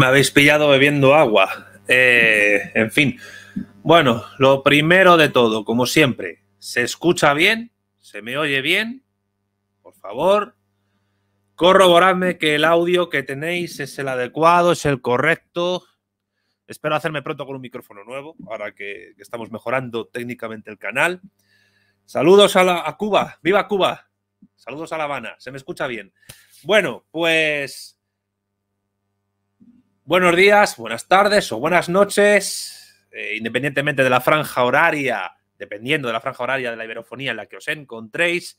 Me habéis pillado bebiendo agua. Eh, en fin. Bueno, lo primero de todo, como siempre, ¿se escucha bien? ¿Se me oye bien? Por favor, corroboradme que el audio que tenéis es el adecuado, es el correcto. Espero hacerme pronto con un micrófono nuevo, ahora que estamos mejorando técnicamente el canal. Saludos a, la, a Cuba, viva Cuba. Saludos a La Habana, se me escucha bien. Bueno, pues Buenos días, buenas tardes o buenas noches, eh, independientemente de la franja horaria, dependiendo de la franja horaria de la iberofonía en la que os encontréis.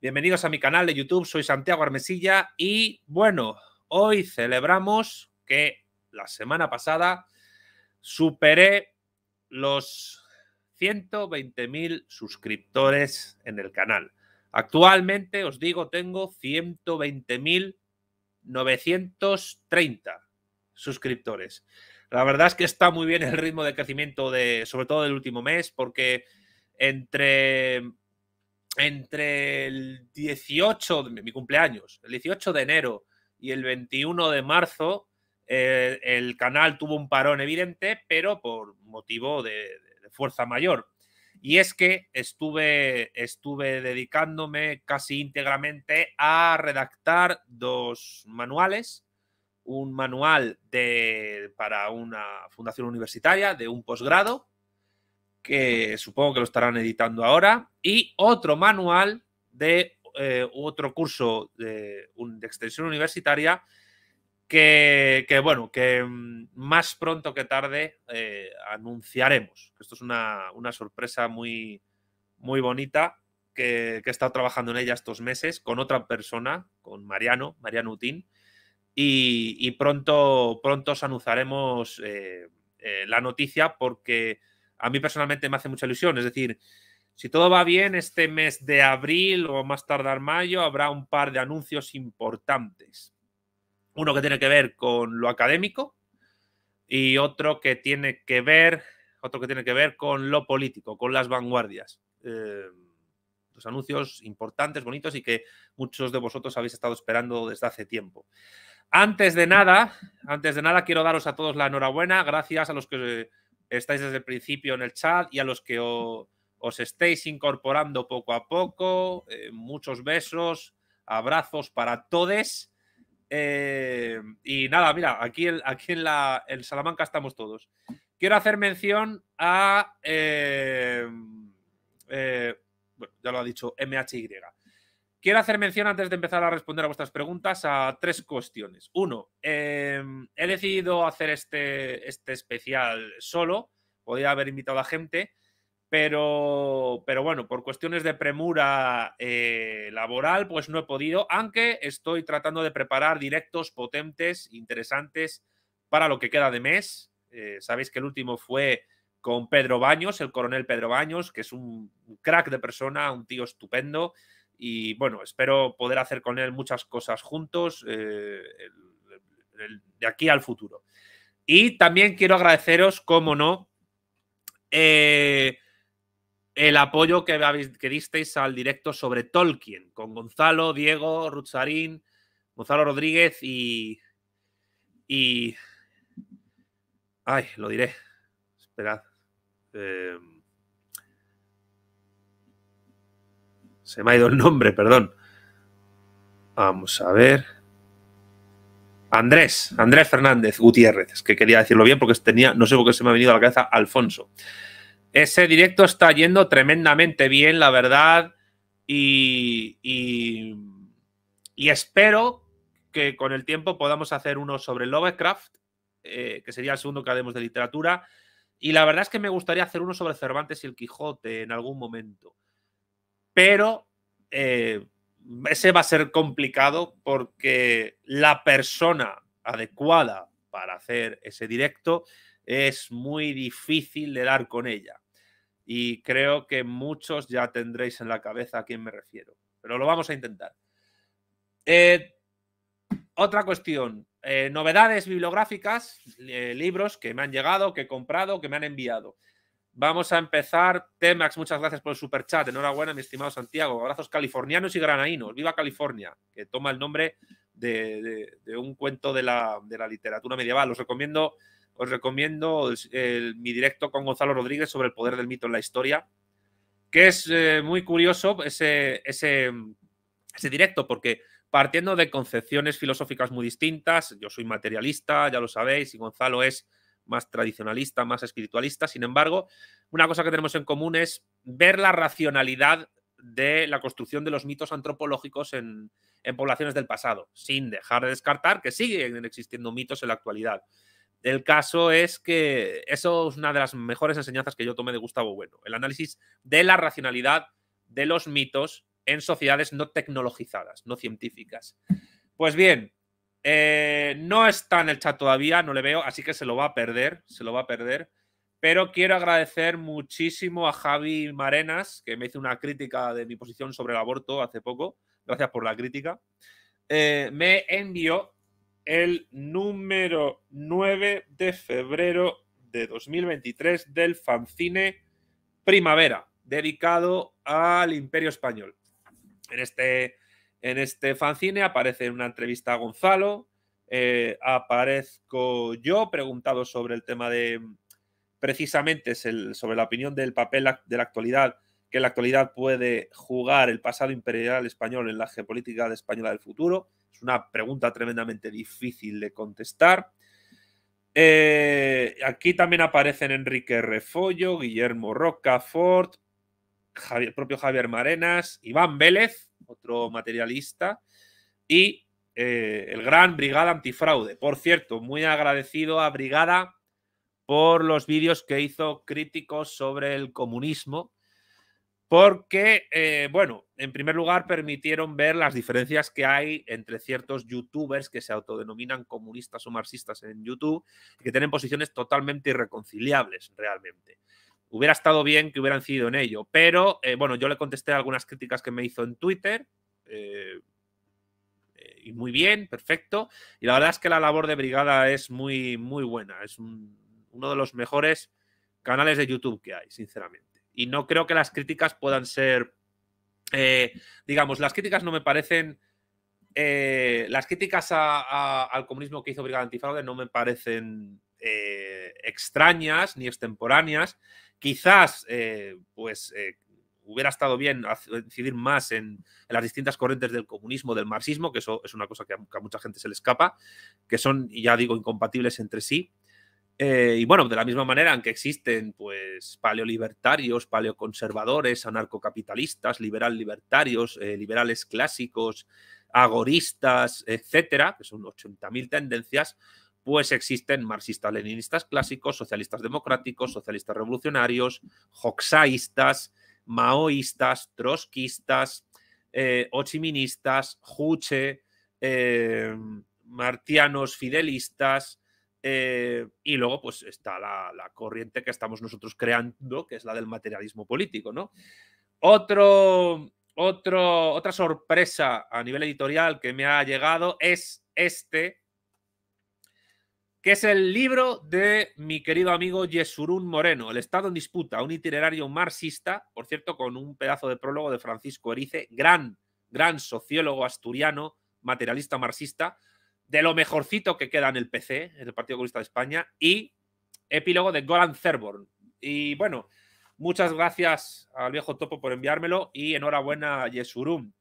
Bienvenidos a mi canal de YouTube, soy Santiago Armesilla y bueno, hoy celebramos que la semana pasada superé los 120.000 suscriptores en el canal. Actualmente, os digo, tengo 120.930 suscriptores. La verdad es que está muy bien el ritmo de crecimiento, de, sobre todo del último mes, porque entre, entre el 18, de mi cumpleaños, el 18 de enero y el 21 de marzo, eh, el canal tuvo un parón evidente, pero por motivo de, de fuerza mayor. Y es que estuve, estuve dedicándome casi íntegramente a redactar dos manuales un manual de, para una fundación universitaria de un posgrado, que supongo que lo estarán editando ahora, y otro manual de eh, otro curso de, extensión universitaria que, bueno, que mm, más pronto que tarde eh, anunciaremos. Esto es una, sorpresa muy, muy bonita que, que he estado trabajando en ella estos meses con otra persona, con Mariano, Mariano Utín, y, pronto, pronto os anunciaremos eh, eh, la noticia porque a mí personalmente me hace mucha ilusión. Es decir, si todo va bien, este mes de abril o más tardar mayo habrá un par de anuncios importantes. Uno que tiene que ver con lo académico y otro que tiene que ver, otro que tiene que ver con lo político, con las vanguardias. los eh, anuncios importantes, bonitos y que muchos de vosotros habéis estado esperando desde hace tiempo. Antes de nada, antes de nada quiero daros a todos la enhorabuena, gracias a los que eh, estáis desde el principio en el chat y a los que os estéis incorporando poco a poco. Eh, muchos besos, abrazos para todos. Eh, y nada, mira, aquí, en, la, Salamanca estamos todos. Quiero hacer mención a... bueno, ya lo ha dicho MHY. Quiero hacer mención antes de empezar a responder a vuestras preguntas a tres cuestiones. Uno, em, he decidido hacer este, este especial solo. Podría haber invitado a gente, pero, pero bueno, por cuestiones de premura eh, laboral, pues no he podido, aunque estoy tratando de preparar directos potentes, interesantes para lo que queda de mes. Eh, sabéis que el último fue con Pedro Baños, el coronel Pedro Baños, que es un crack de persona, un tío estupendo y bueno, espero poder hacer con él muchas cosas juntos eh, de aquí al futuro. Y también quiero agradeceros, como no, eh, el apoyo que, que, disteis al directo sobre Tolkien, con Gonzalo, Diego, Ruzzarín, Gonzalo Rodríguez y... Ay, lo diré. Esperad. Eh, Se me ha ido el nombre, perdón. Vamos a ver. Andrés, Andrés Fernández Gutiérrez, es que quería decirlo bien porque tenía, no sé por qué se me ha venido a la cabeza Alfonso. Ese directo está yendo tremendamente bien, la verdad, y, y, espero que con el tiempo podamos hacer uno sobre Lovecraft, eh, que sería el segundo que haremos de literatura, y la verdad es que me gustaría hacer uno sobre Cervantes y el Quijote en algún momento pero eh, ese va a ser complicado porque la persona adecuada para hacer ese directo es muy difícil de dar con ella. Y creo que muchos ya tendréis en la cabeza a quién me refiero, pero lo vamos a intentar. Eh, otra cuestión, eh, novedades bibliográficas, libros que me han llegado, que he comprado, que me han enviado. Vamos a empezar. Temax, muchas gracias por el super chat. Enhorabuena, mi estimado Santiago. Abrazos californianos y granaínos. Viva California, que toma el nombre de, un cuento de la, literatura medieval. Os recomiendo, os recomiendo mi directo con Gonzalo Rodríguez sobre el poder del mito en la historia, que es eh, muy curioso ese, ese directo, porque partiendo de concepciones filosóficas muy distintas, yo soy materialista, ya lo sabéis, y Gonzalo es más tradicionalista, más espiritualista. Sin embargo, una cosa que tenemos en común es ver la racionalidad de la construcción de los mitos antropológicos en, poblaciones del pasado, sin dejar de descartar que siguen existiendo mitos en la actualidad. El caso es que eso es una de las mejores enseñanzas que yo tomé de Gustavo Bueno, el análisis de la racionalidad de los mitos en sociedades no tecnologizadas, no científicas. Pues bien, eh, no está en el chat todavía, no le veo, así que se lo va a perder, se lo va a perder. Pero quiero agradecer muchísimo a Javi Marenas, que me hizo una crítica de mi posición sobre el aborto hace poco. Gracias por la crítica. Eh, me envió el número 9 de febrero de 2023 del fanzine Primavera, dedicado al Imperio Español. En este en este fanzine aparece una entrevista a Gonzalo, eh, aparezco yo preguntado sobre el tema de, precisamente, el, sobre la opinión del papel de la actualidad, que la actualidad puede jugar el pasado imperial español en la geopolítica de española del futuro. Es una pregunta tremendamente difícil de contestar. Eh, aquí también aparecen Enrique Refollo, Guillermo Rocafort... Javier, propio Javier Marenas, Iván Vélez, otro materialista, y eh, el gran Brigada Antifraude. Por cierto, muy agradecido a Brigada por los vídeos que hizo críticos sobre el comunismo, porque, eh, bueno, en primer lugar permitieron ver las diferencias que hay entre ciertos youtubers que se autodenominan comunistas o marxistas en YouTube, que tienen posiciones totalmente irreconciliables realmente. Hubiera estado bien que hubieran sido en ello, pero eh, bueno, yo le contesté algunas críticas que me hizo en Twitter. Eh, eh, y muy bien, perfecto. Y la verdad es que la labor de Brigada es muy, muy buena. Es uno de los mejores canales de YouTube que hay, sinceramente. Y no creo que las críticas puedan ser, digamos, las críticas no me parecen, las críticas al comunismo que hizo Brigada Antifraude no me parecen extrañas ni extemporáneas. Quizás, eh, pues, eh, hubiera estado bien incidir más en, las distintas corrientes del comunismo, del marxismo, que eso es una cosa que a, mucha gente se le escapa, que son, ya digo, incompatibles entre sí. Eh, y bueno, de la misma manera, aunque existen pues paleolibertarios, paleoconservadores, anarcocapitalistas, liberal libertarios, liberales clásicos, agoristas, etcétera, que son 80.000 tendencias, pues existen marxistas-leninistas clásicos, socialistas democráticos, socialistas revolucionarios, hoxaístas, maoístas, trotskistas, eh, ochiministas, juche, eh, martianos fidelistas, eh, y luego, pues está la, corriente que estamos nosotros creando, que es la del materialismo político, ¿no? Otro, otro, otra sorpresa a nivel editorial que me ha llegado es este, que es el libro de mi querido amigo Yesurún Moreno, El Estado en Disputa, un itinerario marxista, por cierto, con un pedazo de prólogo de Francisco Erice, gran, gran sociólogo asturiano, materialista marxista, de lo mejorcito que queda en el PC, en el Partido Comunista de España, y epílogo de Golan Zerborn. Y bueno, muchas gracias al viejo topo por enviármelo y enhorabuena a Yesurún.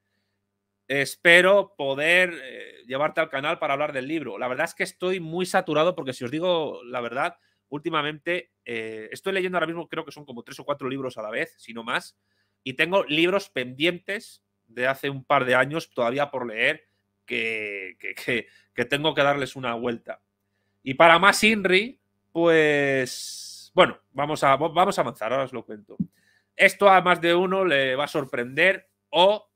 Espero poder eh, llevarte al canal para hablar del libro. La verdad es que estoy muy saturado porque si os digo la verdad, últimamente eh, estoy leyendo ahora mismo, creo que son como tres o cuatro libros a la vez, si no más, y tengo libros pendientes de hace un par de años todavía por leer que, que, tengo que darles una vuelta. Y para más Inri, pues bueno, vamos a, vamos a avanzar, ahora os lo cuento. Esto a más de uno le va a sorprender o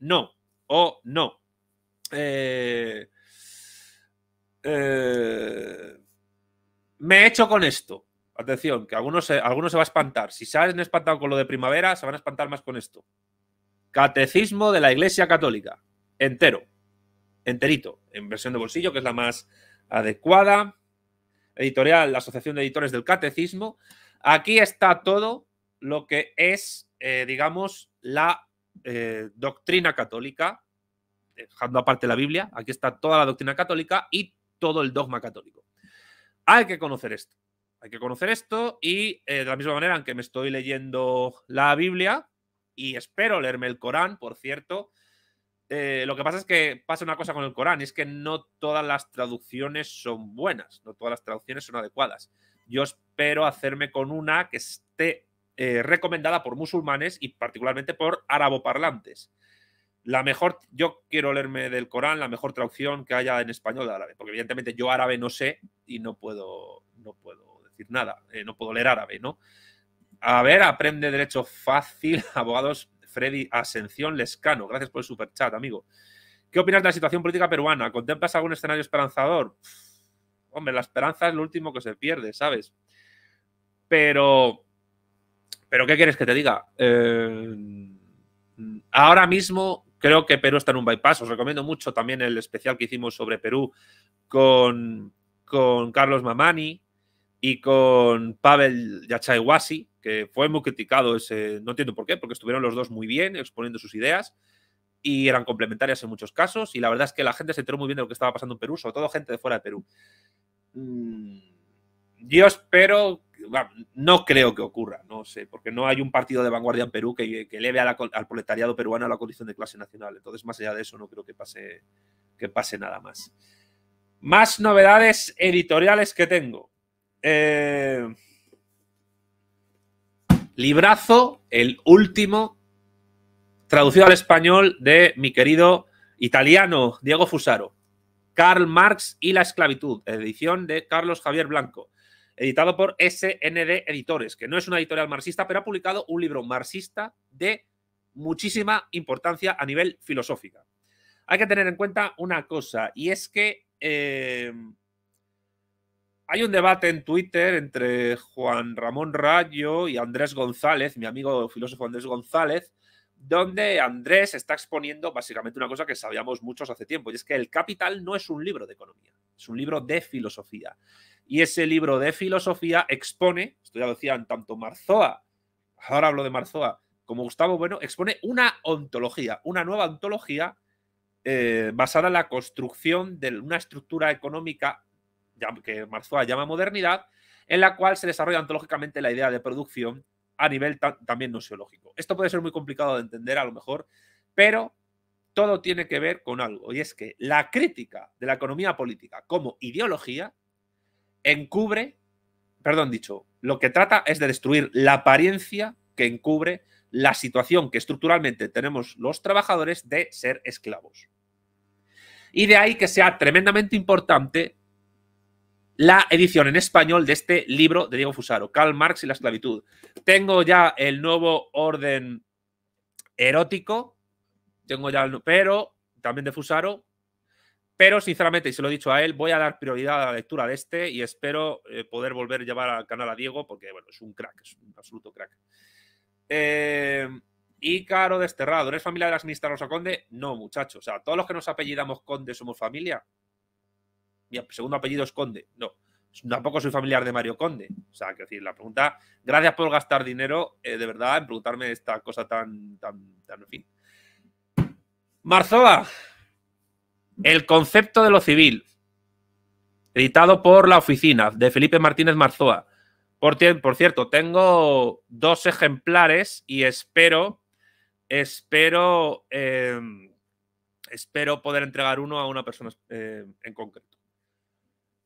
no o no. Eh, eh, me he hecho con esto. Atención, que algunos se, algunos se va a espantar. Si se han espantado con lo de primavera, se van a espantar más con esto. Catecismo de la Iglesia Católica. Entero. Enterito. En versión de bolsillo, que es la más adecuada. Editorial, la Asociación de Editores del Catecismo. Aquí está todo lo que es, eh, digamos, la eh, doctrina católica, dejando aparte la Biblia, aquí está toda la doctrina católica y todo el dogma católico. Hay que conocer esto. Hay que conocer esto y eh, de la misma manera en que me estoy leyendo la Biblia y espero leerme el Corán, por cierto, eh, lo que pasa es que pasa una cosa con el Corán, es que no todas las traducciones son buenas, no todas las traducciones son adecuadas. Yo espero hacerme con una que esté eh, recomendada por musulmanes y particularmente por araboparlantes. La mejor, yo quiero leerme del Corán la mejor traducción que haya en español de árabe, porque evidentemente yo árabe no sé y no puedo, no puedo decir nada, eh, no puedo leer árabe, ¿no? A ver, aprende derecho fácil, abogados Freddy Ascensión Lescano. Gracias por el super chat, amigo. ¿Qué opinas de la situación política peruana? ¿Contemplas algún escenario esperanzador? hombre, la esperanza es lo último que se pierde, ¿sabes? Pero pero ¿qué quieres que te diga? Eh, ahora mismo creo que Perú está en un bypass. Os recomiendo mucho también el especial que hicimos sobre Perú con, Carlos Mamani y con Pavel Yachaywasi que fue muy criticado. Ese, no entiendo por qué, porque estuvieron los dos muy bien exponiendo sus ideas y eran complementarias en muchos casos. Y la verdad es que la gente se enteró muy bien de lo que estaba pasando en Perú, sobre todo gente de fuera de Perú. Mm, yo espero no creo que ocurra, no sé, porque no hay un partido de vanguardia en Perú que, eleve al proletariado peruano a la condición de clase nacional. Entonces, más allá de eso, no creo que pase, que pase nada más. Más novedades editoriales que tengo. Eh, librazo, el último, traducido al español de mi querido italiano Diego Fusaro. Karl Marx y la esclavitud, edición de Carlos Javier Blanco editado por SND Editores, que no es una editorial marxista, pero ha publicado un libro marxista de muchísima importancia a nivel filosófica. Hay que tener en cuenta una cosa, y es que em, hay un debate en Twitter entre Juan Ramón Rayo y Andrés González, mi amigo filósofo Andrés González, donde Andrés está exponiendo básicamente una cosa que sabíamos muchos hace tiempo, y es que El Capital no es un libro de economía, es un libro de filosofía. Y ese libro de filosofía expone, esto ya lo decían tanto Marzoa, ahora hablo de Marzoa, como Gustavo Bueno, expone una ontología, una nueva ontología eh, basada en la construcción de una estructura económica que Marzoa llama modernidad, en la cual se desarrolla ontológicamente la idea de producción a nivel también no seológico. Esto puede ser muy complicado de entender a lo mejor, pero todo tiene que ver con algo, y es que la crítica de la economía política como ideología encubre, perdón dicho, lo que trata es de destruir la apariencia que encubre la situación que estructuralmente tenemos los trabajadores de ser esclavos. Y de ahí que sea tremendamente importante la edición en español de este libro de Diego Fusaro, Karl Marx y la esclavitud. Tengo ya el nuevo orden erótico, tengo ya el, pero también de Fusaro, pero sinceramente, y se lo he dicho a él, voy a dar prioridad a la lectura de este y espero eh, poder volver a llevar al canal a Diego porque, bueno, es un crack, es un absoluto crack. Y, eh, caro Desterrado, ¿eres familia de las ministras Rosa Conde? No, muchachos. O sea, todos los que nos apellidamos Conde somos familia. Mi segundo apellido es Conde. No, tampoco soy familiar de Mario Conde. O sea, que decir, la pregunta, gracias por gastar dinero, eh, de verdad, en preguntarme esta cosa tan, tan, tan, en fin. Marzoa, el concepto de lo civil, editado por La Oficina, de Felipe Martínez Marzoa. Por, cierto, tengo dos ejemplares y espero, espero, em, espero poder entregar uno a una persona em, en concreto.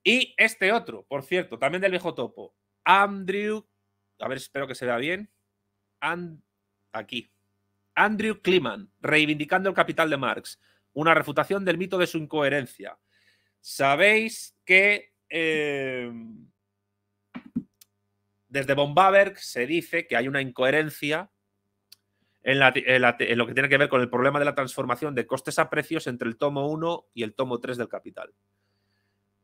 Y este otro, por cierto, también del viejo topo, Andrew, a ver, espero que se vea bien, aquí, Andrew Kliman, reivindicando el capital de Marx una refutación del mito de su incoherencia. Sabéis que eh, desde Bombaberg se dice que hay una incoherencia en, en, lo que tiene que ver con el problema de la transformación de costes a precios entre el tomo 1 y el tomo 3 del Capital.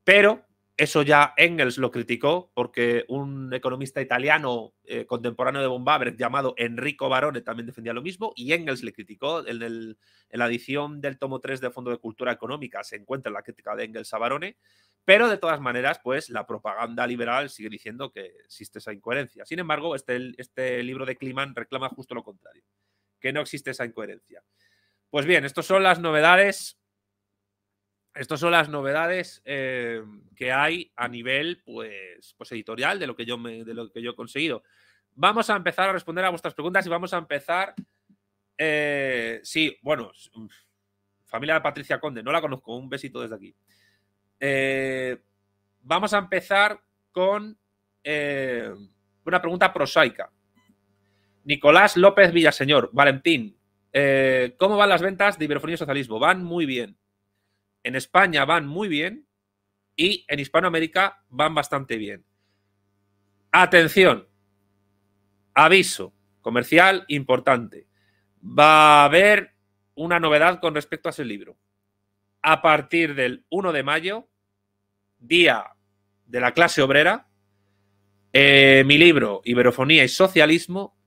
Pero eso ya Engels lo criticó porque un economista italiano eh, contemporáneo de Bombabre llamado Enrico Barone también defendía lo mismo y Engels le criticó. En, la edición del tomo 3 del Fondo de Cultura Económica se encuentra la crítica de Engels a Barone, pero de todas maneras, pues la propaganda liberal sigue diciendo que existe esa incoherencia. Sin embargo, este, este libro de Kliman reclama justo lo contrario, que no existe esa incoherencia. Pues bien, estas son las novedades estas son las novedades em, que hay a nivel pues, pues editorial de lo, que yo de lo que yo he conseguido. Vamos a empezar a responder a vuestras preguntas y vamos a empezar. Eh, sí, bueno, familia de Patricia Conde, no la conozco, un besito desde aquí. Eh, vamos a empezar con eh, una pregunta prosaica. Nicolás López Villaseñor, Valentín, ¿cómo van las ventas de Iberofonía y Socialismo? Van muy bien en España van muy bien y en Hispanoamérica van bastante bien. Atención, aviso comercial importante. Va a haber una novedad con respecto a ese libro. A partir del 1 de mayo, día de la clase obrera, eh, mi libro Iberofonía y Socialismo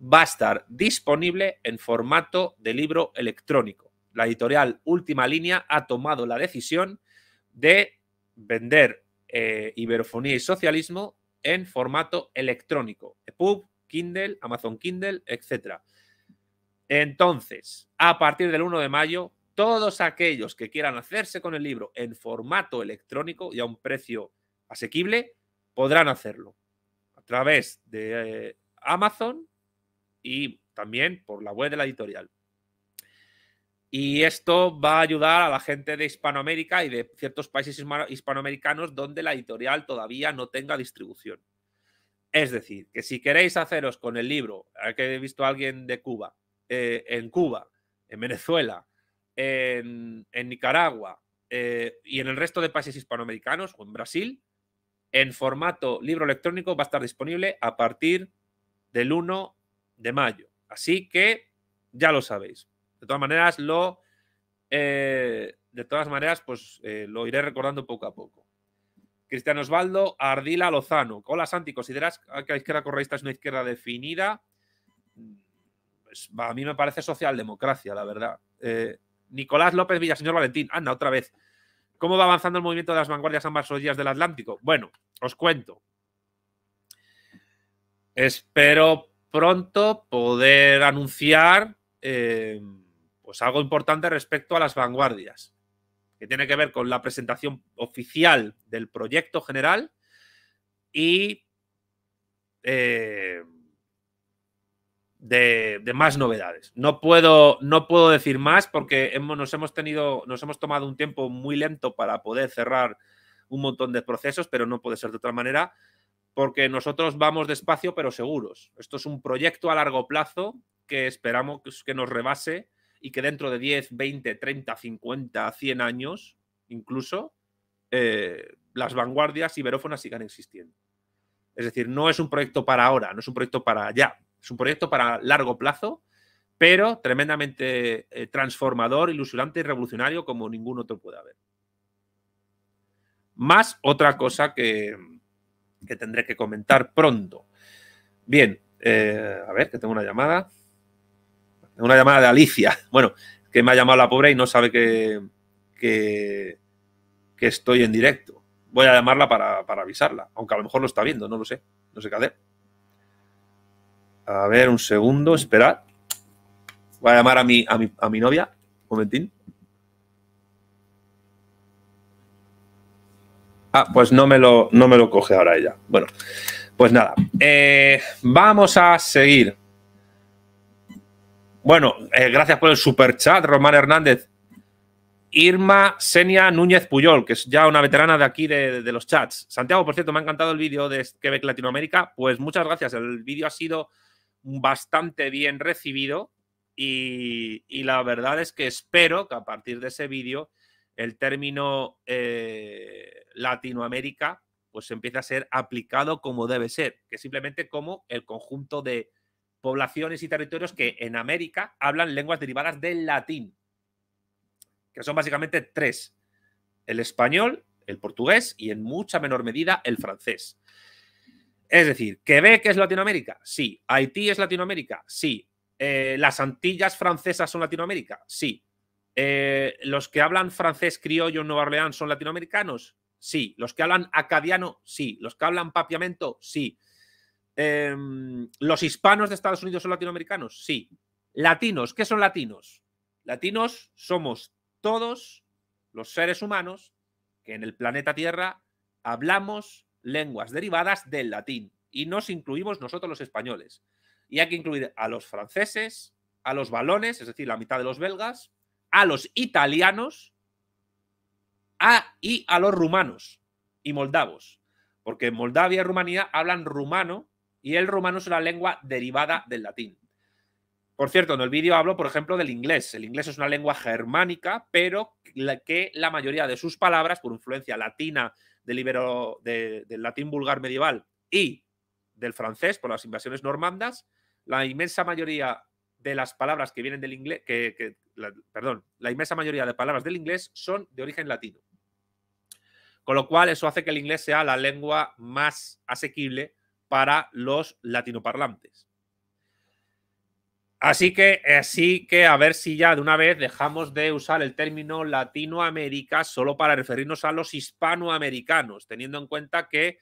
va a estar disponible en formato de libro electrónico la editorial Última Línea ha tomado la decisión de vender eh, Iberofonía y Socialismo en formato electrónico, EPUB, Kindle, Amazon Kindle, etc. Entonces, a partir del 1 de mayo, todos aquellos que quieran hacerse con el libro en formato electrónico y a un precio asequible, podrán hacerlo a través de eh, Amazon y también por la web de la editorial. Y esto va a ayudar a la gente de Hispanoamérica y de ciertos países hispanoamericanos donde la editorial todavía no tenga distribución. Es decir, que si queréis haceros con el libro, eh, que he visto a alguien de Cuba, eh, en Cuba, en Venezuela, en, Nicaragua eh, y en el resto de países hispanoamericanos o en Brasil, en formato libro electrónico va a estar disponible a partir del 1 de mayo. Así que ya lo sabéis. De todas maneras, lo. Eh, de todas maneras, pues eh, lo iré recordando poco a poco. Cristiano Osvaldo, Ardila Lozano. Hola Santi, ¿consideras que la izquierda correísta es una izquierda definida? Pues, a mí me parece socialdemocracia, la verdad. Eh, Nicolás López Villa, señor Valentín, anda otra vez. ¿Cómo va avanzando el movimiento de las vanguardias ambas orillas del Atlántico? Bueno, os cuento. Espero pronto poder anunciar pues algo importante respecto a las vanguardias, que tiene que ver con la presentación oficial del proyecto general y eh, de, más novedades. No puedo, no puedo decir más porque nos, hemos tenido, nos hemos tomado un tiempo muy lento para poder cerrar un montón de procesos, pero no puede ser de otra manera porque nosotros vamos despacio pero seguros. Esto es un proyecto a largo plazo que esperamos que nos rebase y que dentro de 10, 20, 30, 50, 100 años incluso, eh, las vanguardias iberófonas sigan existiendo. Es decir, no es un proyecto para ahora, no es un proyecto para allá, es un proyecto para largo plazo, pero tremendamente eh, transformador, ilusionante y revolucionario como ningún otro puede haber. Más otra cosa que, tendré que comentar pronto. Bien, eh, a ver, que tengo una llamada una llamada de Alicia, bueno, que me ha llamado la pobre y no sabe que, que, estoy en directo. Voy a llamarla para, avisarla, aunque a lo mejor lo está viendo, no lo sé, no sé qué hacer. A ver, un segundo, esperad. Voy a llamar a mi, a mi, a mi novia, un momentín. Ah, pues no me lo, no me lo coge ahora ella. Bueno, pues nada, eh, vamos a seguir. Bueno, eh, gracias por el super chat, Román Hernández. Irma Senia Núñez Puyol, que es ya una veterana de aquí de, los chats. Santiago, por cierto, me ha encantado el vídeo de Quebec Latinoamérica. Pues muchas gracias. El vídeo ha sido bastante bien recibido y, la verdad es que espero que a partir de ese vídeo el término eh, Latinoamérica pues empiece a ser aplicado como debe ser, que simplemente como el conjunto de poblaciones y territorios que en América hablan lenguas derivadas del latín, que son básicamente tres, el español, el portugués y en mucha menor medida el francés. Es decir, ¿Quebec es Latinoamérica? Sí. ¿Haití es Latinoamérica? Sí. Eh, ¿Las Antillas francesas son Latinoamérica? Sí. Eh, ¿Los que hablan francés criollo en Nueva Orleans son latinoamericanos? Sí. ¿Los que hablan acadiano? Sí. ¿Los que hablan papiamento? Sí. Em, ¿Los hispanos de Estados Unidos son latinoamericanos? Sí. ¿Latinos? ¿Qué son latinos? Latinos somos todos los seres humanos que en el planeta Tierra hablamos lenguas derivadas del latín y nos incluimos nosotros los españoles. Y hay que incluir a los franceses, a los balones, es decir, la mitad de los belgas, a los italianos a, y a los rumanos y moldavos, porque en Moldavia y Rumanía hablan rumano y el rumano es una lengua derivada del latín. Por cierto, en el vídeo hablo, por ejemplo, del inglés. El inglés es una lengua germánica, pero que la mayoría de sus palabras, por influencia latina del, del latín vulgar medieval y del francés por las invasiones normandas, la inmensa mayoría de las palabras que vienen del inglés, perdón, la inmensa mayoría de palabras del inglés son de origen latino. Con lo cual, eso hace que el inglés sea la lengua más asequible para los latinoparlantes. Así que, así eh, que a ver si ya de una vez dejamos de usar el término Latinoamérica solo para referirnos a los hispanoamericanos, teniendo en cuenta que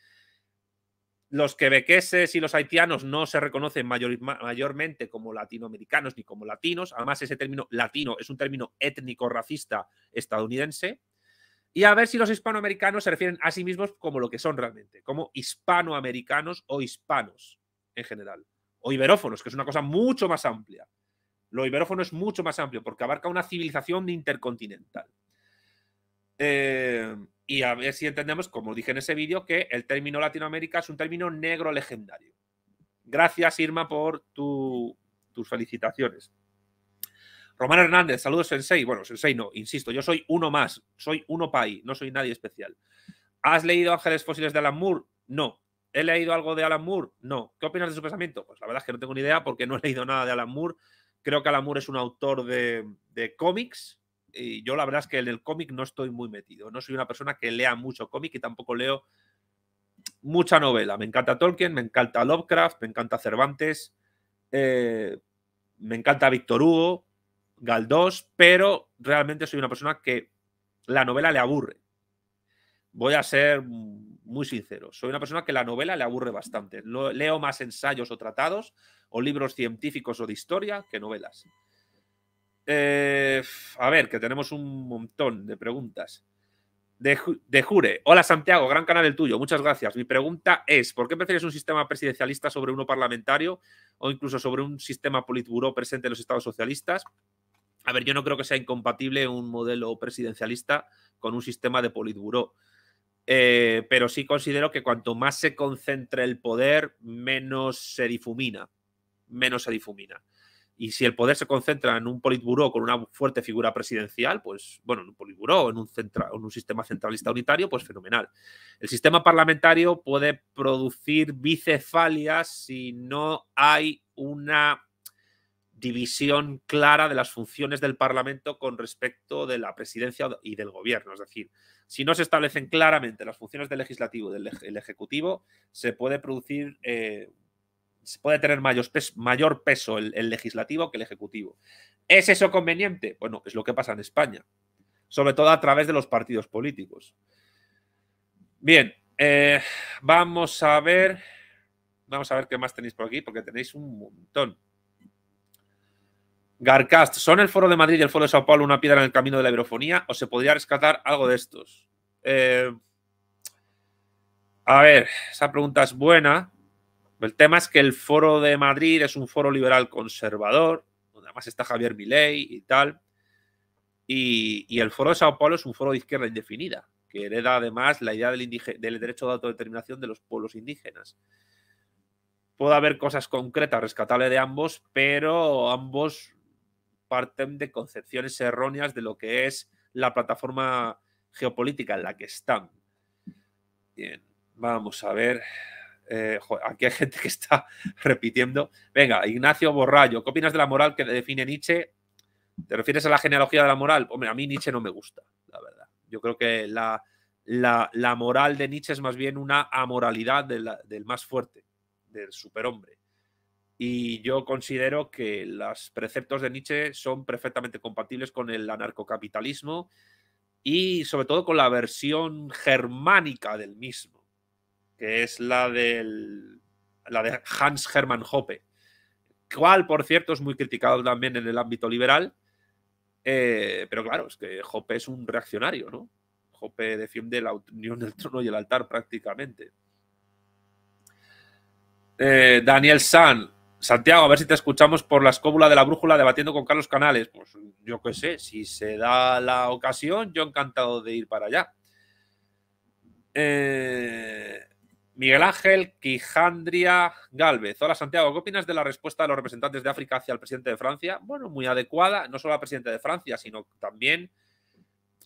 los quebequeses y los haitianos no se reconocen mayormente como latinoamericanos ni como latinos. Además, ese término latino es un término étnico-racista estadounidense y a ver si los hispanoamericanos se refieren a sí mismos como lo que son realmente, como hispanoamericanos o hispanos en general, o iberófonos, que es una cosa mucho más amplia. Lo iberófono es mucho más amplio porque abarca una civilización intercontinental. Eh, y a ver si entendemos, como dije en ese vídeo, que el término Latinoamérica es un término negro legendario. Gracias, Irma, por tus felicitaciones. Román Hernández, saludos Sensei. Bueno, Sensei no, insisto, yo soy uno más, soy uno Pai, no soy nadie especial. ¿Has leído Ángeles Fósiles de Alan Moore? No. ¿He leído algo de Alan Moore? No. ¿Qué opinas de su pensamiento? Pues la verdad es que no tengo ni idea porque no he leído nada de Alan Moore. Creo que Alan Moore es un autor de, cómics y yo la verdad es que en el cómic no estoy muy metido. No soy una persona que lea mucho cómic y tampoco leo mucha novela. Me encanta Tolkien, me encanta Lovecraft, me encanta Cervantes, eh, me encanta Víctor Hugo, Galdós, pero realmente soy una persona que la novela le aburre. Voy a ser muy sincero, soy una persona que la novela le aburre bastante. Leo más ensayos o tratados o libros científicos o de historia que novelas. Eh, a ver, que tenemos un montón de preguntas. De, de, Jure, hola Santiago, gran canal el tuyo, muchas gracias. Mi pregunta es, ¿por qué prefieres un sistema presidencialista sobre uno parlamentario o incluso sobre un sistema politburó presente en los estados socialistas? A ver, yo no creo que sea incompatible un modelo presidencialista con un sistema de politburó. Eh, pero sí considero que cuanto más se concentre el poder, menos se difumina. Menos se difumina. Y si el poder se concentra en un politburó con una fuerte figura presidencial, pues bueno, en un politburó, en un, en un sistema centralista unitario, pues fenomenal. El sistema parlamentario puede producir bicefalias si no hay una división clara de las funciones del Parlamento con respecto de la presidencia y del gobierno. Es decir, si no se establecen claramente las funciones del legislativo y del ejecutivo, se puede producir, eh, se puede tener mayor, peso, mayor peso el, legislativo que el ejecutivo. ¿Es eso conveniente? Bueno, es lo que pasa en España, sobre todo a través de los partidos políticos. Bien, eh, vamos a ver, vamos a ver qué más tenéis por aquí, porque tenéis un montón. Garcast, ¿son el Foro de Madrid y el Foro de Sao Paulo una piedra en el camino de la iberofonía o se podría rescatar algo de estos? Eh, a ver, esa pregunta es buena. El tema es que el Foro de Madrid es un foro liberal conservador, donde además está Javier Milei y tal. Y, el Foro de Sao Paulo es un foro de izquierda indefinida, que hereda además la idea del, del derecho de autodeterminación de los pueblos indígenas puede haber cosas concretas rescatables de ambos, pero ambos parten de concepciones erróneas de lo que es la plataforma geopolítica en la que están. Bien, vamos a ver. Eh, aquí hay gente que está repitiendo. Venga, Ignacio Borrallo, ¿qué opinas de la moral que define Nietzsche? ¿Te refieres a la genealogía de la moral? Hombre, a mí Nietzsche no me gusta, la verdad. Yo creo que la, moral de Nietzsche es más bien una amoralidad del más fuerte, del superhombre. Y yo considero que los preceptos de Nietzsche son perfectamente compatibles con el anarcocapitalismo y sobre todo con la versión germánica del mismo, que es la, del, la de Hans Hermann Hoppe, cual, por cierto, es muy criticado también en el ámbito liberal, eh, pero claro, es que Hoppe es un reaccionario, ¿no? Hoppe defiende la unión del trono y el altar prácticamente. Eh, Daniel San, Santiago, a ver si te escuchamos por la escóbula de la brújula debatiendo con Carlos Canales. Pues yo qué sé, si se da la ocasión, yo encantado de ir para allá. Eh, Miguel Ángel Quijandria Galvez. Hola Santiago, ¿qué opinas de la respuesta de los representantes de África hacia el presidente de Francia? Bueno, muy adecuada, no solo al presidente de Francia, sino también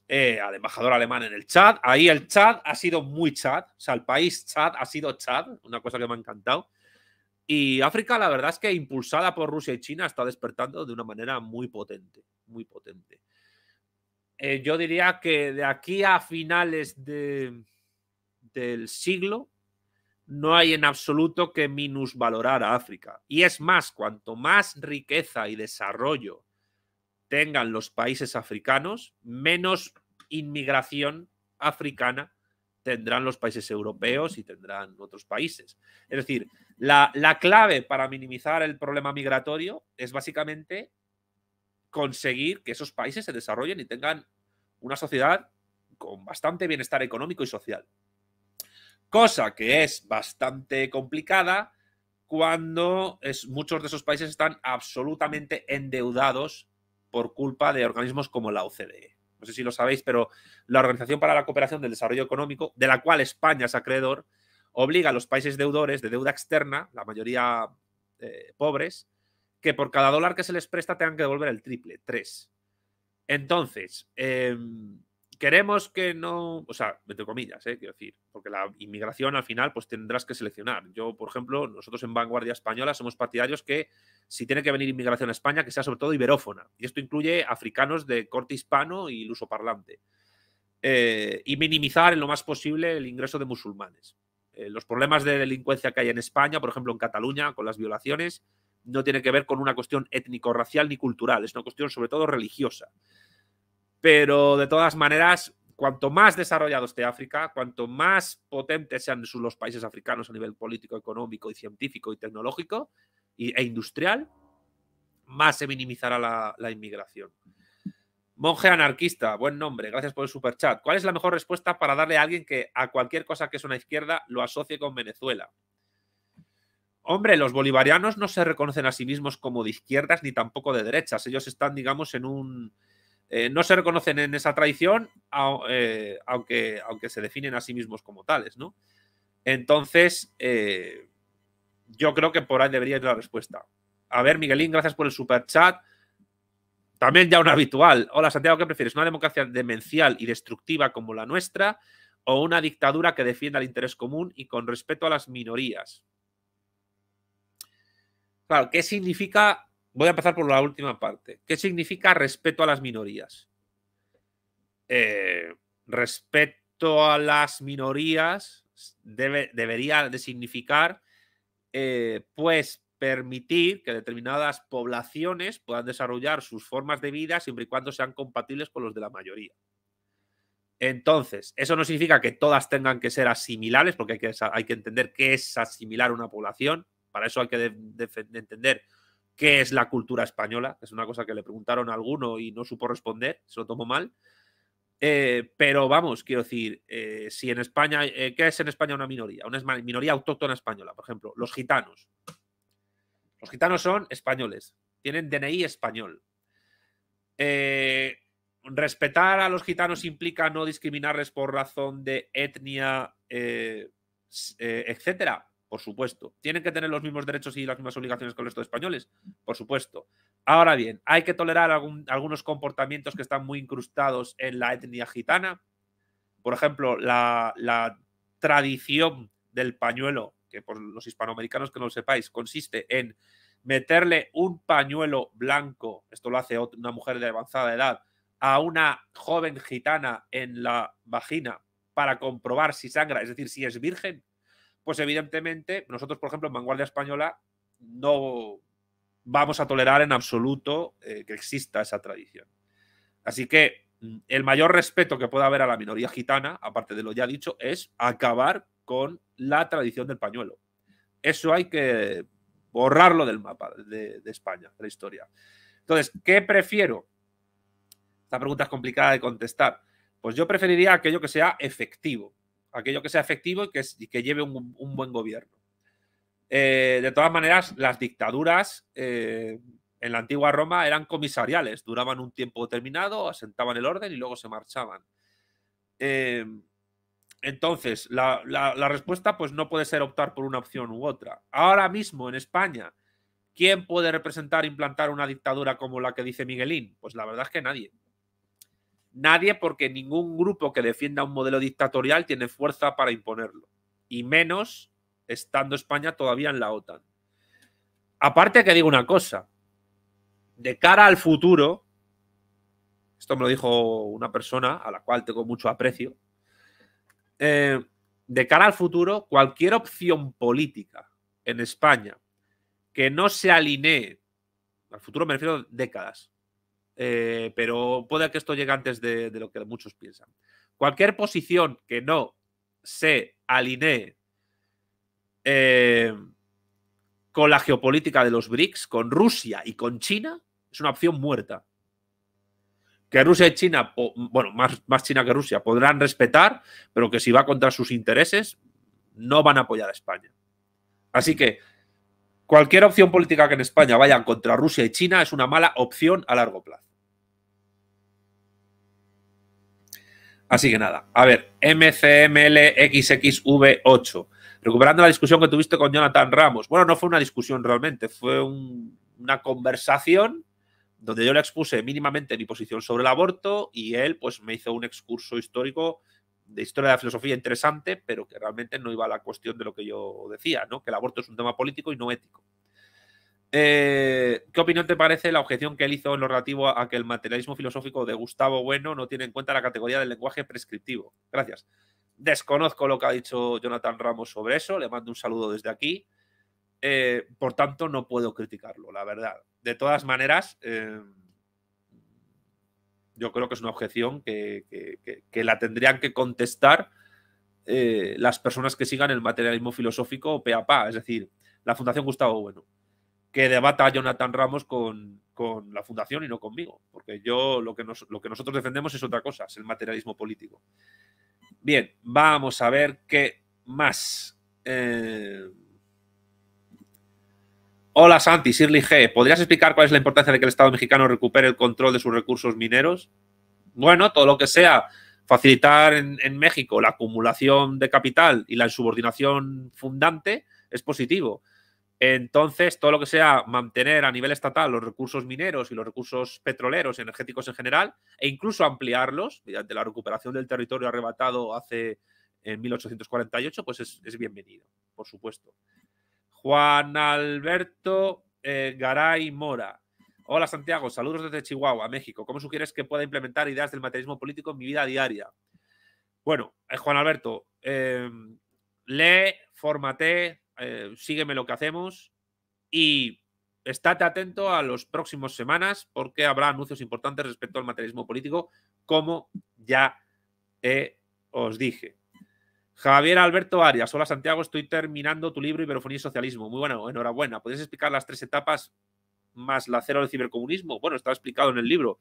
eh, al embajador alemán en el Chad. Ahí el Chad ha sido muy Chad, o sea, el país Chad ha sido Chad, una cosa que me ha encantado. Y África, la verdad es que impulsada por Rusia y China, está despertando de una manera muy potente, muy potente. Eh, yo diría que de aquí a finales del siglo no hay en absoluto que minusvalorar a África. Y es más, cuanto más riqueza y desarrollo tengan los países africanos, menos inmigración africana tendrán los países europeos y tendrán otros países. Es decir, la, clave para minimizar el problema migratorio es básicamente conseguir que esos países se desarrollen y tengan una sociedad con bastante bienestar económico y social. Cosa que es bastante complicada cuando muchos de esos países están absolutamente endeudados por culpa de organismos como la OCDE no sé si lo sabéis, pero la Organización para la Cooperación del Desarrollo Económico, de la cual España es acreedor, obliga a los países deudores de deuda externa, la mayoría eh, pobres, que por cada dólar que se les presta tengan que devolver el triple, tres. Entonces, em, queremos que no, o sea, entre comillas, ¿eh? quiero decir, porque la inmigración al final pues tendrás que seleccionar. Yo, por ejemplo, nosotros en Vanguardia Española somos partidarios que si tiene que venir inmigración a España, que sea sobre todo iberófona. Y esto incluye africanos de corte hispano y luso parlante eh, y minimizar en lo más posible el ingreso de musulmanes. Eh, los problemas de delincuencia que hay en España, por ejemplo en Cataluña, con las violaciones, no tiene que ver con una cuestión étnico-racial ni cultural, es una cuestión sobre todo religiosa. Pero de todas maneras, cuanto más desarrollado esté África, cuanto más potentes sean los países africanos a nivel político, económico y científico y tecnológico e industrial, más se minimizará la, inmigración. Monje anarquista, buen nombre, gracias por el superchat. ¿Cuál es la mejor respuesta para darle a alguien que a cualquier cosa que es una izquierda lo asocie con Venezuela? Hombre, los bolivarianos no se reconocen a sí mismos como de izquierdas ni tampoco de derechas. Ellos están, digamos, en un, eh, no se reconocen en esa tradición, eh, aunque, aunque se definen a sí mismos como tales, ¿no? Entonces, eh, yo creo que por ahí debería ir la respuesta. A ver, Miguelín, gracias por el super chat. También ya un habitual. Hola, Santiago, ¿qué prefieres? ¿Una democracia demencial y destructiva como la nuestra o una dictadura que defienda el interés común y con respeto a las minorías? Claro, ¿qué significa voy a empezar por la última parte. ¿Qué significa respeto a las minorías? Eh, respeto a las minorías debería de significar, eh, pues, permitir que determinadas poblaciones puedan desarrollar sus formas de vida siempre y cuando sean compatibles con los de la mayoría. Entonces, eso no significa que todas tengan que ser asimilables, porque hay que, hay que entender qué es asimilar una población. Para eso hay que entender qué es la cultura española, es una cosa que le preguntaron a alguno y no supo responder, se lo tomó mal. Eh, pero vamos, quiero decir, eh, si en España, eh, ¿qué es en España una minoría? Una minoría autóctona española, por ejemplo, los gitanos. Los gitanos son españoles, tienen DNI español. respetar a los gitanos implica no discriminarles por razón de etnia, etcétera. Por supuesto. ¿Tienen que tener los mismos derechos y las mismas obligaciones que los resto españoles? Por supuesto. Ahora bien, ¿hay que tolerar algunos comportamientos que están muy incrustados en la etnia gitana? Por ejemplo, la, la tradición del pañuelo, que por los hispanoamericanos que no lo sepáis, consiste en meterle un pañuelo blanco, esto lo hace una mujer de avanzada edad, a una joven gitana en la vagina para comprobar si sangra, es decir, si es virgen, pues evidentemente nosotros, por ejemplo, en Vanguardia Española no vamos a tolerar en absoluto eh, que exista esa tradición. Así que mm, el mayor respeto que pueda haber a la minoría gitana, aparte de lo ya dicho, es acabar con la tradición del pañuelo. Eso hay que borrarlo del mapa de, de España, de la historia. Entonces, ¿qué prefiero? Esta pregunta es complicada de contestar. Pues yo preferiría aquello que sea efectivo aquello que sea efectivo y que, lleve un, buen gobierno. Eh, de todas maneras, las dictaduras eh, en la antigua Roma eran comisariales, duraban un tiempo determinado, asentaban el orden y luego se marchaban. Eh, entonces, la, respuesta pues no puede ser optar por una opción u otra. Ahora mismo en España, ¿quién puede representar e implantar una dictadura como la que dice Miguelín? Pues la verdad es que nadie. Nadie porque ningún grupo que defienda un modelo dictatorial tiene fuerza para imponerlo. Y menos estando España todavía en la OTAN. Aparte que digo una cosa, de cara al futuro, esto me lo dijo una persona a la cual tengo mucho aprecio, eh, de cara al futuro, cualquier opción política en España que no se alinee, al futuro me refiero a décadas, eh, pero puede que esto llegue antes de, lo que muchos piensan. Cualquier posición que no se alinee eh, con la geopolítica de los BRICS, con Rusia y con China, es una opción muerta. Que Rusia y China, bueno, más, más China que Rusia, podrán respetar, pero que si va contra sus intereses, no van a apoyar a España. Así que cualquier opción política que en España vayan contra Rusia y China es una mala opción a largo plazo. Así que nada, a ver, MCMLXXV8. Recuperando la discusión que tuviste con Jonathan Ramos. Bueno, no fue una discusión realmente, fue una conversación donde yo le expuse mínimamente mi posición sobre el aborto y él pues me hizo un excurso histórico de historia de la filosofía interesante, pero que realmente no iba a la cuestión de lo que yo decía, ¿no? Que el aborto es un tema político y no ético. Eh, ¿Qué opinión te parece la objeción que él hizo en lo relativo a, que el materialismo filosófico de Gustavo Bueno no tiene en cuenta la categoría del lenguaje prescriptivo? Gracias. Desconozco lo que ha dicho Jonathan Ramos sobre eso, le mando un saludo desde aquí. Eh, por tanto, no puedo criticarlo, la verdad. De todas maneras, eh, yo creo que es una objeción que, la tendrían que contestar las personas que sigan el materialismo filosófico PAPA, es decir, la Fundación Gustavo Bueno que debata Jonathan Ramos con, la fundación y no conmigo, porque yo lo que, nos, lo que nosotros defendemos es otra cosa, es el materialismo político. Bien, vamos a ver qué más. Eh, Hola Santi, Shirley G. ¿Podrías explicar cuál es la importancia de que el Estado mexicano recupere el control de sus recursos mineros? Bueno, todo lo que sea facilitar en, en México la acumulación de capital y la subordinación fundante es positivo. Entonces, todo lo que sea mantener a nivel estatal los recursos mineros y los recursos petroleros, energéticos en general, e incluso ampliarlos mediante la recuperación del territorio arrebatado hace en 1848, pues es, bienvenido, por supuesto. Juan Alberto eh, Garay Mora. Hola Santiago, saludos desde Chihuahua, México. ¿Cómo sugieres que pueda implementar ideas del materialismo político en mi vida diaria? Bueno, eh, Juan Alberto, eh, lee, formate, eh, sígueme lo que hacemos y estate atento a los próximos semanas porque habrá anuncios importantes respecto al materialismo político, como ya os dije. Javier Alberto Arias, hola Santiago, estoy terminando tu libro Iberofonía y Socialismo. Muy bueno, enhorabuena. ¿Podrías explicar las tres etapas más la cero del cibercomunismo? Bueno, está explicado en el libro.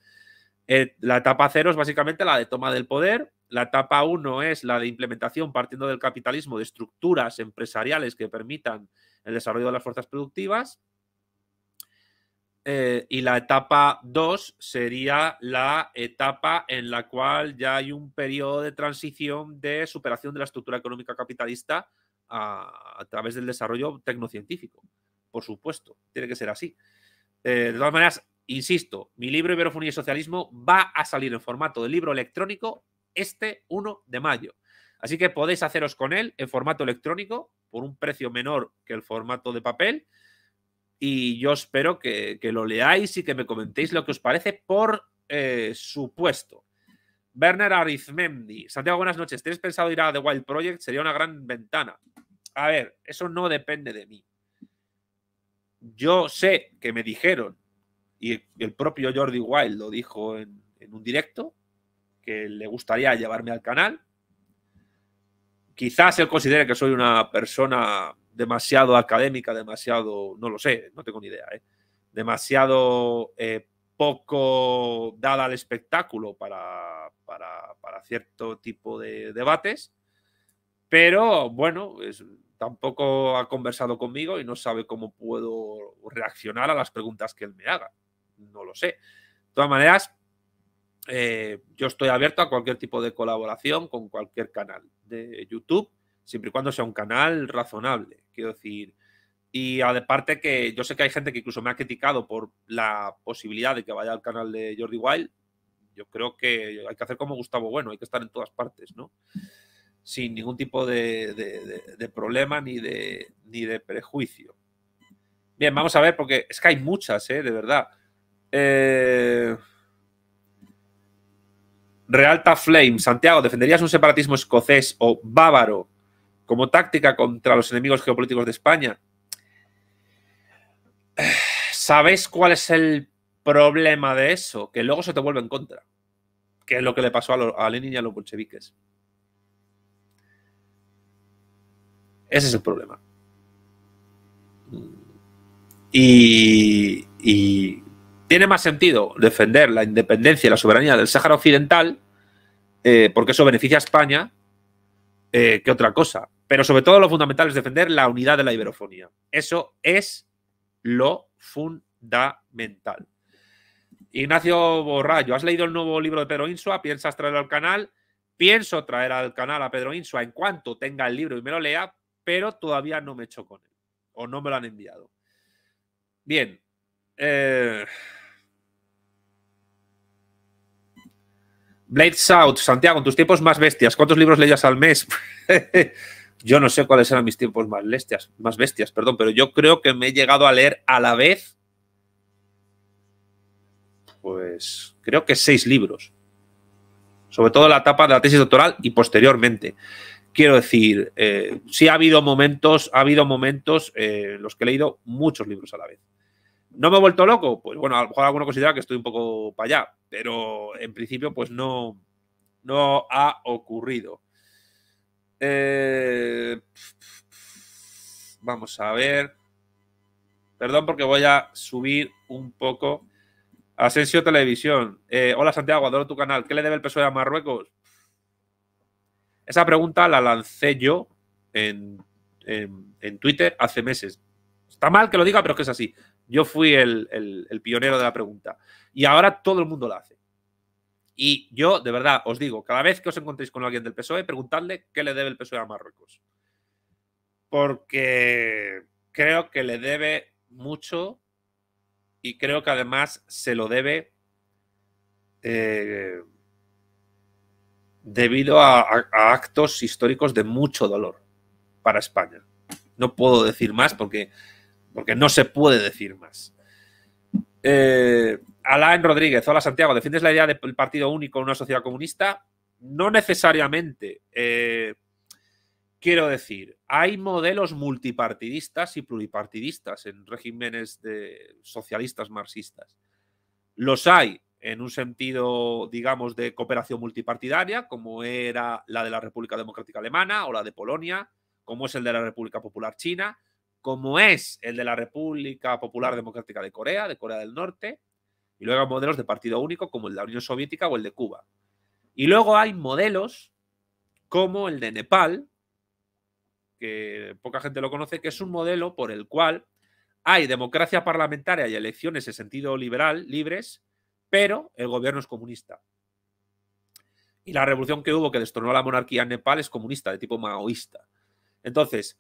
Eh, la etapa cero es básicamente la de toma del poder, la etapa 1 es la de implementación partiendo del capitalismo de estructuras empresariales que permitan el desarrollo de las fuerzas productivas. Eh, y la etapa 2 sería la etapa en la cual ya hay un periodo de transición de superación de la estructura económica capitalista a, través del desarrollo tecnocientífico. Por supuesto, tiene que ser así. Eh, de todas maneras, insisto, mi libro Iberofonía y Socialismo va a salir en formato de libro electrónico este 1 de mayo. Así que podéis haceros con él en formato electrónico por un precio menor que el formato de papel. Y yo espero que, lo leáis y que me comentéis lo que os parece por eh, supuesto. Werner Arizmendi. Santiago, buenas noches. ¿Tienes pensado ir a The Wild Project? Sería una gran ventana. A ver, eso no depende de mí. Yo sé que me dijeron, y el propio Jordi Wild lo dijo en un directo, que le gustaría llevarme al canal. Quizás él considere que soy una persona demasiado académica, demasiado, no lo sé, no tengo ni idea, ¿eh? demasiado eh, poco dada al espectáculo para, cierto tipo de debates, pero bueno, tampoco ha conversado conmigo y no sabe cómo puedo reaccionar a las preguntas que él me haga, no lo sé. De todas maneras, eh, yo estoy abierto a cualquier tipo de colaboración con cualquier canal de YouTube, siempre y cuando sea un canal razonable. Quiero decir, y aparte que yo sé que hay gente que incluso me ha criticado por la posibilidad de que vaya al canal de Jordi Wild. Yo creo que hay que hacer como Gustavo Bueno, hay que estar en todas partes, ¿no? Sin ningún tipo de, de, problema ni de, ni de prejuicio. Bien, vamos a ver, porque es que hay muchas, ¿eh? De verdad. Eh. Realta Flame, Santiago, ¿defenderías un separatismo escocés o bávaro como táctica contra los enemigos geopolíticos de España? Sabes cuál es el problema de eso? Que luego se te vuelve en contra. Que es lo que le pasó a, Lenin y a los bolcheviques. Ese es el problema. y, tiene más sentido defender la independencia y la soberanía del Sáhara Occidental, eh, porque eso beneficia a España, eh, que otra cosa. Pero sobre todo lo fundamental es defender la unidad de la iberofonía. Eso es lo fundamental. Ignacio Borrayo, ¿has leído el nuevo libro de Pedro Insua? ¿Piensas traerlo al canal? Pienso traer al canal a Pedro Insua en cuanto tenga el libro y me lo lea, pero todavía no me he con él o no me lo han enviado. Bien, eh, Blade South, Santiago, en tus tiempos más bestias, ¿cuántos libros leías al mes? yo no sé cuáles eran mis tiempos más bestias, más bestias, perdón, pero yo creo que me he llegado a leer a la vez, pues creo que seis libros, sobre todo la etapa de la tesis doctoral y posteriormente. Quiero decir, si eh, sí ha habido momentos, ha habido momentos eh, en los que he leído muchos libros a la vez. ¿No me he vuelto loco? Pues bueno, a lo mejor alguno considera que estoy un poco para allá, pero en principio pues no, no ha ocurrido. Eh, vamos a ver. Perdón porque voy a subir un poco. Asensio Televisión. Eh, hola Santiago, adoro tu canal. ¿Qué le debe el PSOE a Marruecos? Esa pregunta la lancé yo en, en Twitter hace meses. Está mal que lo diga, pero es que es así. Yo fui el, pionero de la pregunta. Y ahora todo el mundo la hace. Y yo, de verdad, os digo, cada vez que os encontréis con alguien del PSOE, preguntadle qué le debe el PSOE a Marruecos. Porque creo que le debe mucho y creo que además se lo debe eh, debido a, actos históricos de mucho dolor para España. No puedo decir más porque porque no se puede decir más. Eh, Alain Rodríguez, hola Santiago, ¿defiendes la idea del partido único en una sociedad comunista? No necesariamente. Eh, quiero decir, hay modelos multipartidistas y pluripartidistas en regímenes de socialistas marxistas. Los hay en un sentido, digamos, de cooperación multipartidaria, como era la de la República Democrática Alemana o la de Polonia, como es el de la República Popular China, como es el de la República Popular Democrática de Corea, de Corea del Norte, y luego hay modelos de partido único como el de la Unión Soviética o el de Cuba. Y luego hay modelos como el de Nepal, que poca gente lo conoce, que es un modelo por el cual hay democracia parlamentaria y elecciones en sentido liberal, libres, pero el gobierno es comunista. Y la revolución que hubo que destornó la monarquía en Nepal es comunista, de tipo maoísta. Entonces,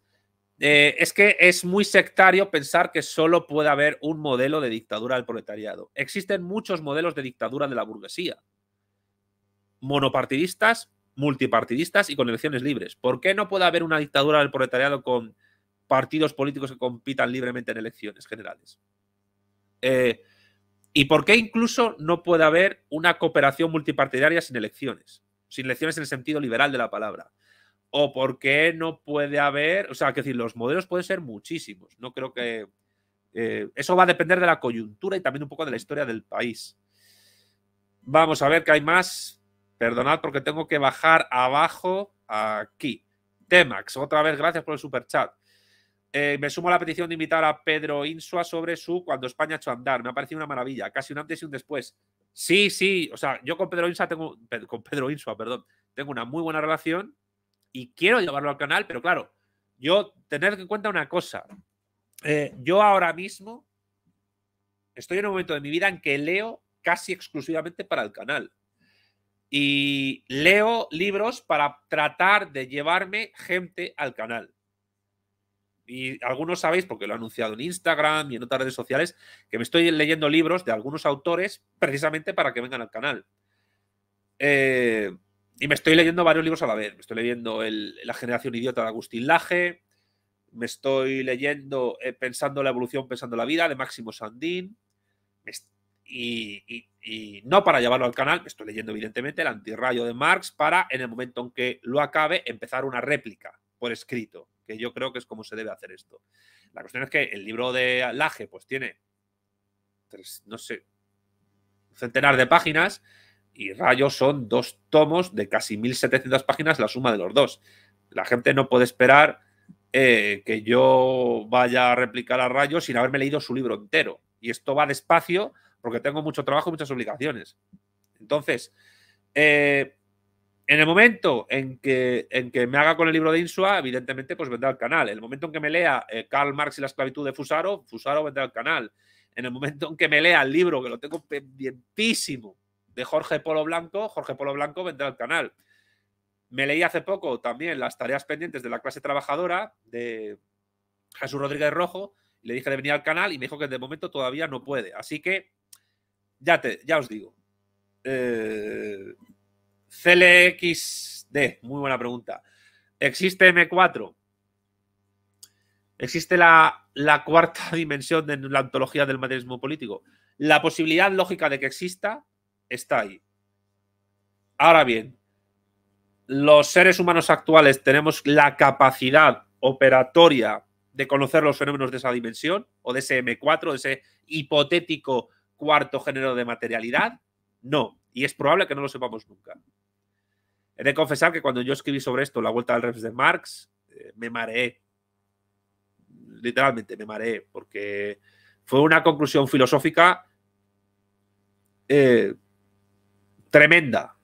eh, es que es muy sectario pensar que solo puede haber un modelo de dictadura del proletariado. Existen muchos modelos de dictadura de la burguesía. Monopartidistas, multipartidistas y con elecciones libres. ¿Por qué no puede haber una dictadura del proletariado con partidos políticos que compitan libremente en elecciones generales? Eh, ¿Y por qué incluso no puede haber una cooperación multipartidaria sin elecciones? Sin elecciones en el sentido liberal de la palabra o por qué no puede haber, o sea, que decir, los modelos pueden ser muchísimos. No creo que eh, eso va a depender de la coyuntura y también un poco de la historia del país. Vamos a ver qué hay más. Perdonad porque tengo que bajar abajo aquí. Temax, otra vez gracias por el super chat. Eh, me sumo a la petición de invitar a Pedro Insua sobre su Cuando España echó a andar. Me ha parecido una maravilla, casi un antes y un después. Sí, sí, o sea, yo con Pedro Insua tengo, con Pedro Insua, perdón, tengo una muy buena relación y quiero llevarlo al canal, pero claro, yo tener en cuenta una cosa. Eh, yo ahora mismo estoy en un momento de mi vida en que leo casi exclusivamente para el canal. Y leo libros para tratar de llevarme gente al canal. Y algunos sabéis, porque lo he anunciado en Instagram y en otras redes sociales, que me estoy leyendo libros de algunos autores precisamente para que vengan al canal. Eh, y me estoy leyendo varios libros a la vez. Me estoy leyendo La generación idiota de Agustín Laje, me estoy leyendo eh, Pensando la evolución, pensando la vida de Máximo Sandín, y, no para llevarlo al canal, me estoy leyendo evidentemente el antirrayo de Marx para, en el momento en que lo acabe, empezar una réplica por escrito, que yo creo que es como se debe hacer esto. La cuestión es que el libro de Laje, pues tiene, tres, no sé, centenar de páginas y Rayo son dos tomos de casi 1.700 páginas, la suma de los dos. La gente no puede esperar eh, que yo vaya a replicar a Rayo sin haberme leído su libro entero. Y esto va despacio porque tengo mucho trabajo y muchas obligaciones. Entonces, eh, en el momento en que, en que me haga con el libro de Insua, evidentemente, pues vendrá al canal. En el momento en que me lea eh, Karl Marx y la esclavitud de Fusaro, Fusaro vendrá al canal. En el momento en que me lea el libro, que lo tengo pendientísimo, de Jorge Polo Blanco, Jorge Polo Blanco vendrá al canal. Me leí hace poco también las tareas pendientes de la clase trabajadora de Jesús Rodríguez Rojo. Le dije de venir al canal y me dijo que de momento todavía no puede. Así que ya, te, ya os digo. Eh, CLXD, muy buena pregunta. ¿Existe M4? ¿Existe la, la, cuarta dimensión de la antología del materialismo político? La posibilidad lógica de que exista está ahí. Ahora bien, los seres humanos actuales tenemos la capacidad operatoria de conocer los fenómenos de esa dimensión o de ese M4, de ese hipotético cuarto género de materialidad? No, y es probable que no lo sepamos nunca. He de confesar que cuando yo escribí sobre esto, La Vuelta al revés de Marx, eh, me mareé. Literalmente me mareé, porque fue una conclusión filosófica eh, tremenda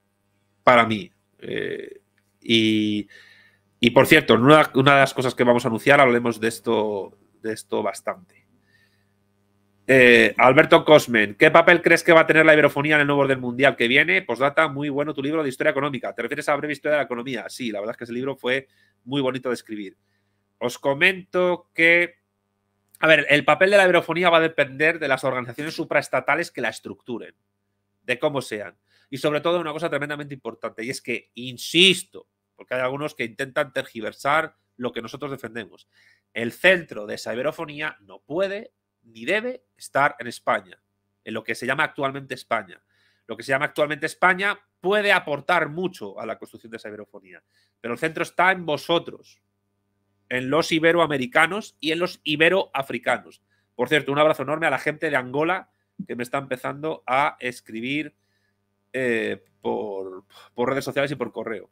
para mí. Eh, y, por cierto, una, de las cosas que vamos a anunciar, hablemos de esto, de esto bastante. Eh, Alberto Cosmen, ¿qué papel crees que va a tener la iberofonía en el nuevo orden mundial que viene? Postdata, muy bueno tu libro de historia económica. ¿Te refieres a la breve historia de la economía? Sí, la verdad es que ese libro fue muy bonito de escribir. Os comento que a ver, el papel de la iberofonía va a depender de las organizaciones supraestatales que la estructuren, de cómo sean. Y sobre todo una cosa tremendamente importante, y es que, insisto, porque hay algunos que intentan tergiversar lo que nosotros defendemos, el centro de ciberofonía no puede ni debe estar en España, en lo que se llama actualmente España. Lo que se llama actualmente España puede aportar mucho a la construcción de iberofonía, pero el centro está en vosotros, en los iberoamericanos y en los iberoafricanos. Por cierto, un abrazo enorme a la gente de Angola que me está empezando a escribir eh, por, redes sociales y por correo.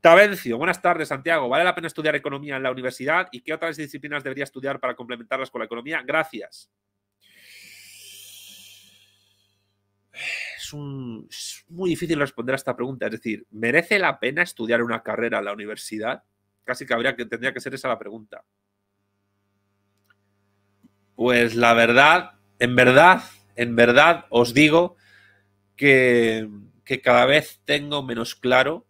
Tabencio, buenas tardes, Santiago. ¿Vale la pena estudiar economía en la universidad? ¿Y qué otras disciplinas debería estudiar para complementarlas con la economía? Gracias. Es, muy difícil responder a esta pregunta. Es decir, ¿merece la pena estudiar una carrera en la universidad? Casi que, habría, que tendría que ser esa la pregunta. Pues la verdad, en verdad, en verdad os digo que, cada vez tengo menos claro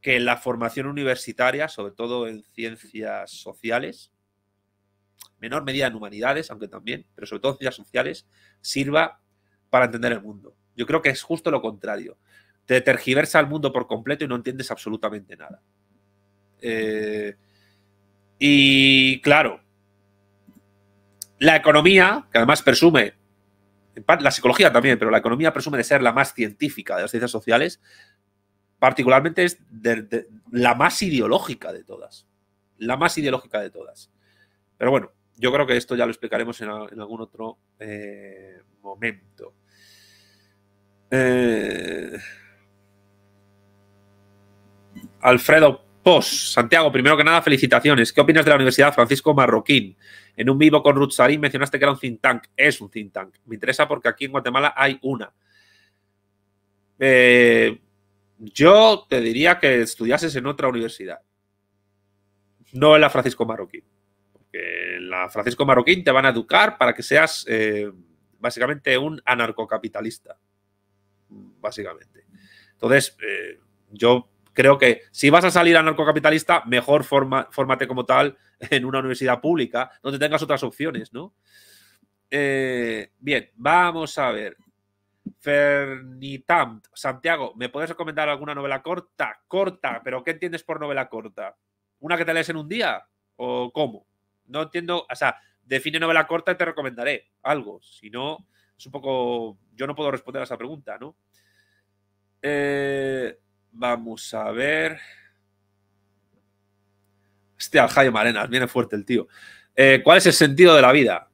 que la formación universitaria, sobre todo en ciencias sociales, menor medida en humanidades, aunque también, pero sobre todo en ciencias sociales, sirva para entender el mundo. Yo creo que es justo lo contrario. Te tergiversa el mundo por completo y no entiendes absolutamente nada. Eh, y claro, la economía, que además presume la psicología también, pero la economía presume de ser la más científica de las ciencias sociales, particularmente es la más ideológica de todas. La más ideológica de todas. Pero bueno, yo creo que esto ya lo explicaremos en, algún otro eh, momento. Eh, Alfredo Pos, Santiago, primero que nada, felicitaciones. ¿Qué opinas de la Universidad Francisco Marroquín? En un vivo con Ruth mencionaste que era un think tank. Es un think tank. Me interesa porque aquí en Guatemala hay una. Eh, yo te diría que estudiases en otra universidad. No en la Francisco Marroquín. Porque en la Francisco Marroquín te van a educar para que seas eh, básicamente un anarcocapitalista. Básicamente. Entonces, eh, yo creo que si vas a salir anarcocapitalista, mejor fórmate como tal en una universidad pública, donde tengas otras opciones, ¿no? Eh, bien, vamos a ver. Fernitam, Santiago, ¿me puedes recomendar alguna novela corta? Corta, pero ¿qué entiendes por novela corta? ¿Una que te lees en un día? ¿O cómo? No entiendo, o sea, define novela corta y te recomendaré algo. Si no, es un poco. Yo no puedo responder a esa pregunta, ¿no? Eh, Vamos a ver. Este Jaime Arenas, viene fuerte el tío. Eh, ¿Cuál es el sentido de la vida?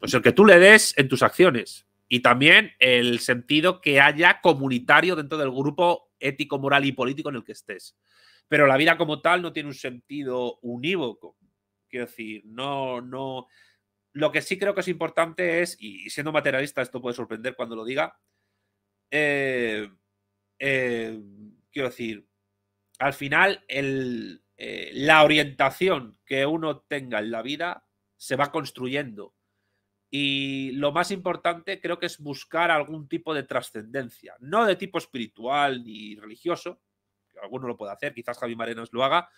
Pues el que tú le des en tus acciones y también el sentido que haya comunitario dentro del grupo ético, moral y político en el que estés. Pero la vida como tal no tiene un sentido unívoco. Quiero decir, no, no. Lo que sí creo que es importante es, y siendo materialista esto puede sorprender cuando lo diga, eh, eh, quiero decir, al final eh, la orientación que uno tenga en la vida se va construyendo. Y lo más importante creo que es buscar algún tipo de trascendencia, no de tipo espiritual ni religioso, que alguno lo puede hacer, quizás Javi Marenas lo haga,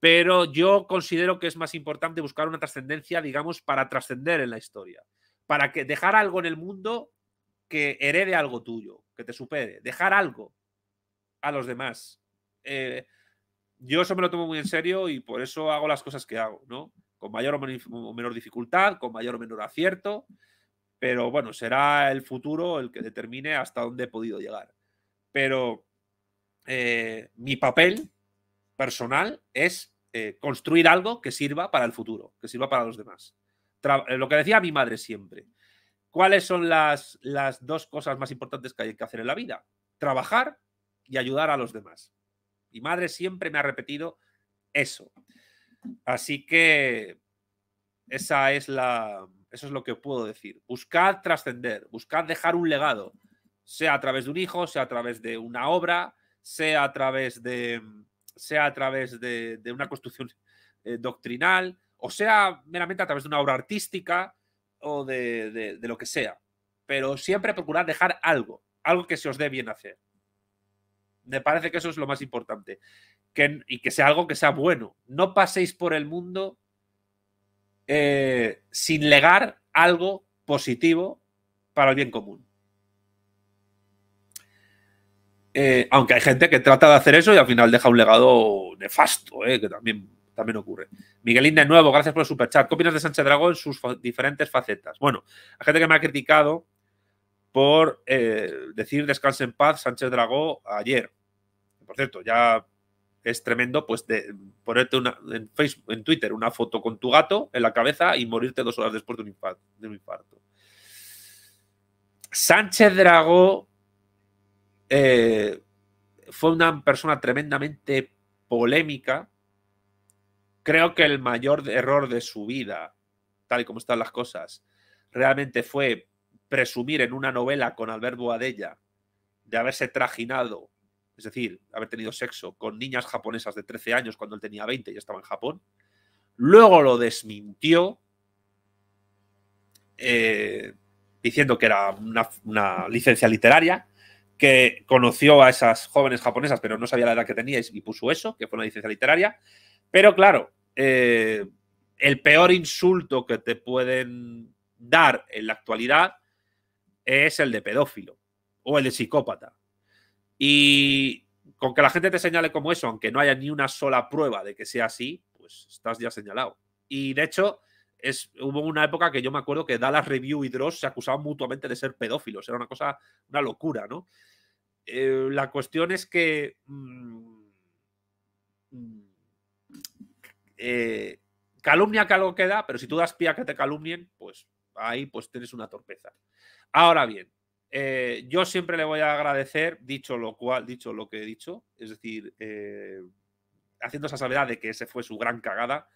pero yo considero que es más importante buscar una trascendencia, digamos, para trascender en la historia, para que dejar algo en el mundo que herede algo tuyo, que te supere, dejar algo a los demás. Eh, yo eso me lo tomo muy en serio y por eso hago las cosas que hago, ¿no? Con mayor o menor dificultad, con mayor o menor acierto, pero bueno, será el futuro el que determine hasta dónde he podido llegar. Pero eh, mi papel personal es eh, construir algo que sirva para el futuro, que sirva para los demás. lo que decía mi madre siempre, ¿Cuáles son las, dos cosas más importantes que hay que hacer en la vida? Trabajar y ayudar a los demás. Mi madre siempre me ha repetido eso. Así que esa es la, eso es lo que puedo decir. Buscad trascender, buscad dejar un legado, sea a través de un hijo, sea a través de una obra, sea a través de, sea a través de, una construcción eh, doctrinal, o sea meramente a través de una obra artística, o de, lo que sea. Pero siempre procurar dejar algo, algo que se os dé bien hacer. Me parece que eso es lo más importante. Que, y que sea algo que sea bueno. No paséis por el mundo eh, sin legar algo positivo para el bien común. Eh, aunque hay gente que trata de hacer eso y al final deja un legado nefasto, eh, que también también ocurre. Miguelín de nuevo, gracias por el superchat. ¿Qué opinas de Sánchez Dragón en sus diferentes facetas? Bueno, hay gente que me ha criticado por eh, decir descanse en paz Sánchez Dragó ayer. Por cierto, ya es tremendo pues ponerte en, Facebook, en Twitter una foto con tu gato en la cabeza y morirte dos horas después de un infarto. De un Sánchez Dragó eh, fue una persona tremendamente polémica Creo que el mayor error de su vida, tal y como están las cosas, realmente fue presumir en una novela con Albert Boadella de haberse trajinado, es decir, haber tenido sexo con niñas japonesas de 13 años cuando él tenía 20 y estaba en Japón. Luego lo desmintió eh, diciendo que era una, una, licencia literaria, que conoció a esas jóvenes japonesas pero no sabía la edad que tenía y puso eso, que fue una licencia literaria. Pero claro, eh, el peor insulto que te pueden dar en la actualidad es el de pedófilo o el de psicópata. Y con que la gente te señale como eso, aunque no haya ni una sola prueba de que sea así, pues estás ya señalado. Y de hecho, es, hubo una época que yo me acuerdo que Dallas Review y Dross se acusaban mutuamente de ser pedófilos. Era una cosa, una locura, ¿no? Eh, la cuestión es que mm, Eh, calumnia que algo queda, pero si tú das pie a que te calumnien, pues ahí pues tienes una torpeza. Ahora bien, eh, yo siempre le voy a agradecer, dicho lo cual, dicho lo que he dicho, es decir, eh, haciendo esa salvedad de que ese fue su gran cagada,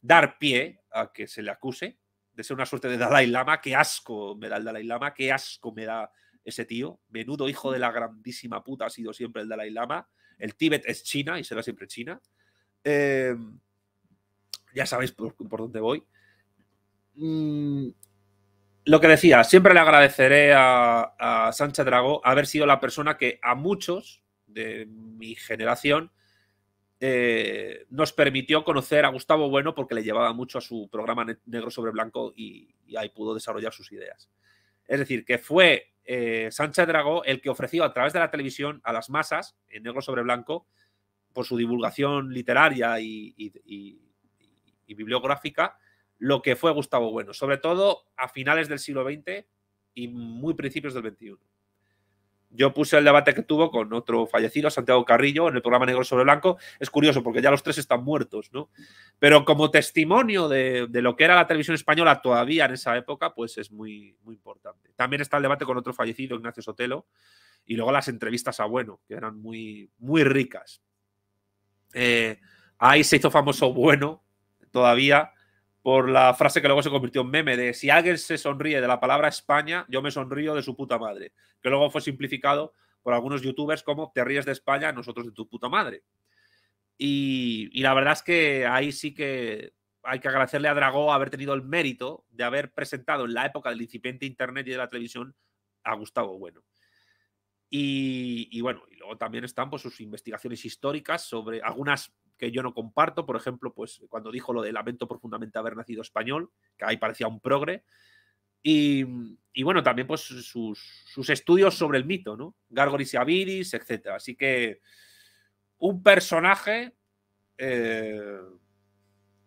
dar pie a que se le acuse de ser una suerte de Dalai Lama, qué asco me da el Dalai Lama, qué asco me da ese tío, menudo hijo de la grandísima puta ha sido siempre el Dalai Lama, el Tíbet es China y será siempre China. Eh, ya sabéis por, dónde voy. Mm, lo que decía, siempre le agradeceré a, a Sánchez Dragó haber sido la persona que a muchos de mi generación eh, nos permitió conocer a Gustavo Bueno porque le llevaba mucho a su programa Negro sobre Blanco y, ahí pudo desarrollar sus ideas. Es decir, que fue eh, Sánchez Dragó el que ofreció a través de la televisión a las masas en Negro sobre Blanco por su divulgación literaria y bibliográfica lo que fue Gustavo Bueno, sobre todo a finales del siglo XX y muy principios del XXI. Yo puse el debate que tuvo con otro fallecido, Santiago Carrillo, en el programa Negro sobre Blanco. Es curioso porque ya los tres están muertos, ¿no? Pero como testimonio de, lo que era la televisión española todavía en esa época, pues es muy, muy importante. También está el debate con otro fallecido, Ignacio Sotelo, y luego las entrevistas a Bueno, que eran muy, muy ricas. Eh, ahí se hizo famoso Bueno todavía por la frase que luego se convirtió en meme de si alguien se sonríe de la palabra España, yo me sonrío de su puta madre, que luego fue simplificado por algunos youtubers como te ríes de España, nosotros de tu puta madre. Y, la verdad es que ahí sí que hay que agradecerle a Dragó haber tenido el mérito de haber presentado en la época del incipiente Internet y de la televisión a Gustavo Bueno. Y, bueno, y luego también están pues, sus investigaciones históricas sobre algunas que yo no comparto, por ejemplo, pues cuando dijo lo de lamento profundamente haber nacido español, que ahí parecía un progre, y, bueno, también pues sus, estudios sobre el mito, ¿no? Gargoris y Abiris, etc. Así que un personaje eh,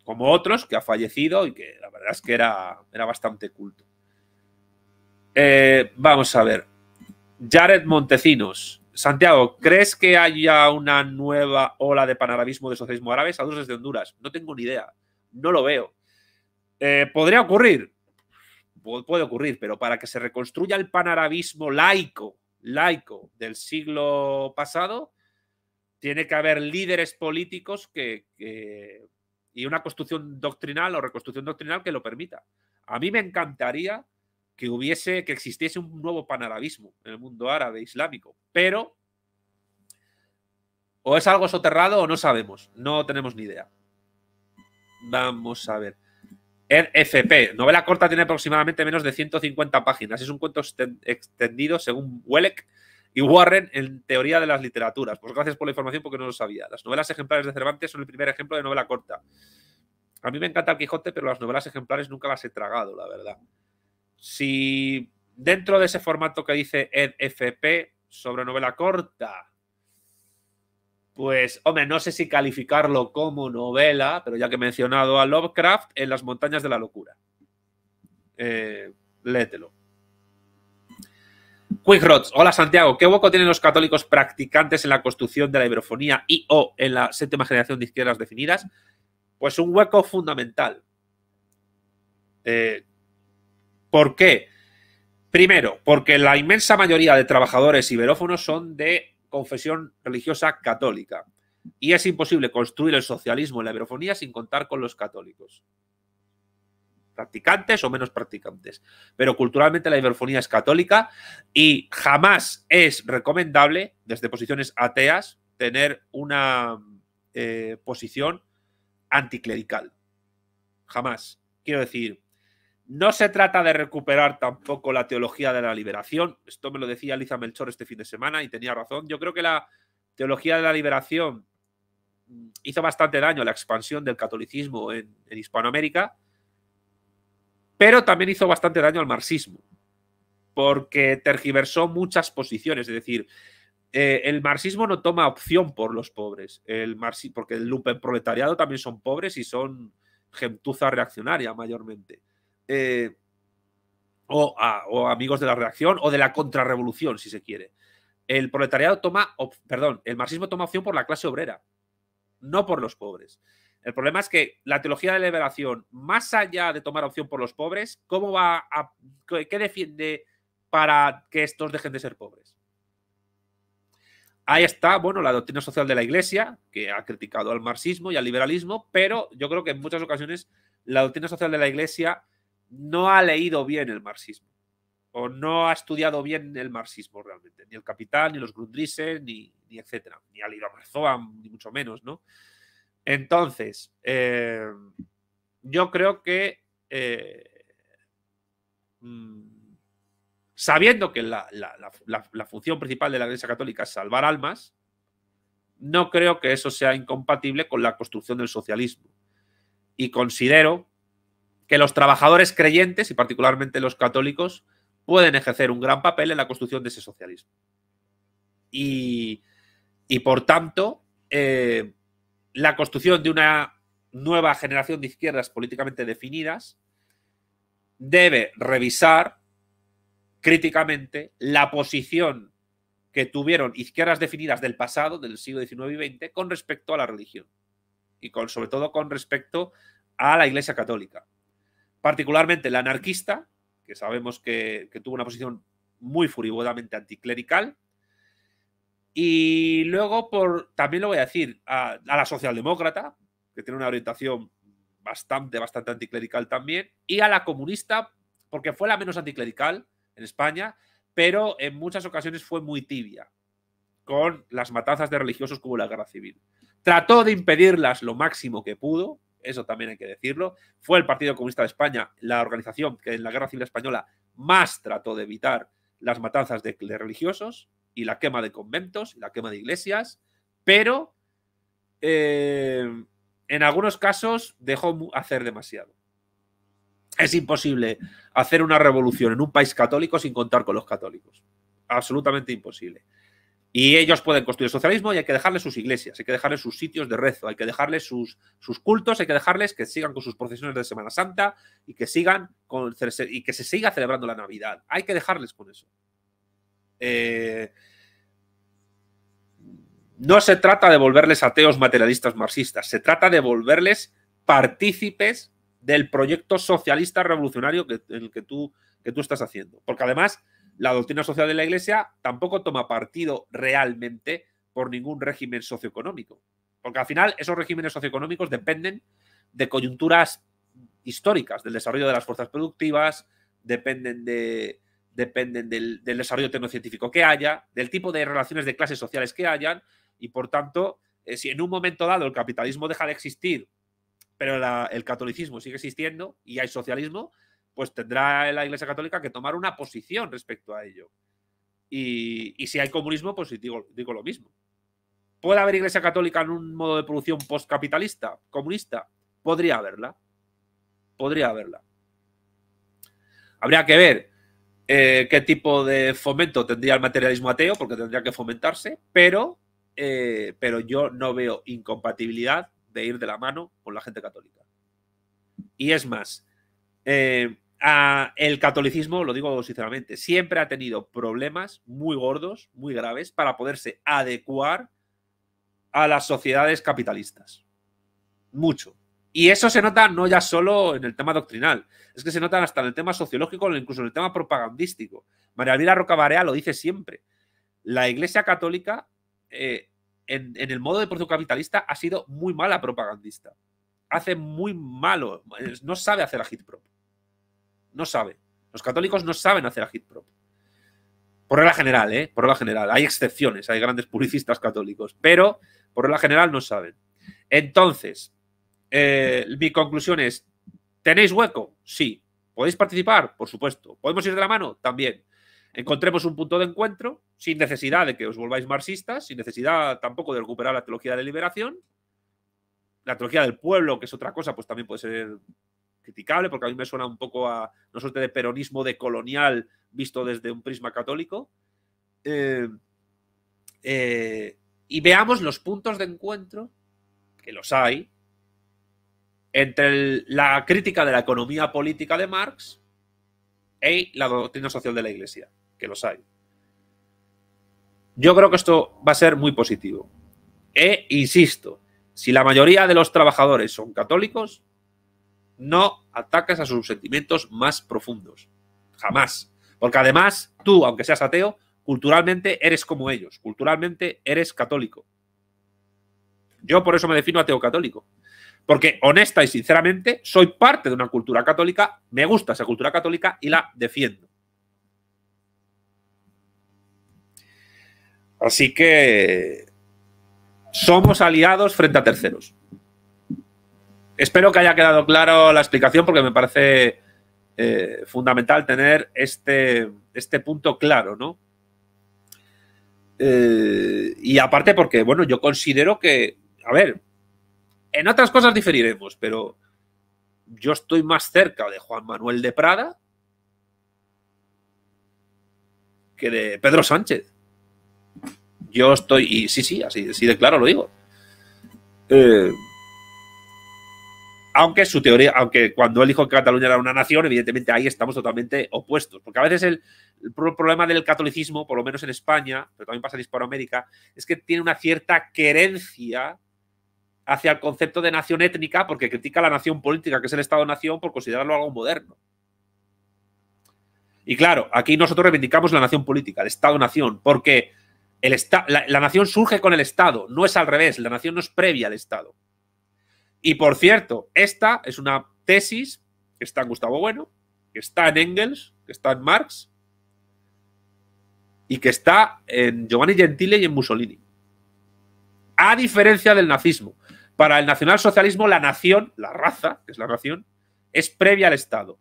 como otros que ha fallecido y que la verdad es que era, era bastante culto. Eh, vamos a ver. Jared Montecinos. Santiago, ¿crees que haya una nueva ola de panarabismo de socialismo árabe? Saludos desde Honduras. No tengo ni idea. No lo veo. Eh, ¿Podría ocurrir? puede ocurrir, pero para que se reconstruya el panarabismo laico, laico del siglo pasado, tiene que haber líderes políticos que, y una construcción doctrinal o reconstrucción doctrinal que lo permita. A mí me encantaría que hubiese, que existiese un nuevo panarabismo en el mundo árabe islámico, pero o es algo soterrado o no sabemos, no tenemos ni idea. Vamos a ver. RFP. novela corta tiene aproximadamente menos de 150 páginas. Es un cuento extendido según Welleck y Warren en teoría de las literaturas. Pues gracias por la información porque no lo sabía. Las novelas ejemplares de Cervantes son el primer ejemplo de novela corta. A mí me encanta el Quijote, pero las novelas ejemplares nunca las he tragado, la verdad. Si dentro de ese formato que dice EDFP sobre novela corta, pues, hombre, no sé si calificarlo como novela, pero ya que he mencionado a Lovecraft, en las montañas de la locura. Eh, léetelo. Quick hola Santiago, ¿qué hueco tienen los católicos practicantes en la construcción de la hidrofonía y o en la séptima generación de izquierdas definidas? Pues un hueco fundamental. Eh, ¿Por qué? Primero, porque la inmensa mayoría de trabajadores iberófonos son de confesión religiosa católica. Y es imposible construir el socialismo en la iberofonía sin contar con los católicos. Practicantes o menos practicantes. Pero culturalmente la iberofonía es católica y jamás es recomendable, desde posiciones ateas, tener una eh, posición anticlerical. Jamás. Quiero decir, no se trata de recuperar tampoco la teología de la liberación. Esto me lo decía Liza Melchor este fin de semana y tenía razón. Yo creo que la teología de la liberación mm, hizo bastante daño a la expansión del catolicismo en, Hispanoamérica, pero también hizo bastante daño al marxismo, porque tergiversó muchas posiciones. Es decir, eh, el marxismo no toma opción por los pobres, el porque el proletariado también son pobres y son gentuza reaccionaria mayormente. Eh, o, amigos de la reacción o de la contrarrevolución, si se quiere. El proletariado toma, perdón, el marxismo toma opción por la clase obrera, no por los pobres. El problema es que la teología de la liberación, más allá de tomar opción por los pobres, ¿cómo va a, qué defiende para que estos dejen de ser pobres? Ahí está, bueno, la doctrina social de la Iglesia, que ha criticado al marxismo y al liberalismo, pero yo creo que en muchas ocasiones la doctrina social de la Iglesia no ha leído bien el marxismo o no ha estudiado bien el marxismo realmente, ni el Capital, ni los Grundrisse, ni, ni etcétera, ni al leído a ni mucho menos, ¿no? Entonces, eh, yo creo que eh, mm, sabiendo que la, función principal de la Iglesia Católica es salvar almas, no creo que eso sea incompatible con la construcción del socialismo. Y considero que los trabajadores creyentes, y particularmente los católicos, pueden ejercer un gran papel en la construcción de ese socialismo. Y, por tanto, eh, la construcción de una nueva generación de izquierdas políticamente definidas debe revisar críticamente la posición que tuvieron izquierdas definidas del pasado, del siglo XIX y XX, con respecto a la religión y con, sobre todo con respecto a la Iglesia Católica particularmente la anarquista, que sabemos que, tuvo una posición muy furibundamente anticlerical, y luego, por, también lo voy a decir, a, la socialdemócrata, que tiene una orientación bastante, bastante anticlerical también, y a la comunista, porque fue la menos anticlerical en España, pero en muchas ocasiones fue muy tibia con las matanzas de religiosos como la guerra civil. Trató de impedirlas lo máximo que pudo, eso también hay que decirlo. Fue el Partido Comunista de España, la organización que en la Guerra Civil Española más trató de evitar las matanzas de, religiosos y la quema de conventos y la quema de iglesias, pero eh, en algunos casos dejó hacer demasiado. Es imposible hacer una revolución en un país católico sin contar con los católicos. Absolutamente imposible. Y ellos pueden construir el socialismo y hay que dejarles sus iglesias, hay que dejarles sus sitios de rezo, hay que dejarles sus, sus cultos, hay que dejarles que sigan con sus procesiones de Semana Santa y que sigan con, y que se siga celebrando la Navidad. Hay que dejarles con eso. Eh, no se trata de volverles ateos materialistas marxistas, se trata de volverles partícipes del proyecto socialista revolucionario que, en el que tú, que tú estás haciendo. Porque además la doctrina social de la Iglesia tampoco toma partido realmente por ningún régimen socioeconómico, porque al final esos regímenes socioeconómicos dependen de coyunturas históricas, del desarrollo de las fuerzas productivas, dependen de, dependen del, desarrollo tecnocientífico que haya, del tipo de relaciones de clases sociales que hayan, y por tanto, eh, si en un momento dado el capitalismo deja de existir, pero el catolicismo sigue existiendo y hay socialismo, pues tendrá la Iglesia Católica que tomar una posición respecto a ello. Y, si hay comunismo, pues digo, lo mismo. ¿Puede haber Iglesia Católica en un modo de producción postcapitalista, comunista? Podría haberla. Podría haberla. Habría que ver eh, qué tipo de fomento tendría el materialismo ateo, porque tendría que fomentarse, pero, eh, pero yo no veo incompatibilidad de ir de la mano con la gente católica. Y es más, eh, Ah, el catolicismo, lo digo sinceramente, siempre ha tenido problemas muy gordos, muy graves, para poderse adecuar a las sociedades capitalistas. Mucho. Y eso se nota no ya solo en el tema doctrinal, es que se nota hasta en el tema sociológico, incluso en el tema propagandístico. María Elvira Rocabarea lo dice siempre. La Iglesia Católica, eh, en, el modo de producción capitalista, ha sido muy mala propagandista. Hace muy malo, eh, no sabe hacer agitprop no sabe. Los católicos no saben hacer agitprop. prop. Por regla general, ¿eh? Por regla general. Hay excepciones, hay grandes publicistas católicos, pero por regla general no saben. Entonces, eh, mi conclusión es, ¿tenéis hueco? Sí. ¿Podéis participar? Por supuesto. ¿Podemos ir de la mano? También. Encontremos un punto de encuentro sin necesidad de que os volváis marxistas, sin necesidad tampoco de recuperar la teología de liberación. La teología del pueblo, que es otra cosa, pues también puede ser criticable, porque a mí me suena un poco a nosotros suerte de peronismo de colonial visto desde un prisma católico. Eh, eh, y veamos los puntos de encuentro, que los hay, entre la crítica de la economía política de Marx y e la doctrina social de la Iglesia, que los hay. Yo creo que esto va a ser muy positivo. E insisto, si la mayoría de los trabajadores son católicos, no atacas a sus sentimientos más profundos. Jamás. Porque además, tú, aunque seas ateo, culturalmente eres como ellos, culturalmente eres católico. Yo por eso me defino ateo católico. Porque honesta y sinceramente, soy parte de una cultura católica, me gusta esa cultura católica y la defiendo. Así que somos aliados frente a terceros espero que haya quedado claro la explicación porque me parece eh, fundamental tener este, este punto claro, ¿no? Eh, y aparte porque, bueno, yo considero que, a ver, en otras cosas diferiremos, pero yo estoy más cerca de Juan Manuel de Prada que de Pedro Sánchez. Yo estoy, y sí, sí, así, así de claro lo digo. Eh, aunque su teoría, aunque cuando él dijo que Cataluña era una nación, evidentemente ahí estamos totalmente opuestos. Porque a veces el, problema del catolicismo, por lo menos en España, pero también pasa en Hispanoamérica, es que tiene una cierta querencia hacia el concepto de nación étnica porque critica la nación política, que es el Estado-nación, por considerarlo algo moderno. Y claro, aquí nosotros reivindicamos la nación política, el Estado-nación, porque el la nación surge con el Estado, no es al revés, la nación no es previa al Estado. Y por cierto, esta es una tesis que está en Gustavo Bueno, que está en Engels, que está en Marx y que está en Giovanni Gentile y en Mussolini. A diferencia del nazismo. Para el nacionalsocialismo, la nación, la raza, que es la nación, es previa al Estado.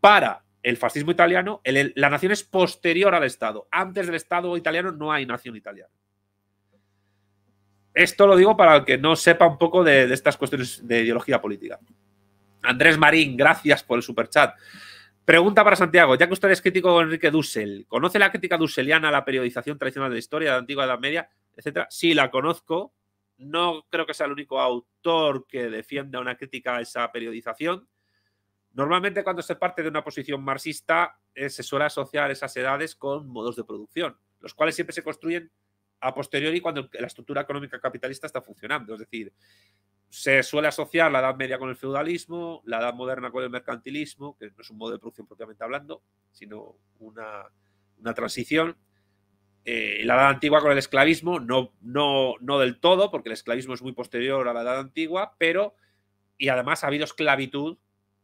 Para el fascismo italiano, la nación es posterior al Estado. Antes del Estado italiano no hay nación italiana esto lo digo para el que no sepa un poco de, estas cuestiones de ideología política. Andrés Marín, gracias por el superchat. Pregunta para Santiago, ya que usted es crítico con Enrique Dussel, ¿conoce la crítica dusseliana a la periodización tradicional de la historia, de la antigua Edad Media, etcétera? Sí, la conozco. No creo que sea el único autor que defienda una crítica a esa periodización. Normalmente cuando se parte de una posición marxista eh, se suele asociar esas edades con modos de producción, los cuales siempre se construyen a posteriori cuando la estructura económica capitalista está funcionando. Es decir, se suele asociar la Edad Media con el feudalismo, la Edad Moderna con el mercantilismo, que no es un modo de producción propiamente hablando, sino una, transición. Eh, la Edad Antigua con el esclavismo, no, no, no del todo, porque el esclavismo es muy posterior a la Edad Antigua, pero, y además ha habido esclavitud,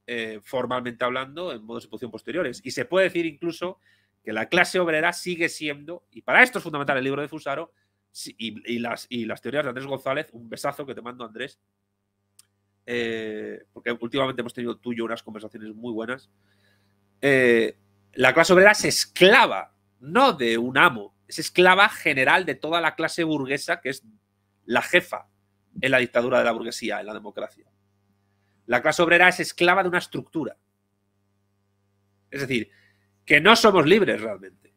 eh, formalmente hablando, en modos de producción posteriores. Y se puede decir incluso que la clase obrera sigue siendo, y para esto es fundamental el libro de Fusaro y, las, y las teorías de Andrés González, un besazo que te mando Andrés, eh, porque últimamente hemos tenido tú y yo unas conversaciones muy buenas, eh, la clase obrera es esclava, no de un amo, es esclava general de toda la clase burguesa que es la jefa en la dictadura de la burguesía, en la democracia. La clase obrera es esclava de una estructura. Es decir, que no somos libres realmente.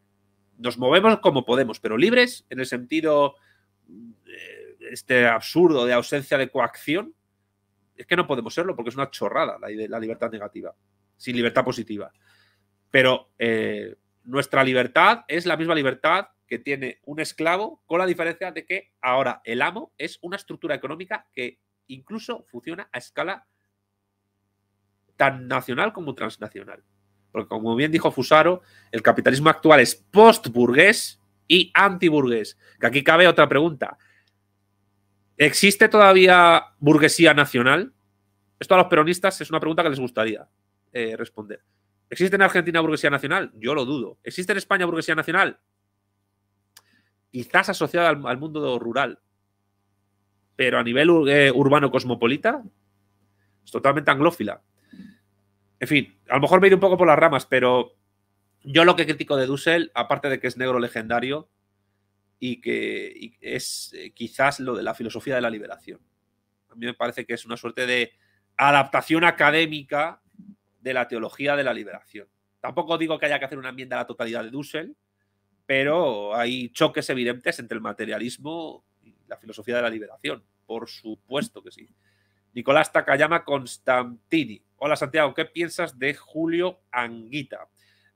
Nos movemos como podemos, pero libres en el sentido eh, este absurdo de ausencia de coacción, es que no podemos serlo porque es una chorrada la, libertad negativa, sin libertad positiva. Pero eh, nuestra libertad es la misma libertad que tiene un esclavo, con la diferencia de que ahora el amo es una estructura económica que incluso funciona a escala tan nacional como transnacional. Porque como bien dijo Fusaro, el capitalismo actual es post-burgués y anti-burgués. Que aquí cabe otra pregunta. ¿Existe todavía burguesía nacional? Esto a los peronistas es una pregunta que les gustaría eh, responder. ¿Existe en Argentina burguesía nacional? Yo lo dudo. ¿Existe en España burguesía nacional? Quizás asociada al, mundo rural. Pero a nivel eh, urbano cosmopolita, es totalmente anglófila. En fin, a lo mejor me ido un poco por las ramas, pero yo lo que critico de Dussel, aparte de que es negro legendario, y que es eh, quizás lo de la filosofía de la liberación. A mí me parece que es una suerte de adaptación académica de la teología de la liberación. Tampoco digo que haya que hacer una enmienda a la totalidad de Dussel, pero hay choques evidentes entre el materialismo y la filosofía de la liberación. Por supuesto que sí. Nicolás Takayama Constantini, Hola Santiago, ¿qué piensas de Julio Anguita?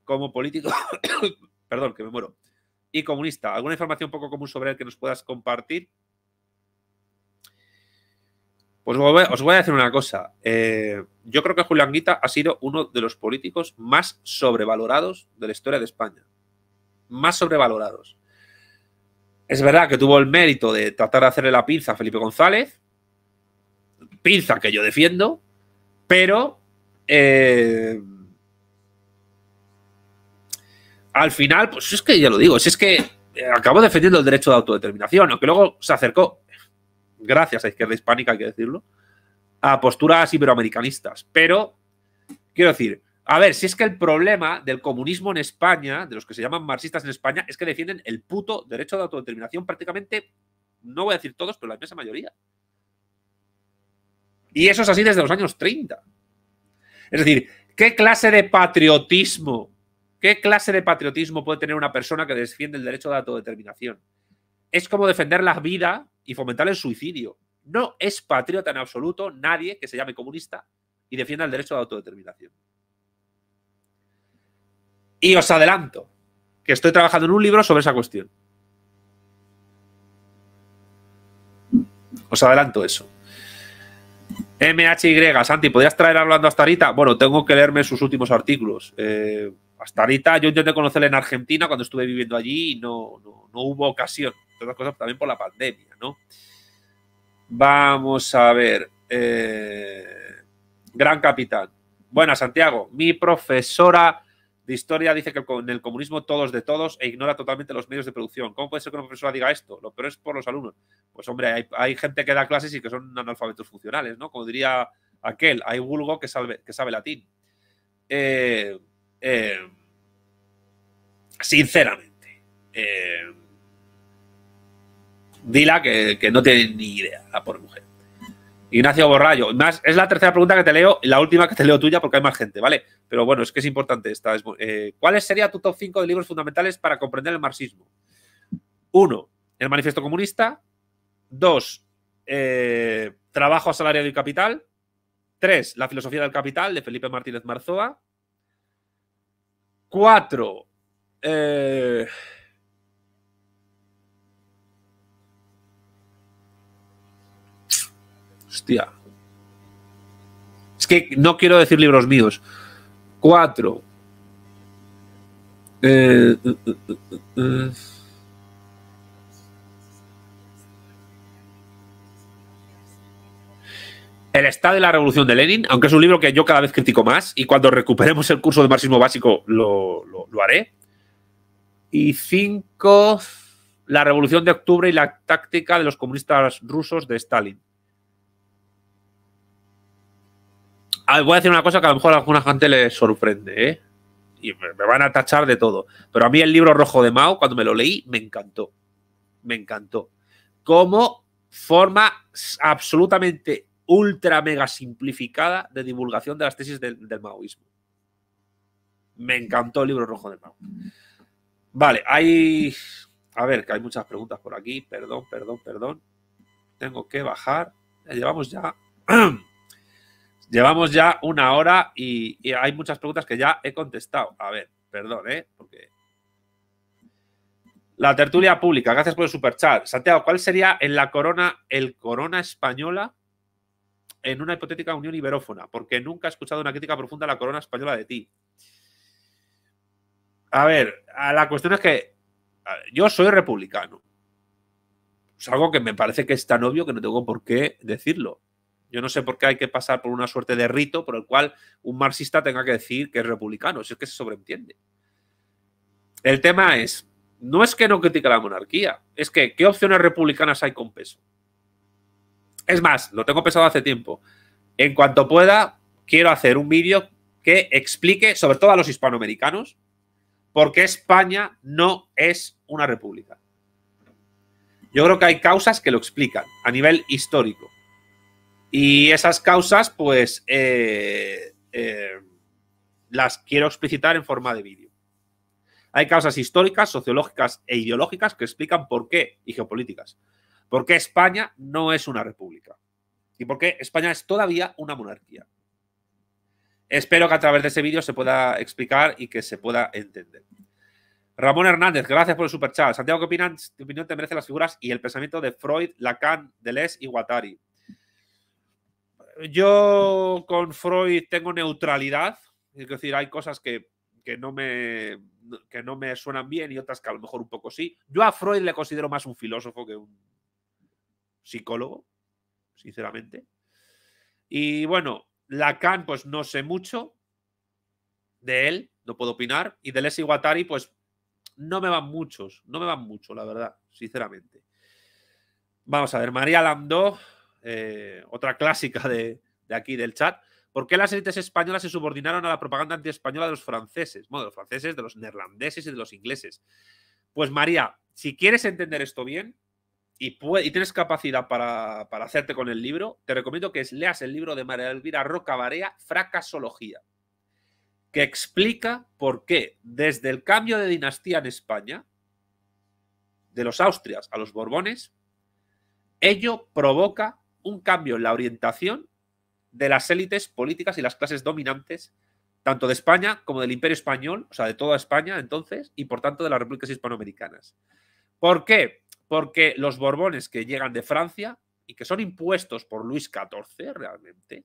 Como político, perdón, que me muero, y comunista. ¿Alguna información poco común sobre él que nos puedas compartir? Pues os voy a decir una cosa. Eh, yo creo que Julio Anguita ha sido uno de los políticos más sobrevalorados de la historia de España. Más sobrevalorados. Es verdad que tuvo el mérito de tratar de hacerle la pinza a Felipe González, pinza que yo defiendo, pero eh, al final, pues es que ya lo digo, si es que eh, acabó defendiendo el derecho de autodeterminación, aunque luego se acercó, gracias a Izquierda Hispánica, hay que decirlo, a posturas iberoamericanistas. Pero, quiero decir, a ver, si es que el problema del comunismo en España, de los que se llaman marxistas en España, es que defienden el puto derecho de autodeterminación prácticamente, no voy a decir todos, pero la inmensa mayoría. Y eso es así desde los años 30. Es decir, ¿qué clase de patriotismo? ¿Qué clase de patriotismo puede tener una persona que defiende el derecho a la autodeterminación? Es como defender la vida y fomentar el suicidio. No es patriota en absoluto nadie que se llame comunista y defienda el derecho a la autodeterminación. Y os adelanto que estoy trabajando en un libro sobre esa cuestión. Os adelanto eso. MHY, Santi, ¿podrías traer hablando hasta ahorita? Bueno, tengo que leerme sus últimos artículos. hasta eh, ahorita yo intenté conocerle en Argentina cuando estuve viviendo allí y no, no, hubo ocasión. Todas cosas también por la pandemia, ¿no? Vamos a ver. Eh, gran capitán. Buenas, Santiago. Mi profesora de historia dice que en el comunismo todos de todos e ignora totalmente los medios de producción. ¿Cómo puede ser que una profesora diga esto? Lo peor es por los alumnos. Pues hombre, hay, gente que da clases y que son analfabetos funcionales, ¿no? Como diría aquel, hay vulgo que sabe, que sabe latín. Eh, eh, sinceramente, eh, dila que, no tiene ni idea, la pobre mujer. Ignacio Borrayo. Más, es la tercera pregunta que te leo y la última que te leo tuya porque hay más gente, ¿vale? Pero bueno, es que es importante esta. Eh, ¿Cuáles sería tu top 5 de libros fundamentales para comprender el marxismo? Uno, el manifiesto comunista. Dos, eh, trabajo asalariado y capital. Tres, la filosofía del capital de Felipe Martínez Marzoa. Cuatro, eh, Hostia. Es que no quiero decir libros míos. Cuatro. Eh, eh, eh, el Estado de la Revolución de Lenin, aunque es un libro que yo cada vez critico más y cuando recuperemos el curso de marxismo básico lo haré. Y cinco, La Revolución de Octubre y la táctica de los comunistas rusos de Stalin. voy a decir una cosa que a lo mejor a alguna gente le sorprende, ¿eh? Y me van a tachar de todo. Pero a mí el libro rojo de Mao, cuando me lo leí, me encantó. Me encantó. Como forma absolutamente ultra mega simplificada de divulgación de las tesis del, del maoísmo. Me encantó el libro rojo de Mao. Vale, hay. A ver, que hay muchas preguntas por aquí. Perdón, perdón, perdón. Tengo que bajar. Eh, llevamos ya Llevamos ya una hora y, hay muchas preguntas que ya he contestado. A ver, perdón, ¿eh? Porque... La tertulia pública, gracias por el superchat. Santiago, ¿cuál sería en la corona, el corona española en una hipotética unión iberófona? Porque nunca he escuchado una crítica profunda a la corona española de ti. A ver, la cuestión es que yo soy republicano. Es algo que me parece que es tan obvio que no tengo por qué decirlo. Yo no sé por qué hay que pasar por una suerte de rito por el cual un marxista tenga que decir que es republicano, si es que se sobreentiende. El tema es, no es que no critique la monarquía, es que ¿qué opciones republicanas hay con peso? Es más, lo tengo pensado hace tiempo. En cuanto pueda, quiero hacer un vídeo que explique, sobre todo a los hispanoamericanos, por qué España no es una república. Yo creo que hay causas que lo explican a nivel histórico. Y esas causas, pues, eh, eh, las quiero explicitar en forma de vídeo. Hay causas históricas, sociológicas e ideológicas que explican por qué, y geopolíticas, por qué España no es una república y por qué España es todavía una monarquía. Espero que a través de ese vídeo se pueda explicar y que se pueda entender. Ramón Hernández, gracias por el superchat. Santiago, ¿qué opinas ¿Tu opinión te merece las figuras y el pensamiento de Freud, Lacan, Deleuze y Guattari? yo con Freud tengo neutralidad, es decir, hay cosas que, no me, no me suenan bien y otras que a lo mejor un poco sí. Yo a Freud le considero más un filósofo que un psicólogo, sinceramente. Y bueno, Lacan, pues no sé mucho de él, no puedo opinar. Y de Leslie Guattari, pues no me van muchos, no me van mucho, la verdad, sinceramente. Vamos a ver, María Landó eh, otra clásica de, aquí del chat. ¿Por qué las élites españolas se subordinaron a la propaganda antiespañola de los franceses? Bueno, de los franceses, de los neerlandeses y de los ingleses. Pues María, si quieres entender esto bien y, tienes capacidad para, para, hacerte con el libro, te recomiendo que leas el libro de María Elvira Roca Barea, Fracasología, que explica por qué desde el cambio de dinastía en España, de los Austrias a los Borbones, ello provoca un cambio en la orientación de las élites políticas y las clases dominantes, tanto de España como del Imperio Español, o sea, de toda España entonces, y por tanto de las repúblicas hispanoamericanas. ¿Por qué? Porque los Borbones que llegan de Francia y que son impuestos por Luis XIV realmente,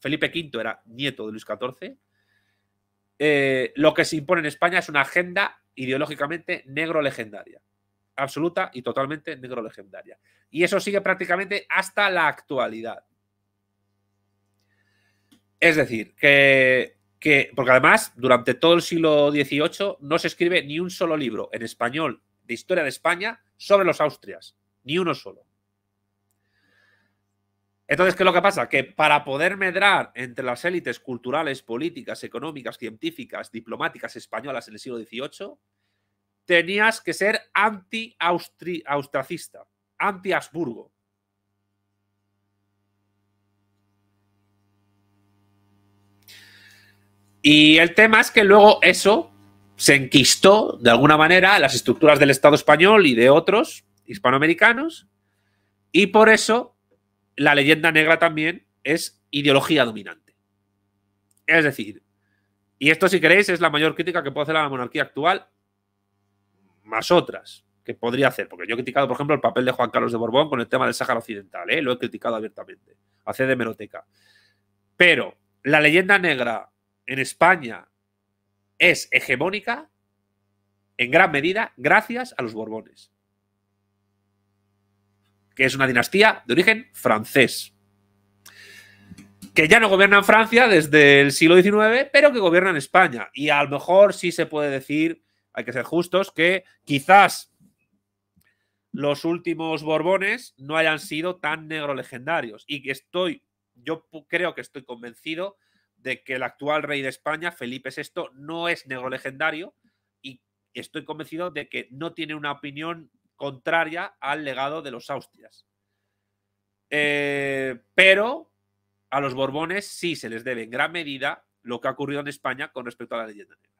Felipe V era nieto de Luis XIV, eh, lo que se impone en España es una agenda ideológicamente negro legendaria absoluta y totalmente negro legendaria. Y eso sigue prácticamente hasta la actualidad. Es decir, que, que, porque además durante todo el siglo XVIII no se escribe ni un solo libro en español de historia de España sobre los Austrias, ni uno solo. Entonces, ¿qué es lo que pasa? Que para poder medrar entre las élites culturales, políticas, económicas, científicas, diplomáticas españolas en el siglo XVIII, tenías que ser anti-austracista, anti-Habsburgo. Y el tema es que luego eso se enquistó de alguna manera a las estructuras del Estado español y de otros hispanoamericanos, y por eso la leyenda negra también es ideología dominante. Es decir, y esto si queréis es la mayor crítica que puedo hacer a la monarquía actual más otras que podría hacer, porque yo he criticado, por ejemplo, el papel de Juan Carlos de Borbón con el tema del Sáhara Occidental, ¿eh? lo he criticado abiertamente, hace de meroteca. Pero la leyenda negra en España es hegemónica en gran medida gracias a los Borbones, que es una dinastía de origen francés, que ya no gobierna en Francia desde el siglo XIX, pero que gobierna en España. Y a lo mejor sí se puede decir hay que ser justos, que quizás los últimos Borbones no hayan sido tan negro legendarios. Y que estoy, yo creo que estoy convencido de que el actual rey de España, Felipe VI, no es negro legendario y estoy convencido de que no tiene una opinión contraria al legado de los Austrias. Eh, pero a los Borbones sí se les debe en gran medida lo que ha ocurrido en España con respecto a la leyenda negra.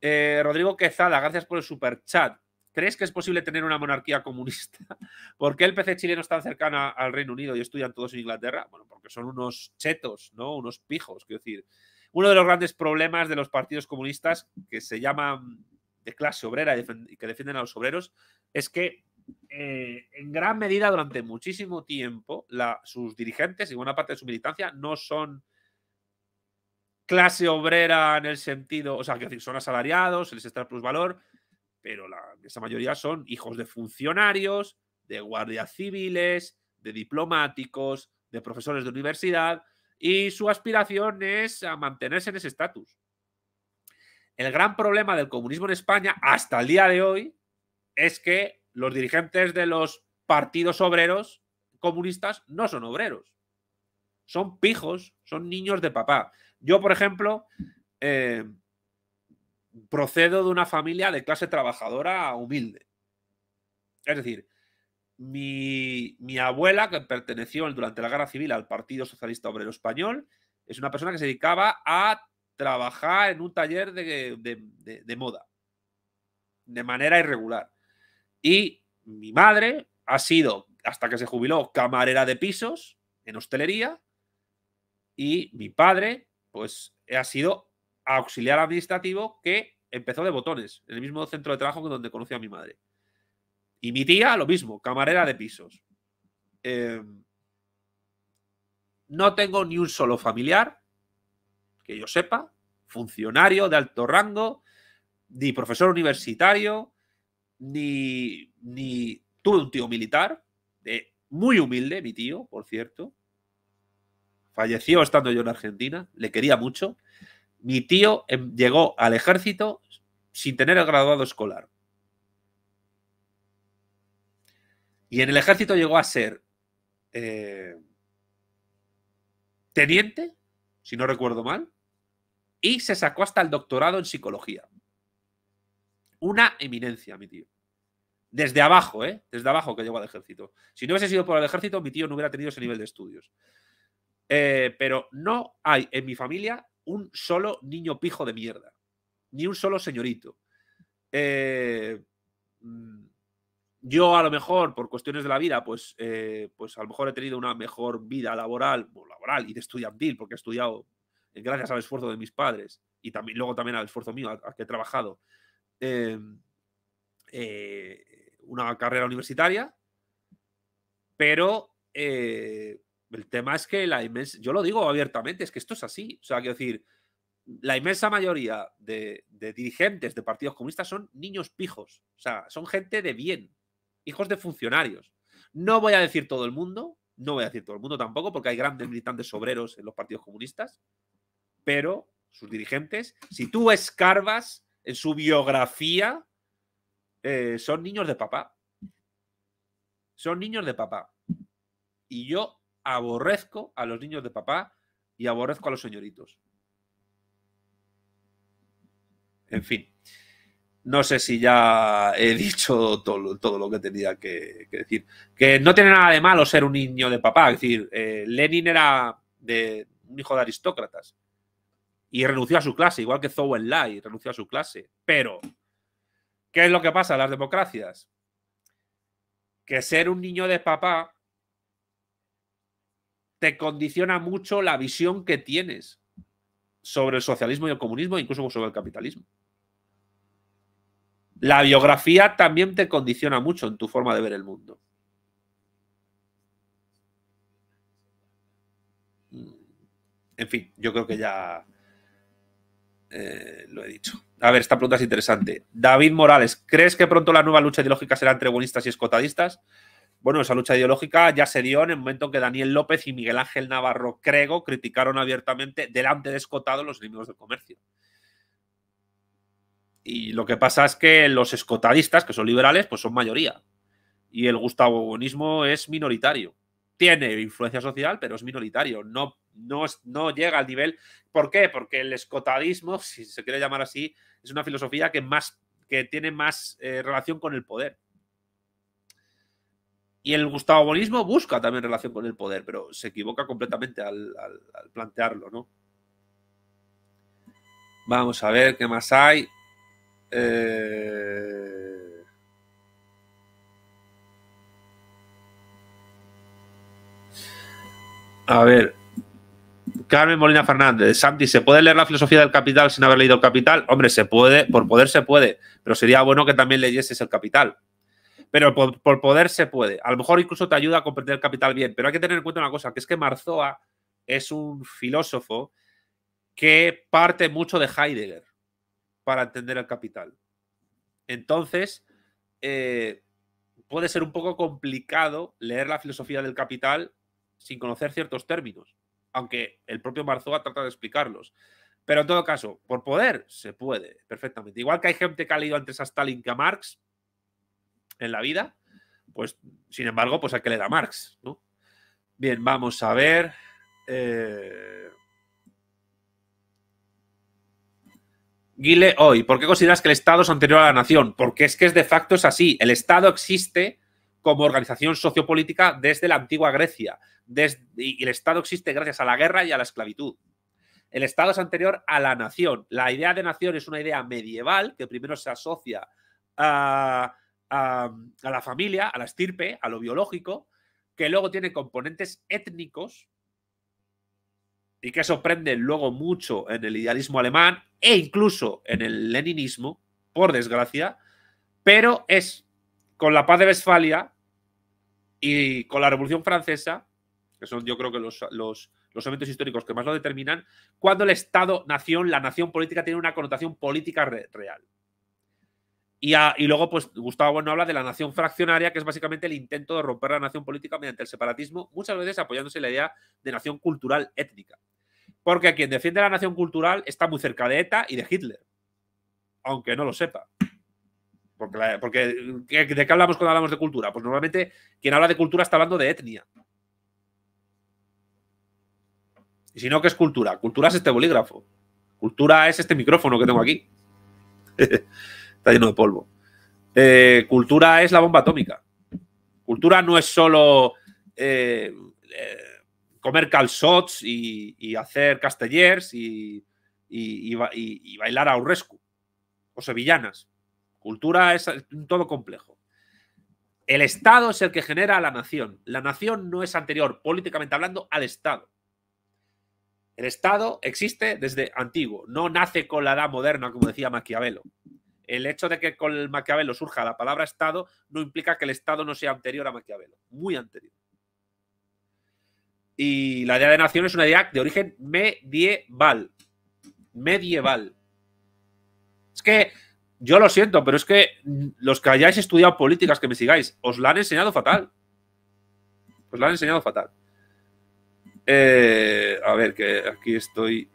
Eh, Rodrigo Quezada, gracias por el super chat. ¿Crees que es posible tener una monarquía comunista? ¿Por qué el PC chileno es tan cercano al Reino Unido y estudian todos en Inglaterra? Bueno, porque son unos chetos, ¿no? Unos pijos, quiero decir. Uno de los grandes problemas de los partidos comunistas que se llaman mm, de clase obrera y que defienden a los obreros es que eh, en gran medida durante muchísimo tiempo sus dirigentes y buena parte de su militancia no son clase obrera en el sentido, o sea, que son asalariados, se les extrae plusvalor, pero esa mayoría son hijos de funcionarios, de guardias civiles, de diplomáticos, de profesores de universidad, y su aspiración es a mantenerse en ese estatus. El gran problema del comunismo en España hasta el día de hoy es que los dirigentes de los partidos obreros comunistas no son obreros. Son pijos, son niños de papá. Yo, por ejemplo, eh, procedo de una familia de clase trabajadora humilde. Es decir, mi, abuela, que perteneció durante la Guerra Civil al Partido Socialista Obrero Español, es una persona que se dedicaba a trabajar en un taller de moda, de manera irregular. Y mi madre ha sido, hasta que se jubiló, camarera de pisos en hostelería, y mi padre pues eh, ha sido auxiliar administrativo que empezó de botones, en el mismo centro de trabajo que donde conocí a mi madre. Y mi tía, lo mismo, camarera de pisos. Em, no tengo ni un solo familiar, que yo sepa, funcionario de alto rango, ni profesor universitario, ni, ni tuve un tío militar, de, muy humilde, mi tío, por cierto, falleció estando yo en Argentina, le quería mucho. Mi tío em, llegó al ejército sin tener el graduado escolar. Y en el ejército llegó a ser eh, teniente, si no recuerdo mal, y se sacó hasta el doctorado en psicología. Una eminencia, mi tío. Desde abajo, ¿eh? Desde abajo que llegó al ejército. Si no hubiese sido por el ejército, mi tío no hubiera tenido ese nivel de estudios. Eh, pero no hay en mi familia un solo niño pijo de mierda, ni un solo señorito. Eh, mm, yo a lo mejor, por cuestiones de la vida, pues, eh, pues a lo mejor he tenido una mejor vida laboral, laboral y de estudiantil, porque he estudiado gracias al esfuerzo de mis padres y también, luego también al esfuerzo mío, al que he trabajado, una carrera universitaria, pero el tema es que la inmensa, yo lo digo abiertamente, es que esto es así. O sea, quiero decir, la inmensa mayoría de, dirigentes de partidos comunistas son niños pijos. O sea, son gente de bien, hijos de funcionarios. No voy a decir todo el mundo, no voy a decir todo el mundo tampoco, porque hay grandes militantes obreros en los partidos comunistas, pero sus dirigentes, si tú escarbas en su biografía, eh, son niños de papá. Son niños de papá. Y yo aborrezco a los niños de papá y aborrezco a los señoritos. En fin, no sé si ya he dicho todo, lo que tenía que, decir. Que no tiene nada de malo ser un niño de papá. Es decir, eh, Lenin era de, un hijo de aristócratas y renunció a su clase, igual que Zhou Enlai renunció a su clase. Pero, ¿qué es lo que pasa en las democracias? Que ser un niño de papá te condiciona mucho la visión que tienes sobre el socialismo y el comunismo, incluso sobre el capitalismo. La biografía también te condiciona mucho en tu forma de ver el mundo. En fin, yo creo que ya eh, lo he dicho. A ver, esta pregunta es interesante. David Morales, ¿crees que pronto la nueva lucha ideológica será entre bonistas y escotadistas? Bueno, esa lucha ideológica ya se dio en el momento en que Daniel López y Miguel Ángel Navarro Crego criticaron abiertamente delante de Escotado los enemigos del comercio. Y lo que pasa es que los escotadistas, que son liberales, pues son mayoría. Y el Bonismo es minoritario. Tiene influencia social, pero es minoritario. No, no, no llega al nivel. ¿Por qué? Porque el escotadismo, si se quiere llamar así, es una filosofía que, más, que tiene más eh, relación con el poder y el Bonismo busca también relación con el poder, pero se equivoca completamente al, plantearlo, ¿no? Vamos a ver qué más hay. Eh, a ver. Carmen Molina Fernández, Santi, ¿se puede leer la filosofía del capital sin haber leído el capital? Hombre, se puede, por poder se puede, pero sería bueno que también leyese el capital. Pero por, poder se puede. A lo mejor incluso te ayuda a comprender el capital bien, pero hay que tener en cuenta una cosa, que es que Marzoa es un filósofo que parte mucho de Heidegger para entender el capital. Entonces, eh, puede ser un poco complicado leer la filosofía del capital sin conocer ciertos términos, aunque el propio Marzoa trata de explicarlos. Pero en todo caso, por poder se puede perfectamente. Igual que hay gente que ha leído antes a Stalin que a Marx, en la vida, pues sin embargo, pues que le da Marx, ¿no? Bien, vamos a ver. Eh... Guile hoy, ¿por qué consideras que el Estado es anterior a la nación? Porque es que es de facto es así. El Estado existe como organización sociopolítica desde la antigua Grecia. y el Estado existe gracias a la guerra y a la esclavitud. El Estado es anterior a la nación. La idea de nación es una idea medieval que primero se asocia a Mm, a, la familia, a la estirpe, a lo biológico, que luego tiene componentes étnicos y que sorprende luego mucho en el idealismo alemán e incluso en el leninismo, por desgracia, pero es con la paz de Westfalia y con la Revolución Francesa, que son yo creo que los, eventos históricos que más lo determinan, cuando el Estado-nación, la nación política tiene una connotación política real. Y, luego, pues Gustavo Bueno habla de la nación fraccionaria, que es básicamente el intento de romper la nación política mediante el separatismo, muchas veces apoyándose en la idea de nación cultural étnica. Porque quien defiende la nación cultural está muy cerca de ETA y de Hitler, aunque no lo sepa. Porque, porque ¿de qué hablamos cuando hablamos de cultura? Pues normalmente quien habla de cultura está hablando de etnia. Y si no, ¿qué es cultura? Cultura es este bolígrafo. Cultura es este micrófono que tengo aquí. está lleno de polvo. Eh, cultura es la bomba atómica. Cultura no es solo eh, eh, comer calzots y, hacer castellers y, bailar a Urrescu o sevillanas. Cultura es todo complejo. El Estado es el que genera a la nación. La nación no es anterior, políticamente hablando, al Estado. El Estado existe desde antiguo, no nace con la edad moderna, como decía Maquiavelo. El hecho de que con Maquiavelo surja la palabra Estado no implica que el Estado no sea anterior a Maquiavelo, muy anterior. Y la idea de nación es una idea de origen medieval. Medieval. Es que yo lo siento, pero es que los que hayáis estudiado políticas que me sigáis, os la han enseñado fatal. Os la han enseñado fatal. Eh, a ver, que aquí estoy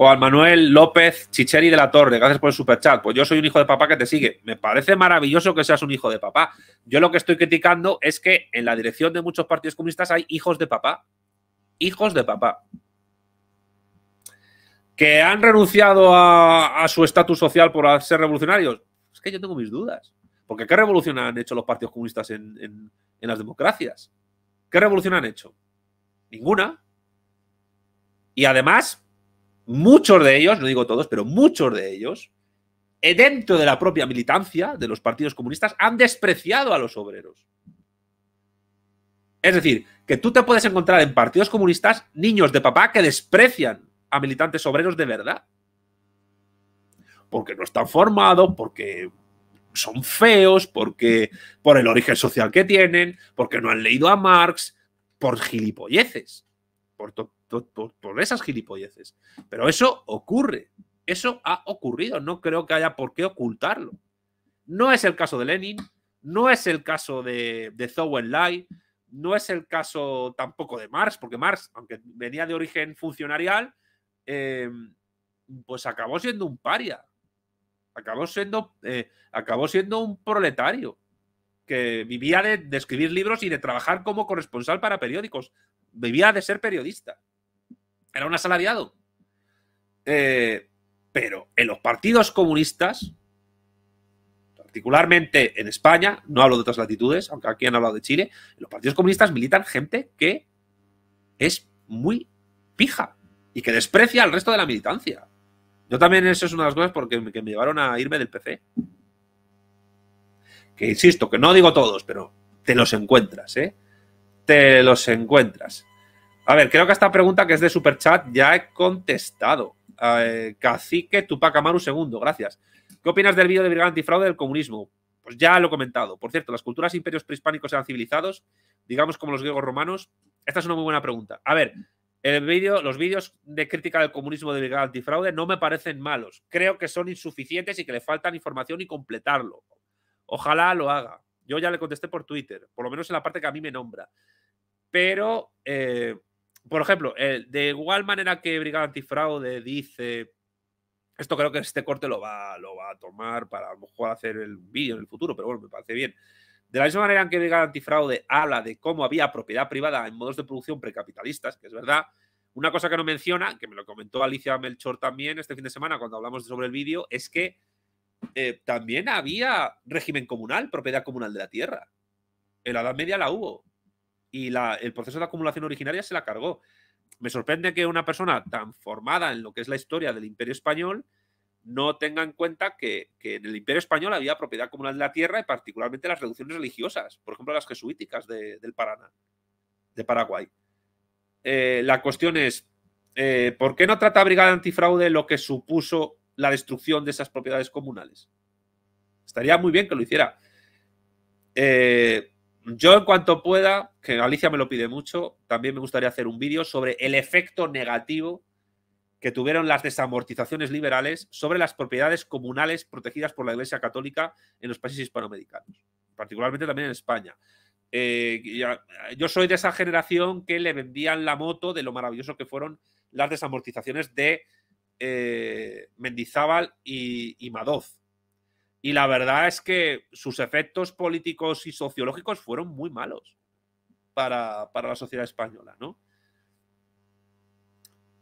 Juan Manuel López Chicheri de la Torre, gracias por el superchat. Pues yo soy un hijo de papá que te sigue. Me parece maravilloso que seas un hijo de papá. Yo lo que estoy criticando es que en la dirección de muchos partidos comunistas hay hijos de papá. Hijos de papá. Que han renunciado a, su estatus social por ser revolucionarios. Es que yo tengo mis dudas. Porque ¿qué revolución han hecho los partidos comunistas en las democracias? ¿Qué revolución han hecho? Ninguna. Y además, muchos de ellos, no digo todos, pero muchos de ellos, eh, dentro de la propia militancia de los partidos comunistas, han despreciado a los obreros. Es decir, que tú te puedes encontrar en partidos comunistas niños de papá que desprecian a militantes obreros de verdad. Porque no están formados, porque son feos, porque por el origen social que tienen, porque no han leído a Marx, por gilipolleces, por, todo por, esas gilipolleces. Pero eso ocurre, eso ha ocurrido, no creo que haya por qué ocultarlo. No es el caso de Lenin, no es el caso de, de Zhou no es el caso tampoco de Marx, porque Marx, aunque venía de origen funcionarial, em, pues acabó siendo un paria, acabó siendo, eh, acabó siendo un proletario que vivía de escribir libros y de trabajar como corresponsal para periódicos, vivía de ser periodista era un asalariado. Eh, pero en los partidos comunistas, particularmente en España, no hablo de otras latitudes, aunque aquí han hablado de Chile, en los partidos comunistas militan gente que es muy pija y que desprecia al resto de la militancia. Yo también eso es una de las cosas porque me, que me llevaron a irme del PC. Que insisto, que no digo todos, pero te los encuentras, ¿eh? Te los encuentras. A ver, creo que esta pregunta que es de Superchat ya he contestado. Eh, cacique Tupac Amaru segundo, gracias. ¿Qué opinas del vídeo de Brigada Antifraude del comunismo? Pues ya lo he comentado. Por cierto, ¿las culturas e imperios prehispánicos eran civilizados? Digamos como los griegos romanos. Esta es una muy buena pregunta. A ver, el los vídeos de crítica del comunismo de Brigada Antifraude no me parecen malos. Creo que son insuficientes y que le faltan información y completarlo. Ojalá lo haga. Yo ya le contesté por Twitter, por lo menos en la parte que a mí me nombra. Pero eh, por ejemplo, eh, de igual manera que Brigada Antifraude dice, esto creo que este corte lo va, lo va a tomar para a lo mejor hacer el vídeo en el futuro, pero bueno, me parece bien. De la misma manera que Brigada Antifraude habla de cómo había propiedad privada en modos de producción precapitalistas, que es verdad, una cosa que no menciona, que me lo comentó Alicia Melchor también este fin de semana cuando hablamos sobre el vídeo, es que eh, también había régimen comunal, propiedad comunal de la tierra. En la Edad Media la hubo y el proceso de acumulación originaria se la cargó. Me sorprende que una persona tan formada en lo que es la historia del Imperio Español no tenga en cuenta que, en el Imperio Español había propiedad comunal de la tierra y particularmente las reducciones religiosas, por ejemplo las jesuíticas del Paraná, de Paraguay. Eh, la cuestión es, eh, ¿por qué no trata Brigada Antifraude lo que supuso la destrucción de esas propiedades comunales? Estaría muy bien que lo hiciera. Eh, yo en cuanto pueda, que Galicia me lo pide mucho, también me gustaría hacer un vídeo sobre el efecto negativo que tuvieron las desamortizaciones liberales sobre las propiedades comunales protegidas por la Iglesia Católica en los países hispanoamericanos, particularmente también en España. Eh, yo soy de esa generación que le vendían la moto de lo maravilloso que fueron las desamortizaciones de eh, Mendizábal y, y Madoz. Y la verdad es que sus efectos políticos y sociológicos fueron muy malos para, la sociedad española, ¿no?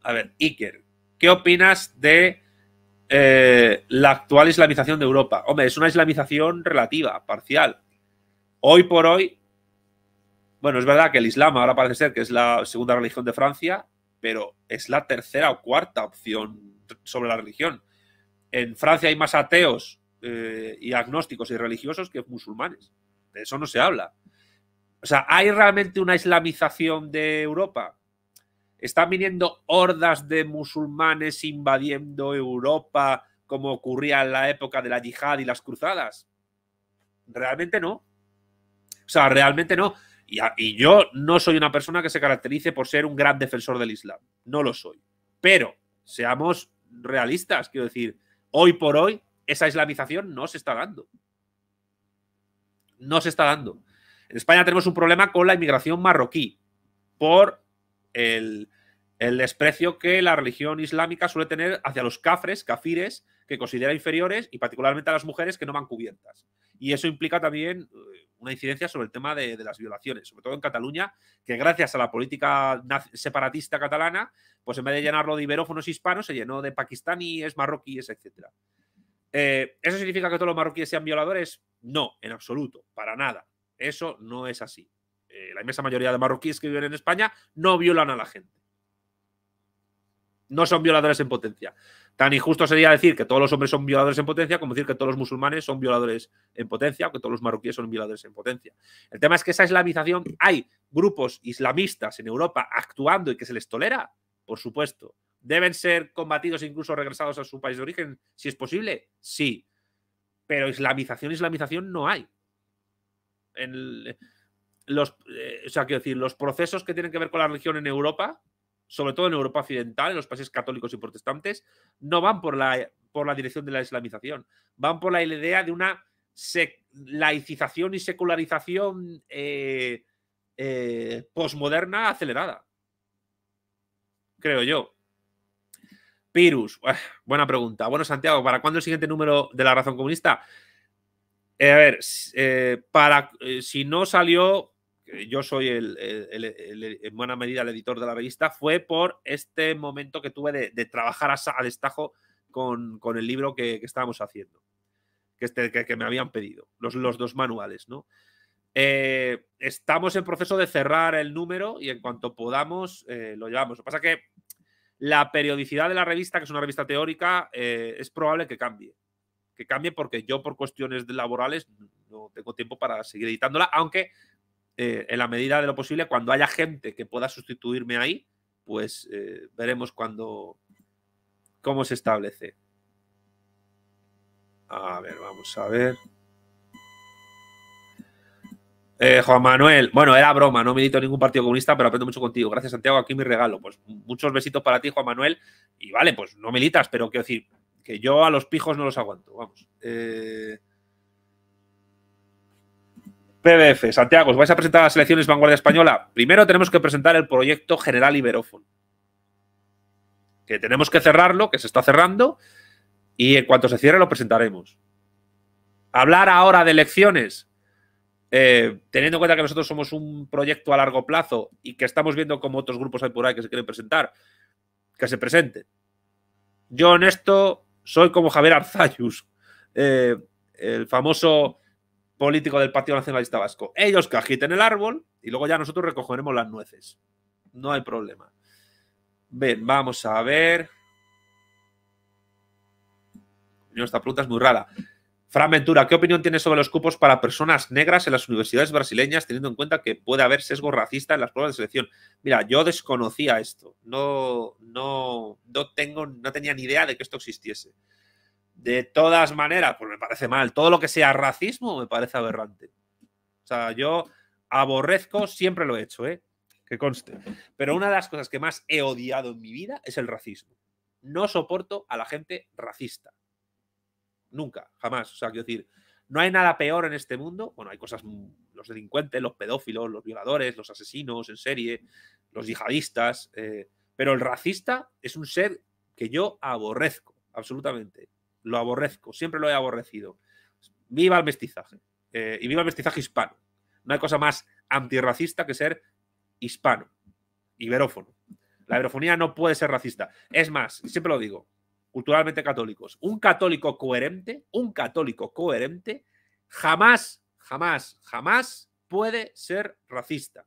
A ver, Iker, ¿qué opinas de eh, la actual islamización de Europa? Hombre, es una islamización relativa, parcial. Hoy por hoy, bueno, es verdad que el Islam ahora parece ser que es la segunda religión de Francia, pero es la tercera o cuarta opción sobre la religión. En Francia hay más ateos eh, y agnósticos y religiosos que musulmanes. De eso no se habla. O sea, ¿hay realmente una islamización de Europa? ¿Están viniendo hordas de musulmanes invadiendo Europa como ocurría en la época de la yihad y las cruzadas? Realmente no. O sea, realmente no. y yo no soy una persona que se caracterice por ser un gran defensor del Islam. No lo soy. Pero seamos realistas, quiero decir, hoy por hoy esa islamización no se está dando. No se está dando. En España tenemos un problema con la inmigración marroquí por el, desprecio que la religión islámica suele tener hacia los cafres, cafires, que considera inferiores y particularmente a las mujeres que no van cubiertas. Y eso implica también eh, una incidencia sobre el tema de, las violaciones, sobre todo en Cataluña, que gracias a la política separatista catalana, pues en vez de llenarlo de iberófonos hispanos, se llenó de pakistaníes, marroquíes, etc. Eh, ¿Eso significa que todos los marroquíes sean violadores? No, en absoluto, para nada. Eso no es así. Eh, la inmensa mayoría de marroquíes que viven en España no violan a la gente. No son violadores en potencia. Tan injusto sería decir que todos los hombres son violadores en potencia como decir que todos los musulmanes son violadores en potencia o que todos los marroquíes son violadores en potencia. El tema es que esa islamización, hay grupos islamistas en Europa actuando y que se les tolera, por supuesto. ¿Deben ser combatidos e incluso regresados a su país de origen? Si es posible, sí. Pero islamización, islamización no hay. Eh, los, eh, o sea, quiero decir, los procesos que tienen que ver con la religión en Europa, sobre todo en Europa occidental, en los países católicos y protestantes, no van por la, por la dirección de la islamización, van por la idea de una laicización y secularización eh, posmoderna acelerada. Creo yo. Pirus, ah, buena pregunta. Bueno, Santiago, ¿para cuándo el siguiente número de la razón comunista? Eh, a ver, eh, para, eh, si no salió, yo soy el, en buena medida el editor de la revista, fue por este momento que tuve de, trabajar a, destajo con, el libro que, estábamos haciendo, este, que, que, me habían pedido, los, los dos manuales, ¿no? estamos en proceso de cerrar el número y en cuanto podamos lo llevamos. Lo que pasa es que la periodicidad de la revista, que es una revista teórica, eh, es probable que cambie. Que cambie porque yo por cuestiones laborales no tengo tiempo para seguir editándola, aunque eh, en la medida de lo posible, cuando haya gente que pueda sustituirme ahí, pues eh, veremos cómo se establece. A ver, vamos a ver. Eh, Juan Manuel, bueno, era broma, no milito en ningún partido comunista, pero aprendo mucho contigo. Gracias, Santiago, aquí mi regalo. Pues muchos besitos para ti, Juan Manuel. Y vale, pues no militas, pero quiero decir que yo a los pijos no los aguanto, vamos. Eh... PBF, Santiago, ¿os vais a presentar las elecciones vanguardia española? Primero tenemos que presentar el proyecto General Iberófono. Que tenemos que cerrarlo, que se está cerrando, y en cuanto se cierre lo presentaremos. Hablar ahora de elecciones, eh, teniendo en cuenta que nosotros somos un proyecto a largo plazo y que estamos viendo cómo otros grupos hay por ahí que se quieren presentar, que se presenten. Yo en esto soy como Javier Arzayus, eh, el famoso político del Partido Nacionalista Vasco. Ellos que el árbol y luego ya nosotros recogeremos las nueces. No hay problema. Bien, vamos a ver. Esta pregunta es muy rara. Fran Ventura, ¿qué opinión tienes sobre los cupos para personas negras en las universidades brasileñas, teniendo en cuenta que puede haber sesgo racista en las pruebas de selección? Mira, yo desconocía esto. No, no, no, tengo, no tenía ni idea de que esto existiese. De todas maneras, pues me parece mal. Todo lo que sea racismo me parece aberrante. O sea, yo aborrezco, siempre lo he hecho, ¿eh? Que conste. Pero una de las cosas que más he odiado en mi vida es el racismo. No soporto a la gente racista Nunca, jamás. O sea, quiero decir, no hay nada peor en este mundo. Bueno, hay cosas, mm, los delincuentes, los pedófilos, los violadores, los asesinos en serie, los yihadistas, eh, pero el racista es un ser que yo aborrezco, absolutamente. Lo aborrezco, siempre lo he aborrecido. Viva el mestizaje. Eh, y viva el mestizaje hispano. No hay cosa más antirracista que ser hispano, iberófono. La iberofonía no puede ser racista. Es más, siempre lo digo, culturalmente católicos. Un católico coherente, un católico coherente, jamás, jamás, jamás puede ser racista.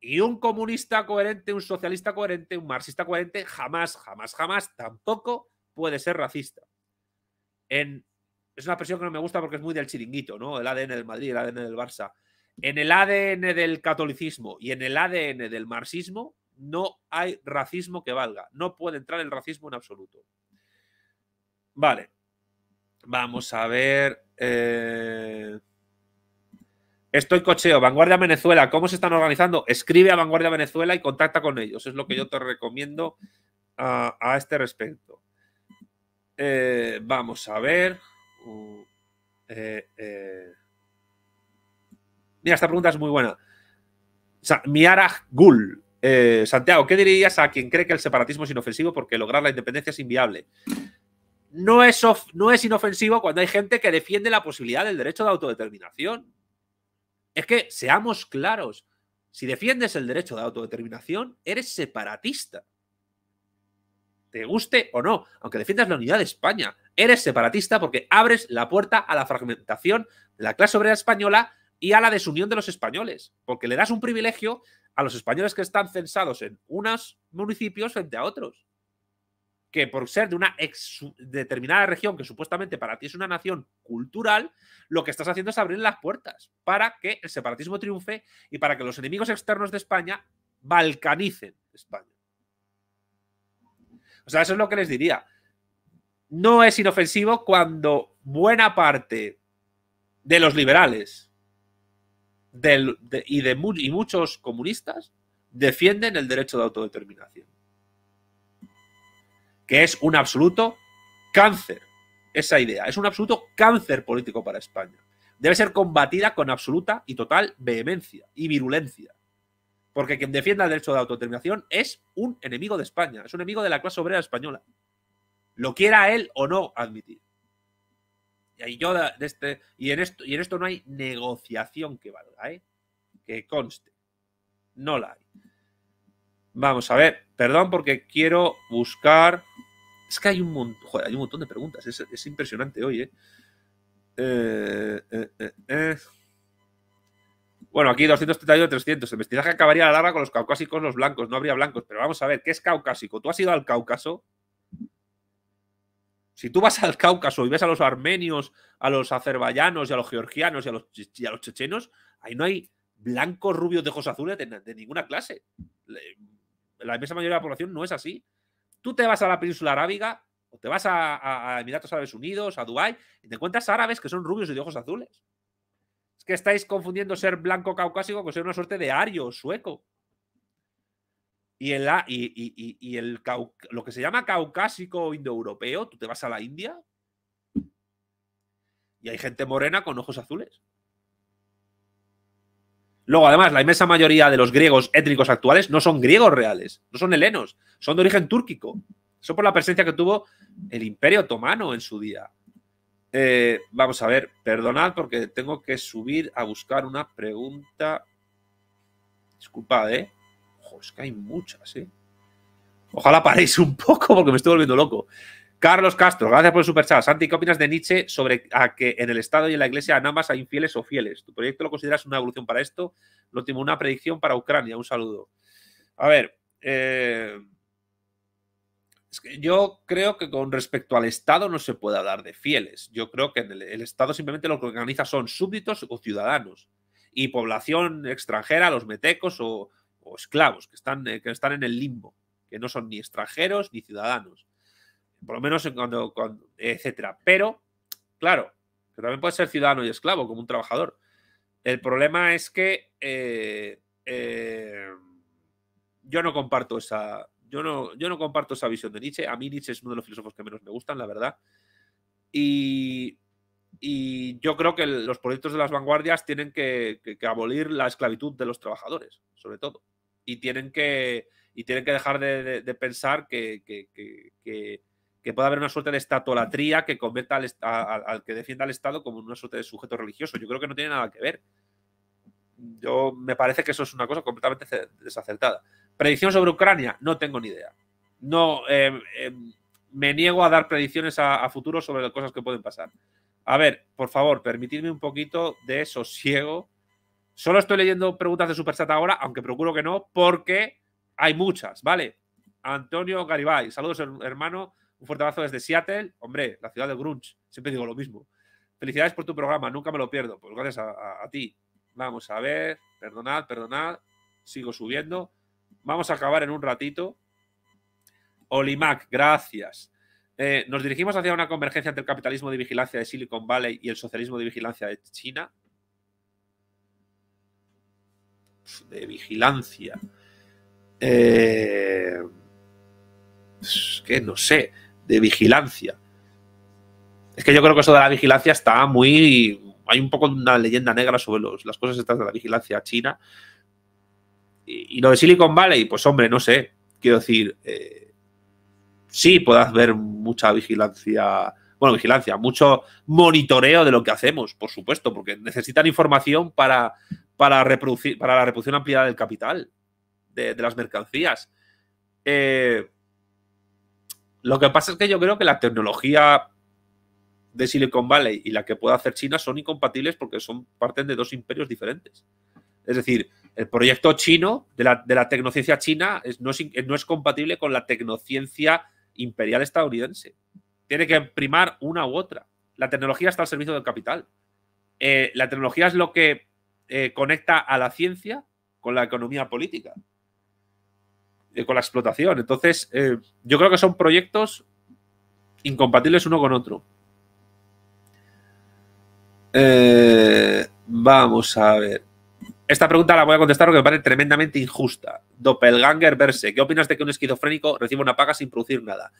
Y un comunista coherente, un socialista coherente, un marxista coherente, jamás, jamás, jamás tampoco puede ser racista. es una expresión que no me gusta porque es muy del chiringuito, ¿no? El ADN del Madrid, el ADN del Barça. En el ADN del catolicismo y en el ADN del marxismo no hay racismo que valga. No puede entrar el racismo en absoluto. Vale. Vamos a ver. Eh, estoy cocheo. Vanguardia Venezuela, ¿cómo se están organizando? Escribe a Vanguardia Venezuela y contacta con ellos. Es lo que yo te recomiendo a, este respecto. Eh, vamos a ver. Uh, eh, Mira, esta pregunta es muy buena. Miara Gull. Santiago, ¿qué dirías a quien cree que el separatismo es inofensivo porque lograr la independencia es inviable? no es, no es inofensivo cuando hay gente que defiende la posibilidad del derecho de autodeterminación. Es que, seamos claros, si defiendes el derecho de autodeterminación, eres separatista. Te guste o no, aunque defiendas la unidad de España, eres separatista porque abres la puerta a la fragmentación de la clase obrera española y a la desunión de los españoles, porque le das un privilegio a los españoles que están censados en unos municipios frente a otros que por ser de una determinada región, que supuestamente para ti es una nación cultural, lo que estás haciendo es abrir las puertas para que el separatismo triunfe y para que los enemigos externos de España balcanicen España. O sea, eso es lo que les diría. No es inofensivo cuando buena parte de los liberales y, de, y muchos comunistas defienden el derecho de autodeterminación que es un absoluto cáncer. Esa idea es un absoluto cáncer político para España. Debe ser combatida con absoluta y total vehemencia y virulencia. Porque quien defienda el derecho de autodeterminación es un enemigo de España, es un enemigo de la clase obrera española. Lo quiera él o no admitir. Y, yo de este, y, en, esto, y en esto no hay negociación que valga, ¿eh? que conste. No la hay. Vamos a ver, perdón porque quiero buscar... Es que hay un, montón, hay un montón de preguntas, es, impresionante hoy, ¿eh? Eh, eh, eh, eh. Bueno, aquí 232, 300. El mestizaje acabaría la larga con los caucásicos, los blancos. No habría blancos, pero vamos a ver, ¿qué es caucásico? ¿Tú has ido al Cáucaso? Si tú vas al Cáucaso y ves a los armenios, a los azerbaiyanos y a los georgianos y a los, a los chechenos, ahí no hay blancos rubios de ojos azules de ninguna clase la inmensa mayoría de la población no es así. Tú te vas a la península arábiga o te vas a, Emiratos Árabes Unidos, a Dubái, y te encuentras árabes que son rubios y de ojos azules. Es que estáis confundiendo ser blanco caucásico con ser una suerte de ario sueco. Y, y el, lo que se llama caucásico indoeuropeo, tú te vas a la India y hay gente morena con ojos azules. Luego, además, la inmensa mayoría de los griegos étnicos actuales no son griegos reales, no son helenos, son de origen túrquico. Eso por la presencia que tuvo el Imperio Otomano en su día. Eh, vamos a ver, perdonad porque tengo que subir a buscar una pregunta. Disculpad, ¿eh? Ojo, es que hay muchas, ¿eh? Ojalá paréis un poco porque me estoy volviendo loco. Carlos Castro, gracias por el superchat. Santi, ¿qué opinas de Nietzsche sobre a que en el Estado y en la Iglesia en ambas hay infieles o fieles? ¿Tu proyecto lo consideras una evolución para esto? Lo último, una predicción para Ucrania. Un saludo. A ver, eh, yo creo que con respecto al Estado no se puede hablar de fieles. Yo creo que en el, Estado simplemente lo que organiza son súbditos o ciudadanos y población extranjera, los metecos o, o esclavos que están, eh, que están en el limbo, que no son ni extranjeros ni ciudadanos por lo menos en cuando, etcétera. Pero, claro, también puede ser ciudadano y esclavo, como un trabajador. El problema es que eh, eh, yo no comparto esa. Yo no, yo no comparto esa visión de Nietzsche. A mí Nietzsche es uno de los filósofos que menos me gustan, la verdad. Y, yo creo que los proyectos de las vanguardias tienen que, abolir la esclavitud de los trabajadores, sobre todo. Y tienen que, tienen que dejar de, pensar que que pueda haber una suerte de estatolatría que convierta al, que defienda al Estado como una suerte de sujeto religioso. Yo creo que no tiene nada que ver. Yo me parece que eso es una cosa completamente desacertada. Predicción sobre Ucrania, no tengo ni idea. No em, em, me niego a dar predicciones a, futuro sobre las cosas que pueden pasar. A ver, por favor, permitidme un poquito de sosiego. Solo estoy leyendo preguntas de Superchat ahora, aunque procuro que no, porque hay muchas, ¿vale? Antonio Garibay, saludos hermano. Un fuerte abrazo desde Seattle. Hombre, la ciudad de Grunge. Siempre digo lo mismo. Felicidades por tu programa, nunca me lo pierdo. Pues gracias a, ti. Vamos a ver. Perdonad, perdonad. Sigo subiendo. Vamos a acabar en un ratito. Olimac, gracias. Eh, nos dirigimos hacia una convergencia entre el capitalismo de vigilancia de Silicon Valley y el socialismo de vigilancia de China. De vigilancia. Eh, que no sé de vigilancia. Es que yo creo que eso de la vigilancia está muy... Hay un poco una leyenda negra sobre las cosas estas de la vigilancia china. Y, lo de Silicon Valley, pues hombre, no sé. Quiero decir, eh, sí podrás ver mucha vigilancia, bueno, vigilancia, mucho monitoreo de lo que hacemos, por supuesto, porque necesitan información para, para, reproducir, para la reproducción ampliada del capital, de, de las mercancías. Eh, lo que pasa es que yo creo que la tecnología de Silicon Valley y la que puede hacer China son incompatibles porque son parten de dos imperios diferentes. Es decir, el proyecto chino de la, tecnociencia china no, es, compatible con la tecnociencia imperial estadounidense. Tiene que primar una u otra. La tecnología está al servicio del capital. Eh, la tecnología es lo que eh, conecta a la ciencia con la economía política. Eh, con la explotación. Entonces, eh, yo creo que son proyectos incompatibles uno con otro. Eh, vamos a ver. Esta pregunta la voy a contestar porque me parece tremendamente injusta. Doppelganger verse. ¿Qué opinas de que un esquizofrénico reciba una paga sin producir nada?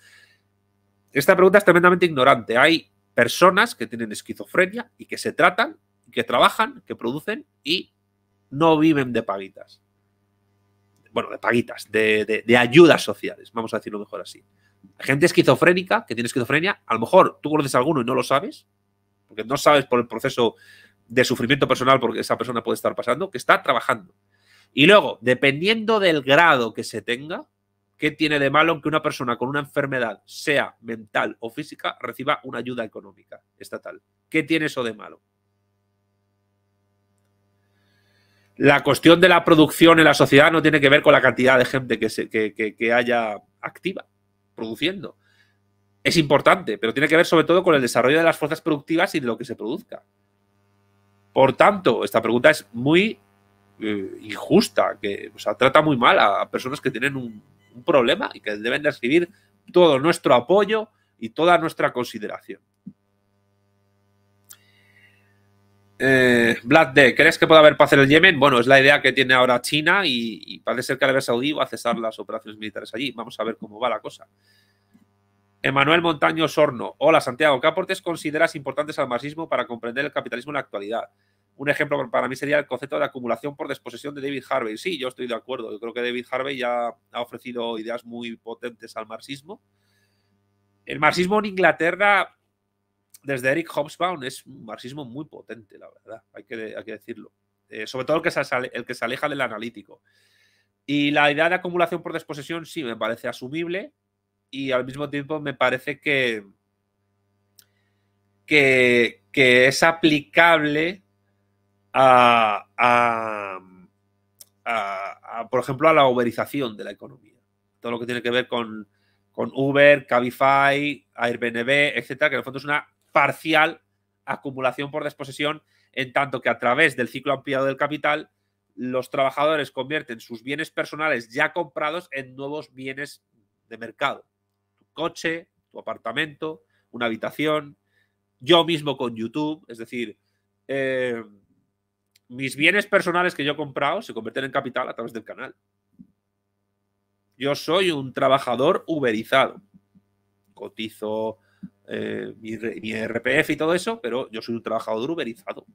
Esta pregunta es tremendamente ignorante. Hay personas que tienen esquizofrenia y que se tratan, que trabajan, que producen y no viven de paguitas bueno, de paguitas, de, ayudas sociales, vamos a decirlo mejor así. Gente esquizofrénica, que tiene esquizofrenia, a lo mejor tú conoces a alguno y no lo sabes, porque no sabes por el proceso de sufrimiento personal porque esa persona puede estar pasando, que está trabajando. Y luego, dependiendo del grado que se tenga, ¿qué tiene de malo que una persona con una enfermedad, sea mental o física, reciba una ayuda económica estatal? ¿Qué tiene eso de malo? la cuestión de la producción en la sociedad no tiene que ver con la cantidad de gente que, haya activa produciendo. Es importante, pero tiene que ver sobre todo con el desarrollo de las fuerzas productivas y de lo que se produzca. Por tanto, esta pregunta es muy eh, injusta, que trata muy mal a, personas que tienen un, problema y que deben recibir todo nuestro apoyo y toda nuestra consideración. Eh, D, ¿crees que puede haber paz en el Yemen? Bueno, es la idea que tiene ahora China y, parece ser que Arabia Saudí va a cesar las operaciones militares allí. Vamos a ver cómo va la cosa. Emanuel Montaño Sorno. Hola, Santiago. ¿Qué aportes consideras importantes al marxismo para comprender el capitalismo en la actualidad? Un ejemplo para mí sería el concepto de acumulación por desposesión de David Harvey. Sí, yo estoy de acuerdo. Yo creo que David Harvey ya ha ofrecido ideas muy potentes al marxismo. El marxismo en Inglaterra desde Eric Hobsbawm es un marxismo muy potente, la verdad, hay que, decirlo. Eh, sobre todo el que, se, el que se aleja del analítico. Y la idea de acumulación por desposesión sí me parece asumible y al mismo tiempo me parece que, que, es aplicable a, por ejemplo, a la uberización de la economía. Todo lo que tiene que ver con, con Uber, Cabify, Airbnb, etcétera, que en el fondo es una parcial acumulación por desposesión, en tanto que a través del ciclo ampliado del capital, los trabajadores convierten sus bienes personales ya comprados en nuevos bienes de mercado. Tu coche, tu apartamento, una habitación, yo mismo con YouTube, es decir, eh, mis bienes personales que yo he comprado se convierten en capital a través del canal. Yo soy un trabajador uberizado. Cotizo, eh, mi, RPF y todo eso, pero yo soy un trabajador uberizado.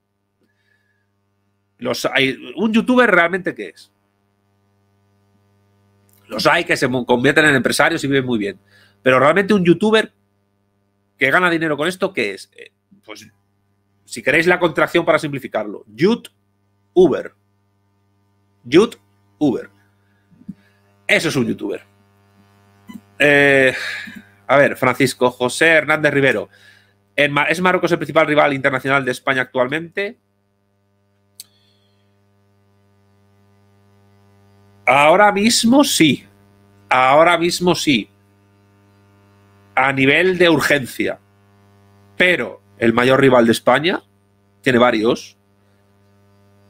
Los, hay, ¿Un youtuber realmente qué es? Los hay que se convierten en empresarios y viven muy bien. Pero realmente un youtuber que gana dinero con esto, ¿qué es? Eh, pues si queréis la contracción para simplificarlo, youtuber, Uber. Youth Uber. Eso es un youtuber. Eh, a ver, Francisco José Hernández Rivero. Eh, ¿Es Marruecos el principal rival internacional de España actualmente? Ahora mismo sí. Ahora mismo sí. A nivel de urgencia. Pero el mayor rival de España tiene varios.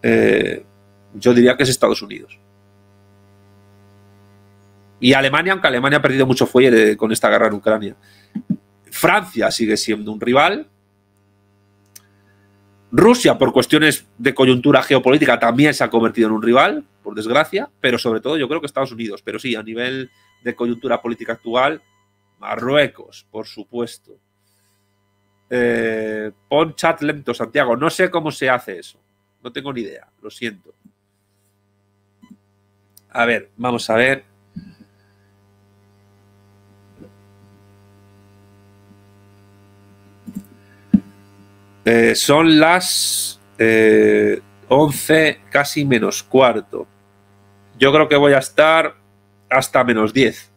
Eh, yo diría que es Estados Unidos. Y Alemania, aunque Alemania ha perdido mucho fuelle con esta guerra en Ucrania. Francia sigue siendo un rival. Rusia, por cuestiones de coyuntura geopolítica, también se ha convertido en un rival, por desgracia, pero sobre todo yo creo que Estados Unidos. Pero sí, a nivel de coyuntura política actual, Marruecos, por supuesto. Eh, pon chat lento, Santiago. No sé cómo se hace eso. No tengo ni idea, lo siento. A ver, vamos a ver. Eh, son las 11 eh, casi menos cuarto. Yo creo que voy a estar hasta menos 10.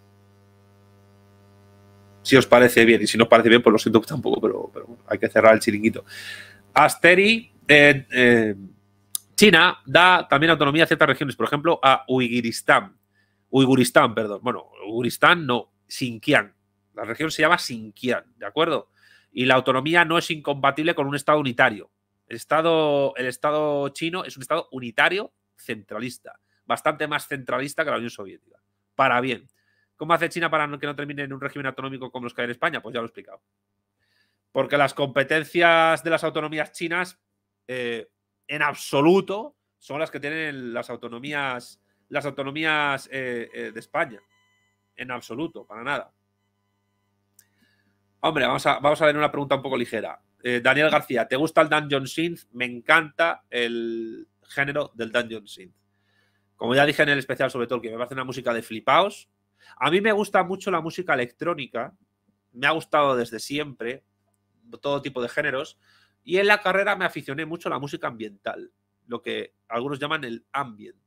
Si os parece bien, y si no parece bien, pues lo siento tampoco, pero, hay que cerrar el chiringuito. Asteri, eh, China da también autonomía a ciertas regiones, por ejemplo, a Uiguristán. Uiguristán, perdón. Bueno, Uiguristán no, Xinjiang. La región se llama Xinjiang, ¿de acuerdo? Y la autonomía no es incompatible con un Estado unitario. El Estado, el estado chino es un Estado unitario centralista, bastante más centralista que la Unión Soviética. Para bien. ¿Cómo hace China para que no termine en un régimen autonómico como los que hay en España? Pues ya lo he explicado. Porque las competencias de las autonomías chinas eh, en absoluto son las que tienen las autonomías, las autonomías eh, eh, de España. En absoluto, para nada. Hombre, vamos a, ver una pregunta un poco ligera. Eh, Daniel García, ¿te gusta el Dungeon Synth? Me encanta el género del Dungeon Synth. Como ya dije en el especial sobre Tolkien, me parece una música de flipaos. A mí me gusta mucho la música electrónica. Me ha gustado desde siempre. Todo tipo de géneros. Y en la carrera me aficioné mucho a la música ambiental. Lo que algunos llaman el ambient.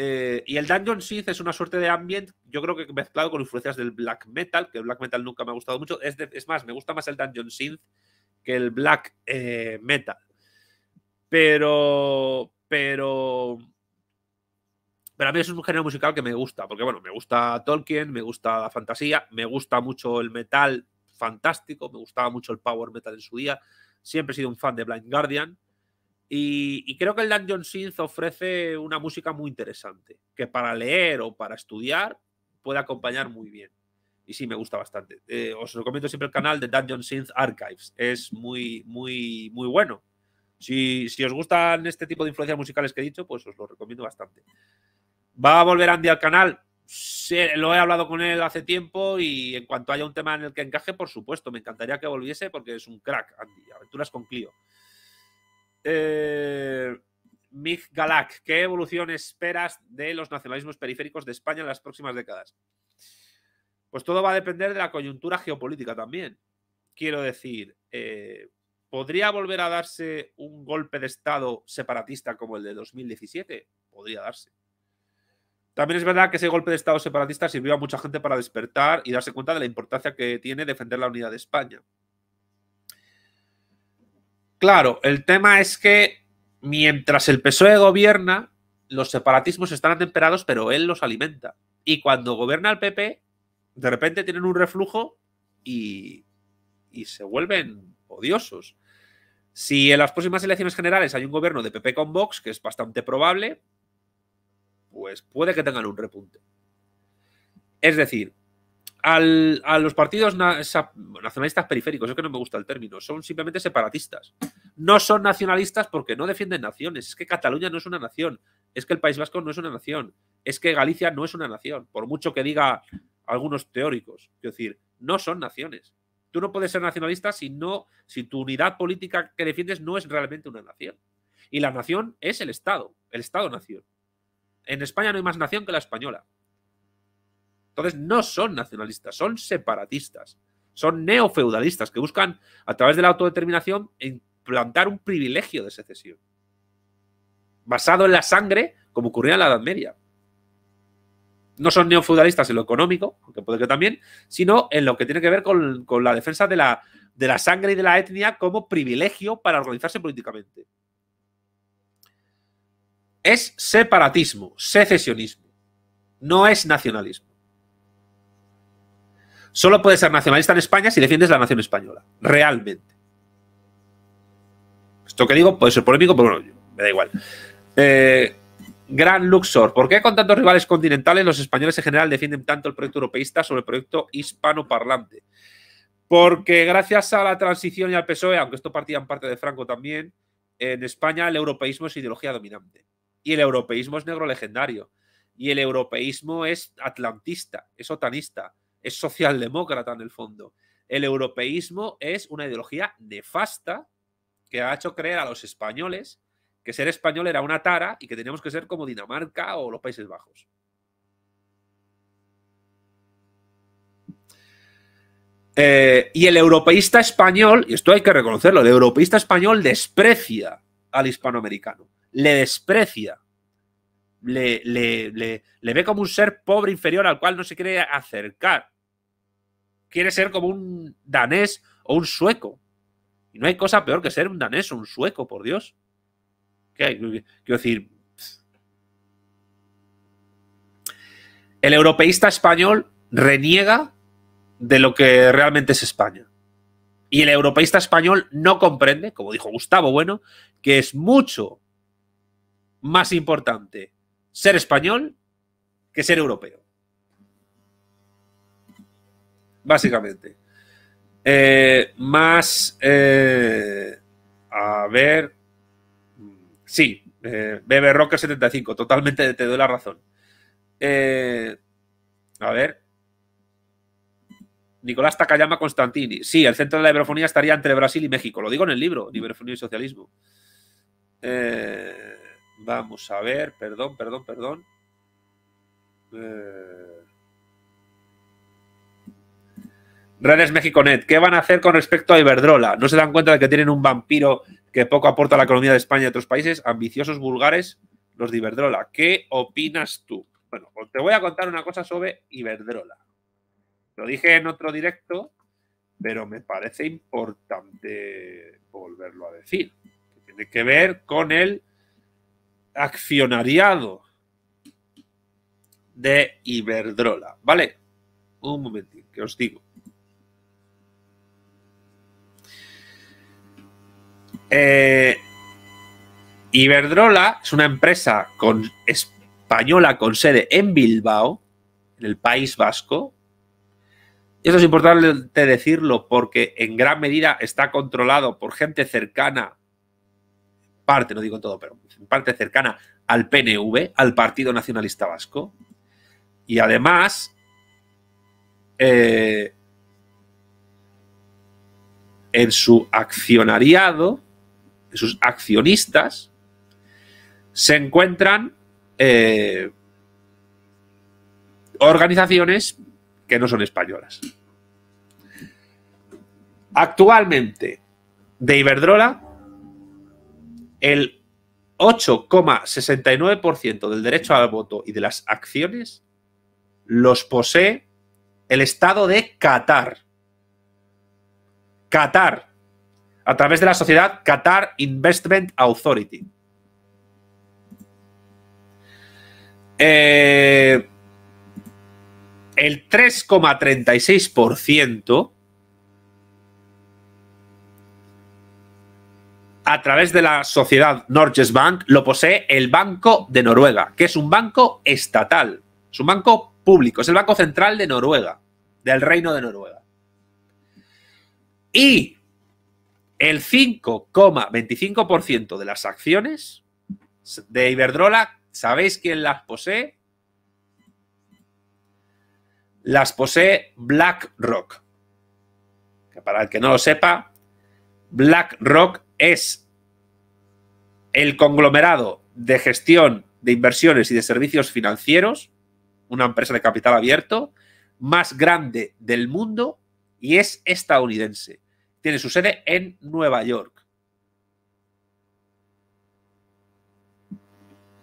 Eh, y el Dungeon Synth es una suerte de ambient, yo creo que mezclado con influencias del black metal, que el black metal nunca me ha gustado mucho. Es, más, me gusta más el Dungeon Synth que el black eh, metal. Pero. Pero. Pero a mí es un género musical que me gusta, porque bueno, me gusta Tolkien, me gusta la fantasía, me gusta mucho el metal fantástico, me gustaba mucho el power metal en su día, siempre he sido un fan de Blind Guardian, y, creo que el Dungeon Synth ofrece una música muy interesante, que para leer o para estudiar puede acompañar muy bien. Y sí, me gusta bastante. Eh, os recomiendo siempre el canal de Dungeon Synth Archives. Es muy, muy, muy bueno. Si, os gustan este tipo de influencias musicales que he dicho, pues os lo recomiendo bastante. ¿Va a volver Andy al canal? lo he hablado con él hace tiempo y en cuanto haya un tema en el que encaje, por supuesto, me encantaría que volviese porque es un crack, Andy. Aventuras con Clio. Eh, Mig Galak, ¿qué evolución esperas de los nacionalismos periféricos de España en las próximas décadas? Pues todo va a depender de la coyuntura geopolítica también. Quiero decir, eh, ¿podría volver a darse un golpe de Estado separatista como el de 2017? Podría darse. También es verdad que ese golpe de Estado separatista sirvió a mucha gente para despertar y darse cuenta de la importancia que tiene defender la unidad de España. Claro, el tema es que mientras el PSOE gobierna, los separatismos están atemperados, pero él los alimenta. Y cuando gobierna el PP, de repente tienen un reflujo y, se vuelven odiosos. Si en las próximas elecciones generales hay un gobierno de PP con Vox, que es bastante probable, pues puede que tengan un repunte. Es decir, a los partidos nacionalistas periféricos, es que no me gusta el término, son simplemente separatistas. No son nacionalistas porque no defienden naciones. Es que Cataluña no es una nación, es que el País Vasco no es una nación, es que Galicia no es una nación, por mucho que diga algunos teóricos. Es decir, no son naciones. Tú no puedes ser nacionalista si, no, si tu unidad política que defiendes no es realmente una nación. Y la nación es el Estado, el Estado-nación. En España no hay más nación que la española. Entonces no son nacionalistas, son separatistas, son neofeudalistas que buscan a través de la autodeterminación implantar un privilegio de secesión, basado en la sangre como ocurría en la Edad Media. No son neofeudalistas en lo económico, aunque puede que también, sino en lo que tiene que ver con, la defensa de la sangre y de la etnia como privilegio para organizarse políticamente es separatismo, secesionismo, no es nacionalismo. Solo puedes ser nacionalista en España si defiendes la nación española, realmente. Esto que digo puede ser polémico, pero bueno, me da igual. Eh, gran Luxor. ¿Por qué con tantos rivales continentales los españoles en general defienden tanto el proyecto europeísta sobre el proyecto hispanoparlante? Porque gracias a la transición y al PSOE, aunque esto partía en parte de Franco también, en España el europeísmo es ideología dominante. Y el europeísmo es negro legendario. Y el europeísmo es atlantista, es otanista es socialdemócrata en el fondo. El europeísmo es una ideología nefasta que ha hecho creer a los españoles que ser español era una tara y que teníamos que ser como Dinamarca o los Países Bajos. Eh, y el europeísta español, y esto hay que reconocerlo, el europeísta español desprecia al hispanoamericano, le desprecia le, ve como un ser pobre inferior al cual no se quiere acercar. Quiere ser como un danés o un sueco. Y no hay cosa peor que ser un danés o un sueco, por Dios. Quiero decir. El europeísta español reniega de lo que realmente es España. Y el europeísta español no comprende, como dijo Gustavo Bueno, que es mucho más importante ser español que ser europeo. Básicamente. Eh, más, eh, a ver, sí, eh, Bebe Rocker 75, totalmente te doy la razón. Eh, a ver, Nicolás Takayama Constantini, sí, el centro de la iberofonía estaría entre Brasil y México, lo digo en el libro, Iberofonía y Socialismo. Eh, Vamos a ver, perdón, perdón, perdón. Eh, Redes México Net, ¿qué van a hacer con respecto a Iberdrola? ¿No se dan cuenta de que tienen un vampiro que poco aporta a la economía de España y otros países? Ambiciosos vulgares, los de Iberdrola. ¿Qué opinas tú? Bueno, pues te voy a contar una cosa sobre Iberdrola. Lo dije en otro directo, pero me parece importante volverlo a decir. tiene que ver con el accionariado de Iberdrola. ¿Vale? Un momentito que os digo. Eh, Iberdrola es una empresa española con sede en Bilbao, en el País Vasco. Esto es importante decirlo porque en gran medida está controlado por gente cercana parte, no digo todo, pero en parte cercana al PNV, al Partido Nacionalista Vasco. Y además, eh, en su accionariado, en sus accionistas, se encuentran eh, organizaciones que no son españolas. Actualmente, de Iberdrola el 8,69% del derecho al voto y de las acciones los posee el Estado de Qatar. Qatar, a través de la sociedad Qatar Investment Authority. Eh, el 3,36% a través de la sociedad Norges Bank, lo posee el Banco de Noruega, que es un banco estatal, es un banco público, es el Banco Central de Noruega, del Reino de Noruega. Y el 5,25% de las acciones de Iberdrola, ¿sabéis quién las posee? Las posee BlackRock. para el que no lo sepa, BlackRock es el conglomerado de gestión de inversiones y de servicios financieros, una empresa de capital abierto, más grande del mundo y es estadounidense. Tiene su sede en Nueva York.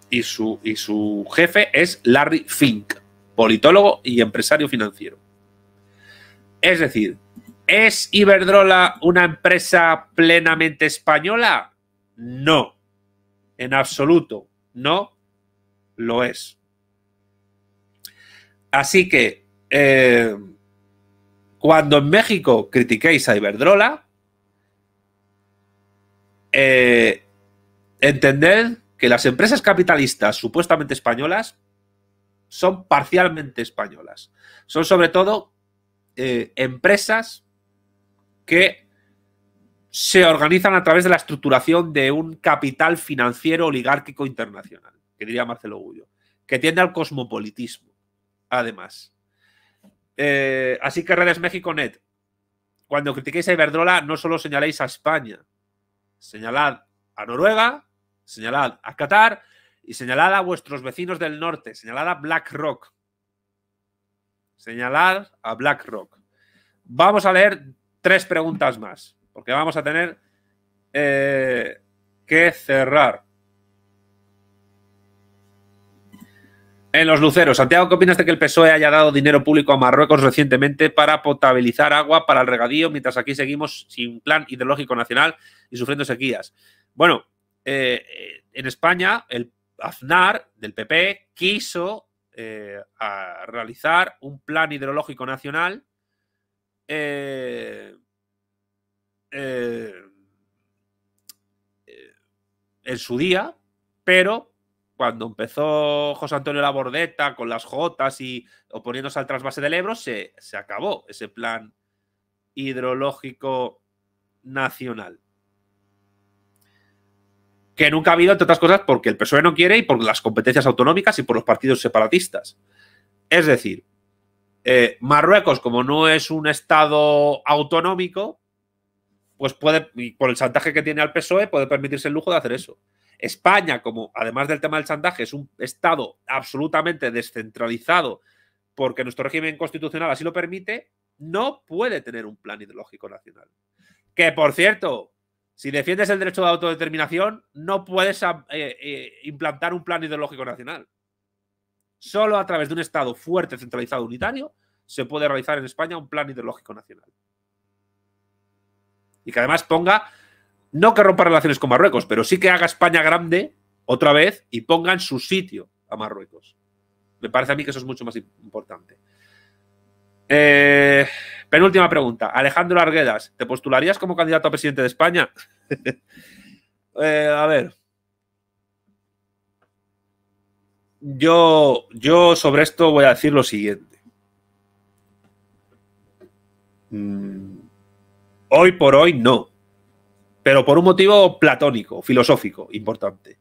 Y su, y su jefe es Larry Fink, politólogo y empresario financiero. Es decir, ¿Es Iberdrola una empresa plenamente española? No, en absoluto, no lo es. Así que eh, cuando en México critiquéis a Iberdrola, eh, entended que las empresas capitalistas supuestamente españolas son parcialmente españolas. Son sobre todo eh, empresas que se organizan a través de la estructuración de un capital financiero oligárquico internacional, que diría Marcelo Gullo, que tiende al cosmopolitismo, además. Eh, así que Redes México Net, cuando critiquéis a Iberdrola, no solo señaléis a España, señalad a Noruega, señalad a Qatar y señalad a vuestros vecinos del norte, señalad a BlackRock. Señalad a BlackRock. Vamos a leer tres preguntas más, porque vamos a tener eh, que cerrar. En los luceros, Santiago, ¿qué opinas de que el PSOE haya dado dinero público a Marruecos recientemente para potabilizar agua para el regadío, mientras aquí seguimos sin plan hidrológico nacional y sufriendo sequías? Bueno, eh, en España, el Aznar del PP quiso eh, realizar un plan hidrológico nacional eh, eh, eh, en su día, pero cuando empezó José Antonio Labordeta con las Jotas y oponiéndose al trasvase del Ebro, se, se acabó ese plan hidrológico nacional. Que nunca ha habido, entre otras cosas, porque el PSOE no quiere y por las competencias autonómicas y por los partidos separatistas. Es decir, eh, Marruecos, como no es un Estado autonómico, pues puede, y por el chantaje que tiene al PSOE, puede permitirse el lujo de hacer eso. España, como además del tema del chantaje, es un Estado absolutamente descentralizado porque nuestro régimen constitucional así lo permite, no puede tener un plan ideológico nacional. Que, por cierto, si defiendes el derecho de autodeterminación, no puedes eh, eh, implantar un plan ideológico nacional. Solo a través de un Estado fuerte, centralizado, unitario, se puede realizar en España un plan ideológico nacional. Y que además ponga, no que rompa relaciones con Marruecos, pero sí que haga España grande otra vez y ponga en su sitio a Marruecos. Me parece a mí que eso es mucho más importante. Eh, penúltima pregunta. Alejandro Arguedas, ¿te postularías como candidato a presidente de España? Eh, a ver. Yo, yo sobre esto voy a decir lo siguiente. Mm, hoy por hoy no, pero por un motivo platónico, filosófico, importante.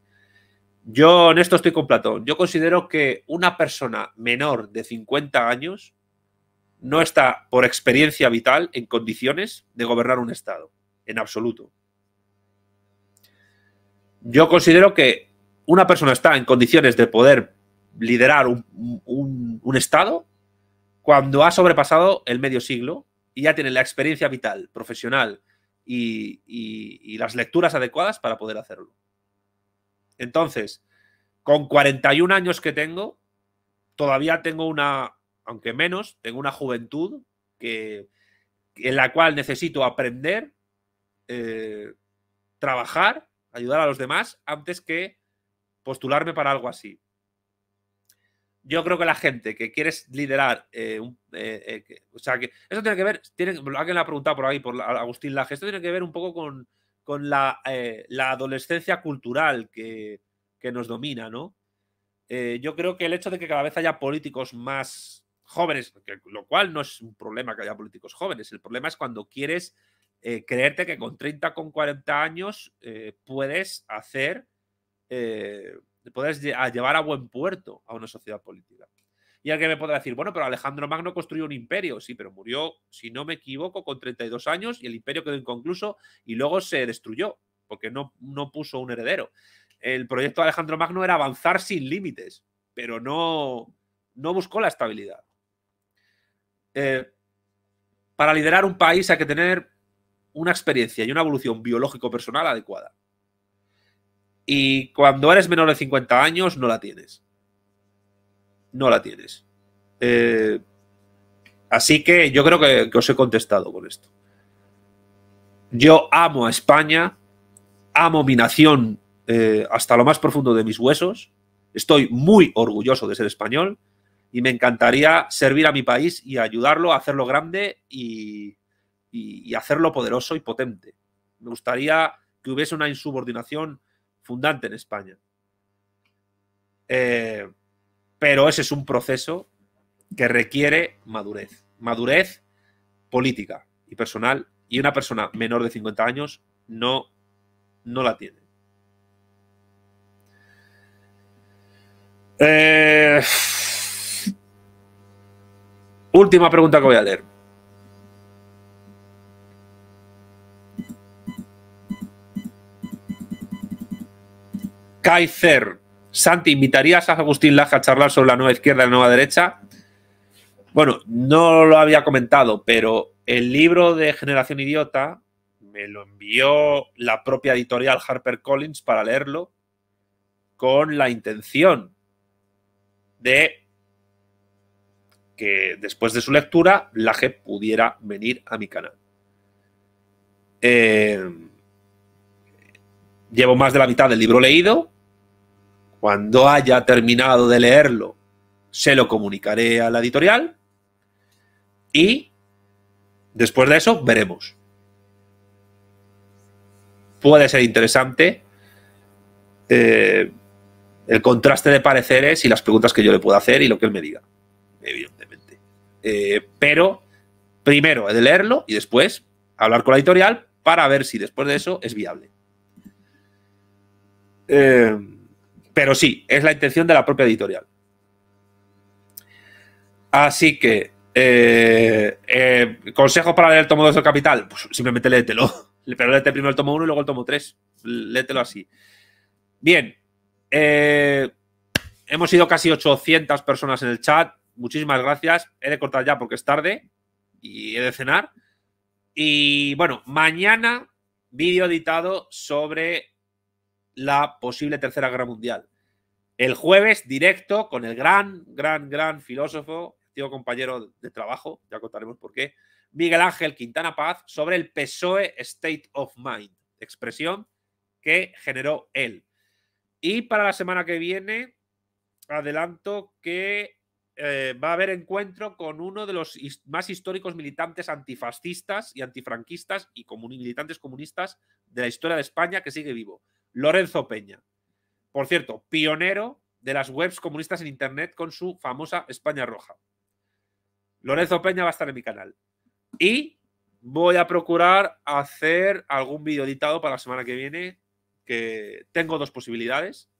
Yo en esto estoy con Platón. Yo considero que una persona menor de 50 años no está por experiencia vital en condiciones de gobernar un Estado, en absoluto. Yo considero que una persona está en condiciones de poder liderar un, Estado cuando ha sobrepasado el medio siglo y ya tiene la experiencia vital, profesional y, las lecturas adecuadas para poder hacerlo. Entonces, con 41 años que tengo, todavía tengo una, aunque menos, tengo una juventud que, en la cual necesito aprender, eh, trabajar, ayudar a los demás antes que postularme para algo así. Yo creo que la gente que quieres liderar, eh, eh, eh, o sea, que eso tiene que ver, tiene, alguien la ha preguntado por ahí, por Agustín Laje, esto tiene que ver un poco con, la, adolescencia cultural que, nos domina, ¿no? yo creo que el hecho de que cada vez haya políticos más jóvenes, lo cual no es un problema que haya políticos jóvenes, el problema es cuando quieres creerte que con 30, con 40 años puedes hacer eh, poder llevar a buen puerto a una sociedad política. Y alguien me podrá decir, bueno, pero Alejandro Magno construyó un imperio, sí, pero murió, si no me equivoco, con 32 años y el imperio quedó inconcluso y luego se destruyó porque no, no puso un heredero. El proyecto de Alejandro Magno era avanzar sin límites, pero no, no buscó la estabilidad. Eh, para liderar un país hay que tener una experiencia y una evolución biológico-personal adecuada. Y cuando eres menor de 50 años, no la tienes. No la tienes. Eh, así que yo creo que, os he contestado con esto. Yo amo a España, amo mi nación eh, hasta lo más profundo de mis huesos. Estoy muy orgulloso de ser español y me encantaría servir a mi país y ayudarlo a hacerlo grande y, y hacerlo poderoso y potente. Me gustaría que hubiese una insubordinación fundante en España. Eh, pero ese es un proceso que requiere madurez. Madurez política y personal. Y una persona menor de 50 años no, no la tiene. Eh, última pregunta que voy a leer. Kaiser. Santi, ¿invitarías a Agustín Laje a charlar sobre la nueva izquierda y la nueva derecha? Bueno, no lo había comentado, pero el libro de Generación Idiota me lo envió la propia editorial HarperCollins para leerlo con la intención de que después de su lectura Laje pudiera venir a mi canal. Eh, llevo más de la mitad del libro leído, cuando haya terminado de leerlo, se lo comunicaré a la editorial y después de eso veremos. Puede ser interesante eh, el contraste de pareceres y las preguntas que yo le pueda hacer y lo que él me diga, evidentemente. Eh, pero primero he de leerlo y después hablar con la editorial para ver si después de eso es viable. Eh, pero sí, es la intención de la propia editorial. Así que, eh, eh, consejo para leer el tomo 2 del Capital, pues simplemente léetelo. Pero léete primero el tomo 1 y luego el tomo 3. Léetelo así. Bien. Eh, hemos sido casi 800 personas en el chat. Muchísimas gracias. He de cortar ya porque es tarde y he de cenar. Y bueno, mañana vídeo editado sobre la posible Tercera Guerra Mundial. El jueves, directo con el gran, gran, gran filósofo, antiguo compañero de trabajo, ya contaremos por qué, Miguel Ángel Quintana Paz, sobre el PSOE State of Mind, expresión que generó él. Y para la semana que viene, adelanto que eh, va a haber encuentro con uno de los más históricos militantes antifascistas y antifranquistas y militantes comunistas de la historia de España que sigue vivo. Lorenzo Peña. Por cierto, pionero de las webs comunistas en Internet con su famosa España Roja. Lorenzo Peña va a estar en mi canal. Y voy a procurar hacer algún vídeo editado para la semana que viene, que tengo dos posibilidades.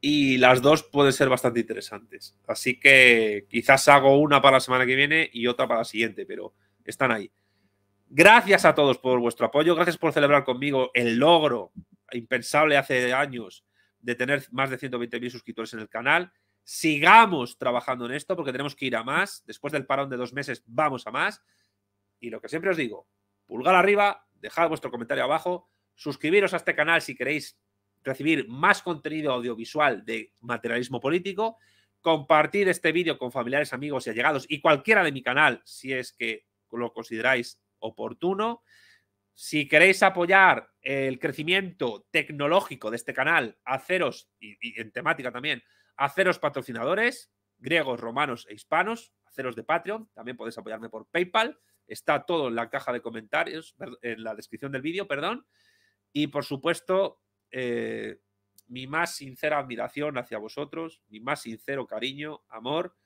Y las dos pueden ser bastante interesantes. Así que quizás hago una para la semana que viene y otra para la siguiente, pero están ahí. Gracias a todos por vuestro apoyo, gracias por celebrar conmigo el logro impensable hace años de tener más de 120.000 suscriptores en el canal. Sigamos trabajando en esto porque tenemos que ir a más. Después del parón de dos meses vamos a más. Y lo que siempre os digo, pulgar arriba, dejad vuestro comentario abajo, suscribiros a este canal si queréis recibir más contenido audiovisual de materialismo político, compartir este vídeo con familiares, amigos y allegados y cualquiera de mi canal si es que lo consideráis oportuno. Si queréis apoyar el crecimiento tecnológico de este canal, haceros, y, en temática también, haceros patrocinadores, griegos, romanos e hispanos, haceros de Patreon, también podéis apoyarme por PayPal, está todo en la caja de comentarios, en la descripción del vídeo, perdón. Y por supuesto, eh, mi más sincera admiración hacia vosotros, mi más sincero cariño, amor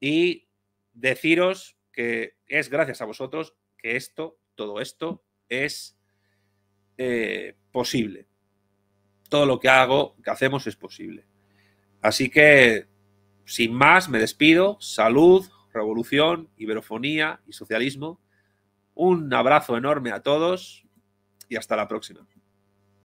y deciros que es gracias a vosotros que esto, todo esto, es eh, posible. Todo lo que hago, que hacemos es posible. Así que, sin más, me despido. Salud, revolución, iberofonía y socialismo. Un abrazo enorme a todos y hasta la próxima.